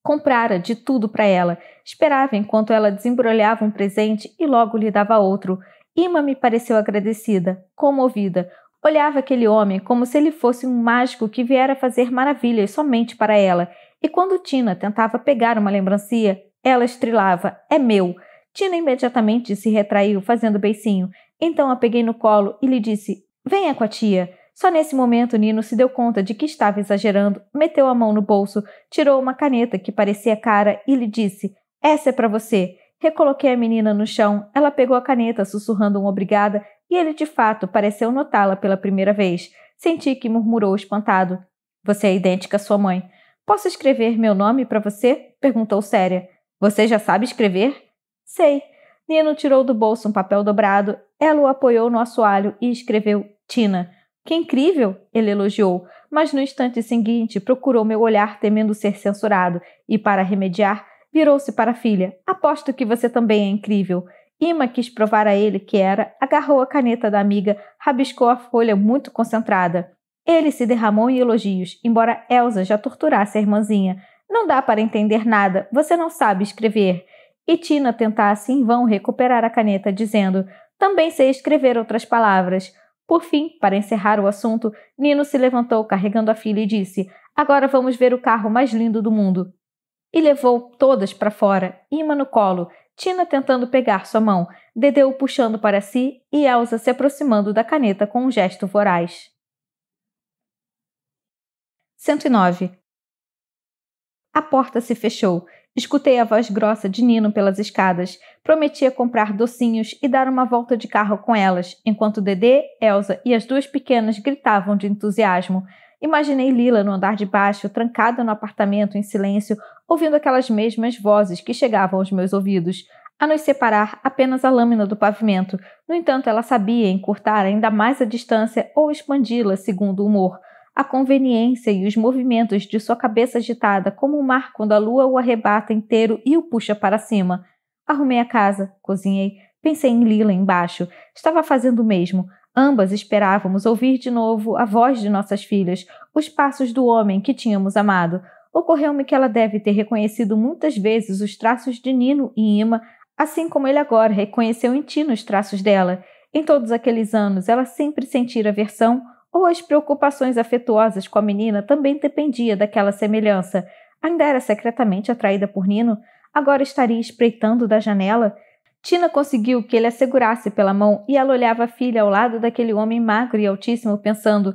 Comprara de tudo para ela, esperava enquanto ela desembrulhava um presente e logo lhe dava outro. Ima me pareceu agradecida, comovida, Olhava aquele homem como se ele fosse um mágico que viera fazer maravilhas somente para ela, e quando Tina tentava pegar uma lembrancinha, ela estrilava: É meu! Tina imediatamente se retraiu, fazendo beicinho. Então a peguei no colo e lhe disse: Venha com a tia. Só nesse momento Nino se deu conta de que estava exagerando, meteu a mão no bolso, tirou uma caneta que parecia cara e lhe disse: Essa é para você. Recoloquei a menina no chão, ela pegou a caneta, sussurrando um obrigada e ele de fato pareceu notá-la pela primeira vez. Senti que murmurou espantado: Você é idêntica à sua mãe. Posso escrever meu nome para você? perguntou séria. Você já sabe escrever? Sei. Nino tirou do bolso um papel dobrado, ela o apoiou no assoalho e escreveu Tina. Que incrível! ele elogiou, mas no instante seguinte procurou meu olhar temendo ser censurado e, para remediar, virou-se para a filha. Aposto que você também é incrível. Ima quis provar a ele que era, agarrou a caneta da amiga, rabiscou a folha muito concentrada. Ele se derramou em elogios, embora Elsa já torturasse a irmãzinha. Não dá para entender nada, você não sabe escrever. E Tina tentasse assim em vão recuperar a caneta, dizendo: Também sei escrever outras palavras. Por fim, para encerrar o assunto, Nino se levantou carregando a filha e disse: Agora vamos ver o carro mais lindo do mundo. E levou todas para fora, Ima no colo, Tina tentando pegar sua mão, Dedeu puxando para si e Elsa se aproximando da caneta com um gesto voraz. 109. A porta se fechou. Escutei a voz grossa de Nino pelas escadas. Prometia comprar docinhos e dar uma volta de carro com elas, enquanto Dedê, Elsa e as duas pequenas gritavam de entusiasmo. Imaginei Lila no andar de baixo, trancada no apartamento em silêncio, ouvindo aquelas mesmas vozes que chegavam aos meus ouvidos, a nos separar apenas a lâmina do pavimento. No entanto, ela sabia encurtar ainda mais a distância ou expandi-la segundo o humor, a conveniência e os movimentos de sua cabeça agitada, como o mar quando a lua o arrebata inteiro e o puxa para cima. Arrumei a casa, cozinhei, pensei em Lila embaixo. Estava fazendo o mesmo. Ambas esperávamos ouvir de novo a voz de nossas filhas, os passos do homem que tínhamos amado ocorreu-me que ela deve ter reconhecido muitas vezes os traços de Nino e Ima, assim como ele agora reconheceu em Tina os traços dela. Em todos aqueles anos, ela sempre sentira aversão ou as preocupações afetuosas com a menina também dependia daquela semelhança. Ainda era secretamente atraída por Nino, agora estaria espreitando da janela. Tina conseguiu que ele a segurasse pela mão e ela olhava a filha ao lado daquele homem magro e altíssimo, pensando: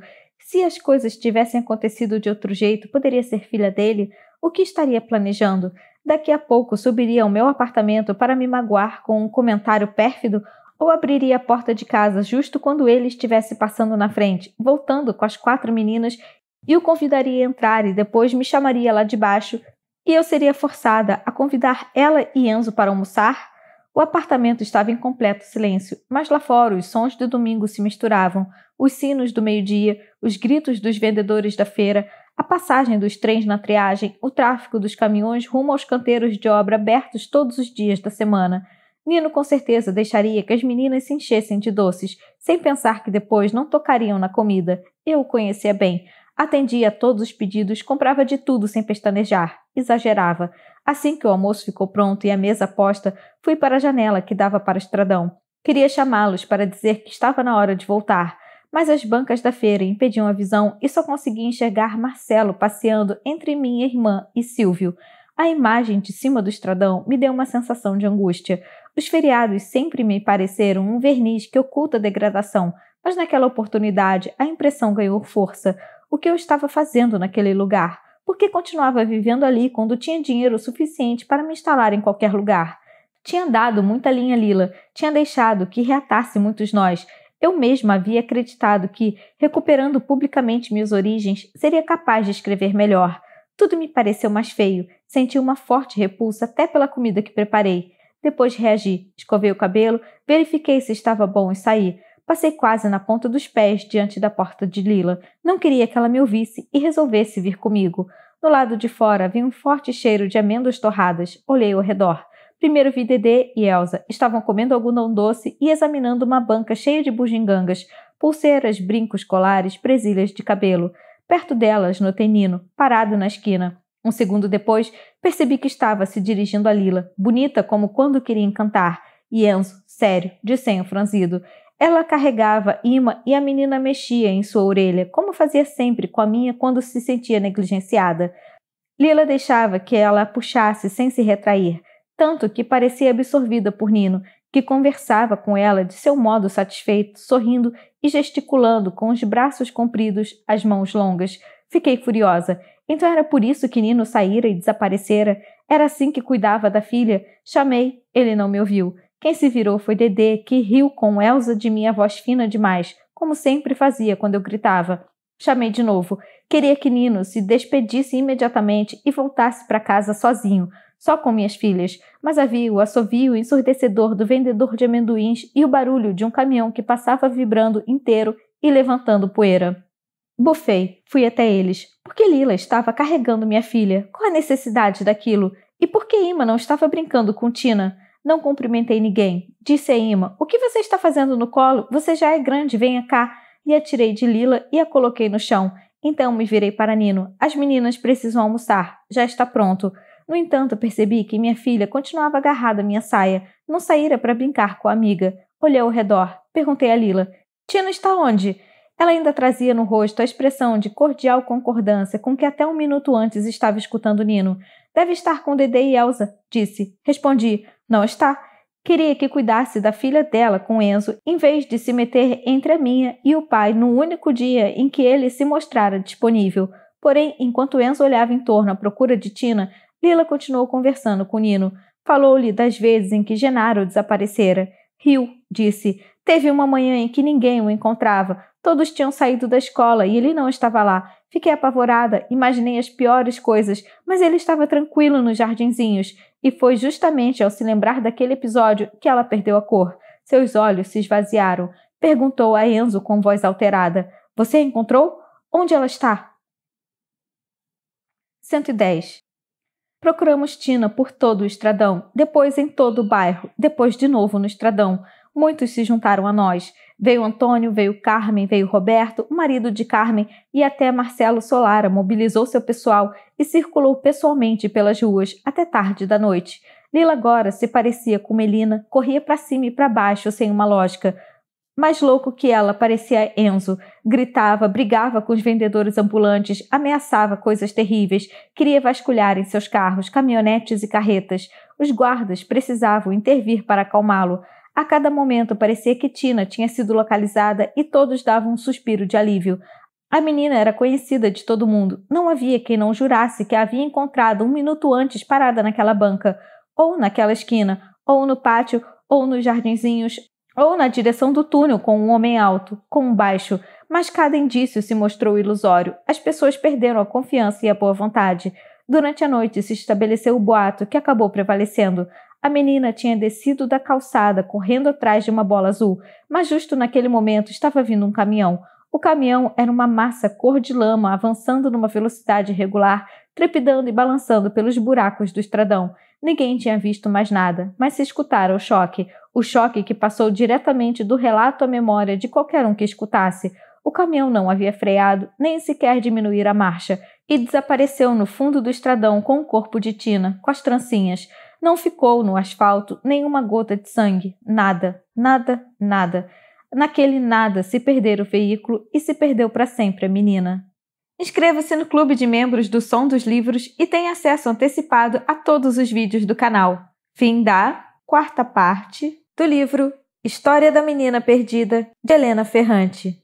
se as coisas tivessem acontecido de outro jeito, poderia ser filha dele? O que estaria planejando? Daqui a pouco subiria ao meu apartamento para me magoar com um comentário pérfido ou abriria a porta de casa justo quando ele estivesse passando na frente, voltando com as quatro meninas, e o convidaria a entrar e depois me chamaria lá de baixo, e eu seria forçada a convidar ela e Enzo para almoçar? O apartamento estava em completo silêncio, mas lá fora os sons do domingo se misturavam os sinos do meio-dia, os gritos dos vendedores da feira, a passagem dos trens na triagem, o tráfego dos caminhões rumo aos canteiros de obra abertos todos os dias da semana. Nino com certeza deixaria que as meninas se enchessem de doces, sem pensar que depois não tocariam na comida. Eu o conhecia bem. Atendia a todos os pedidos, comprava de tudo sem pestanejar, exagerava. Assim que o almoço ficou pronto e a mesa posta, fui para a janela que dava para o estradão. Queria chamá-los para dizer que estava na hora de voltar, mas as bancas da feira impediam a visão e só consegui enxergar Marcelo passeando entre minha irmã e Silvio. A imagem de cima do estradão me deu uma sensação de angústia. Os feriados sempre me pareceram um verniz que oculta a degradação, mas naquela oportunidade a impressão ganhou força. O que eu estava fazendo naquele lugar? Por que continuava vivendo ali quando tinha dinheiro suficiente para me instalar em qualquer lugar? Tinha dado muita linha lila, tinha deixado que reatasse muitos nós, eu mesma havia acreditado que, recuperando publicamente minhas origens, seria capaz de escrever melhor. Tudo me pareceu mais feio. Senti uma forte repulsa até pela comida que preparei. Depois reagi, escovei o cabelo, verifiquei se estava bom e saí. Passei quase na ponta dos pés diante da porta de Lila. Não queria que ela me ouvisse e resolvesse vir comigo. No lado de fora vi um forte cheiro de amêndoas torradas. Olhei ao redor. Primeiro vi Dedê e Elsa. Estavam comendo algodão doce e examinando uma banca cheia de bugigangas, pulseiras, brincos, colares, presilhas de cabelo. Perto delas, notei Nino, parado na esquina. Um segundo depois, percebi que estava se dirigindo a Lila, bonita como quando queria encantar, e Enzo, sério, de senho franzido. Ela carregava imã e a menina mexia em sua orelha, como fazia sempre com a minha quando se sentia negligenciada. Lila deixava que ela a puxasse sem se retrair tanto que parecia absorvida por Nino, que conversava com ela de seu modo satisfeito, sorrindo e gesticulando com os braços compridos, as mãos longas. Fiquei furiosa. Então era por isso que Nino saíra e desaparecera? Era assim que cuidava da filha? Chamei, ele não me ouviu. Quem se virou foi Dedê, que riu com Elsa de minha voz fina demais, como sempre fazia quando eu gritava. Chamei de novo. Queria que Nino se despedisse imediatamente e voltasse para casa sozinho só com minhas filhas, mas havia o assovio ensurdecedor do vendedor de amendoins e o barulho de um caminhão que passava vibrando inteiro e levantando poeira. Buffei, fui até eles. Por que Lila estava carregando minha filha? Qual a necessidade daquilo? E por que Ima não estava brincando com Tina? Não cumprimentei ninguém. Disse a Ima: O que você está fazendo no colo? Você já é grande, venha cá. E a tirei de Lila e a coloquei no chão. Então me virei para Nino. As meninas precisam almoçar. Já está pronto. No entanto, percebi que minha filha continuava agarrada à minha saia, não saíra para brincar com a amiga. Olhei ao redor, perguntei a Lila: Tina está onde? Ela ainda trazia no rosto a expressão de cordial concordância com que até um minuto antes estava escutando Nino. Deve estar com Dede e Elsa, disse. Respondi: Não está. Queria que cuidasse da filha dela com Enzo, em vez de se meter entre a minha e o pai no único dia em que ele se mostrara disponível. Porém, enquanto Enzo olhava em torno à procura de Tina, Lila continuou conversando com Nino. Falou-lhe das vezes em que Genaro desaparecera. Riu, disse. Teve uma manhã em que ninguém o encontrava. Todos tinham saído da escola e ele não estava lá. Fiquei apavorada, imaginei as piores coisas, mas ele estava tranquilo nos jardinzinhos. E foi justamente ao se lembrar daquele episódio que ela perdeu a cor. Seus olhos se esvaziaram. Perguntou a Enzo com voz alterada: Você a encontrou? Onde ela está? 110. Procuramos Tina por todo o estradão, depois em todo o bairro, depois de novo no estradão. Muitos se juntaram a nós. Veio Antônio, veio Carmen, veio Roberto, o marido de Carmen, e até Marcelo Solara mobilizou seu pessoal e circulou pessoalmente pelas ruas até tarde da noite. Lila agora se parecia com Melina, corria para cima e para baixo sem uma lógica. Mais louco que ela, parecia Enzo. Gritava, brigava com os vendedores ambulantes, ameaçava coisas terríveis, queria vasculhar em seus carros, caminhonetes e carretas. Os guardas precisavam intervir para acalmá-lo. A cada momento parecia que Tina tinha sido localizada e todos davam um suspiro de alívio. A menina era conhecida de todo mundo. Não havia quem não jurasse que a havia encontrado um minuto antes parada naquela banca, ou naquela esquina, ou no pátio, ou nos jardinzinhos, ou na direção do túnel com um homem alto, com um baixo, mas cada indício se mostrou ilusório. As pessoas perderam a confiança e a boa vontade. Durante a noite se estabeleceu o boato que acabou prevalecendo. A menina tinha descido da calçada, correndo atrás de uma bola azul, mas justo naquele momento estava vindo um caminhão. O caminhão era uma massa cor de lama avançando numa velocidade regular, trepidando e balançando pelos buracos do estradão. Ninguém tinha visto mais nada, mas se escutara o choque, o choque que passou diretamente do relato à memória de qualquer um que escutasse. O caminhão não havia freado, nem sequer diminuir a marcha, e desapareceu no fundo do estradão com o corpo de Tina, com as trancinhas. Não ficou no asfalto nenhuma gota de sangue, nada, nada, nada. Naquele nada se perder o veículo e se perdeu para sempre a menina. Inscreva-se no clube de membros do Som dos Livros e tenha acesso antecipado a todos os vídeos do canal. Fim da quarta parte do livro História da Menina Perdida, de Helena Ferrante.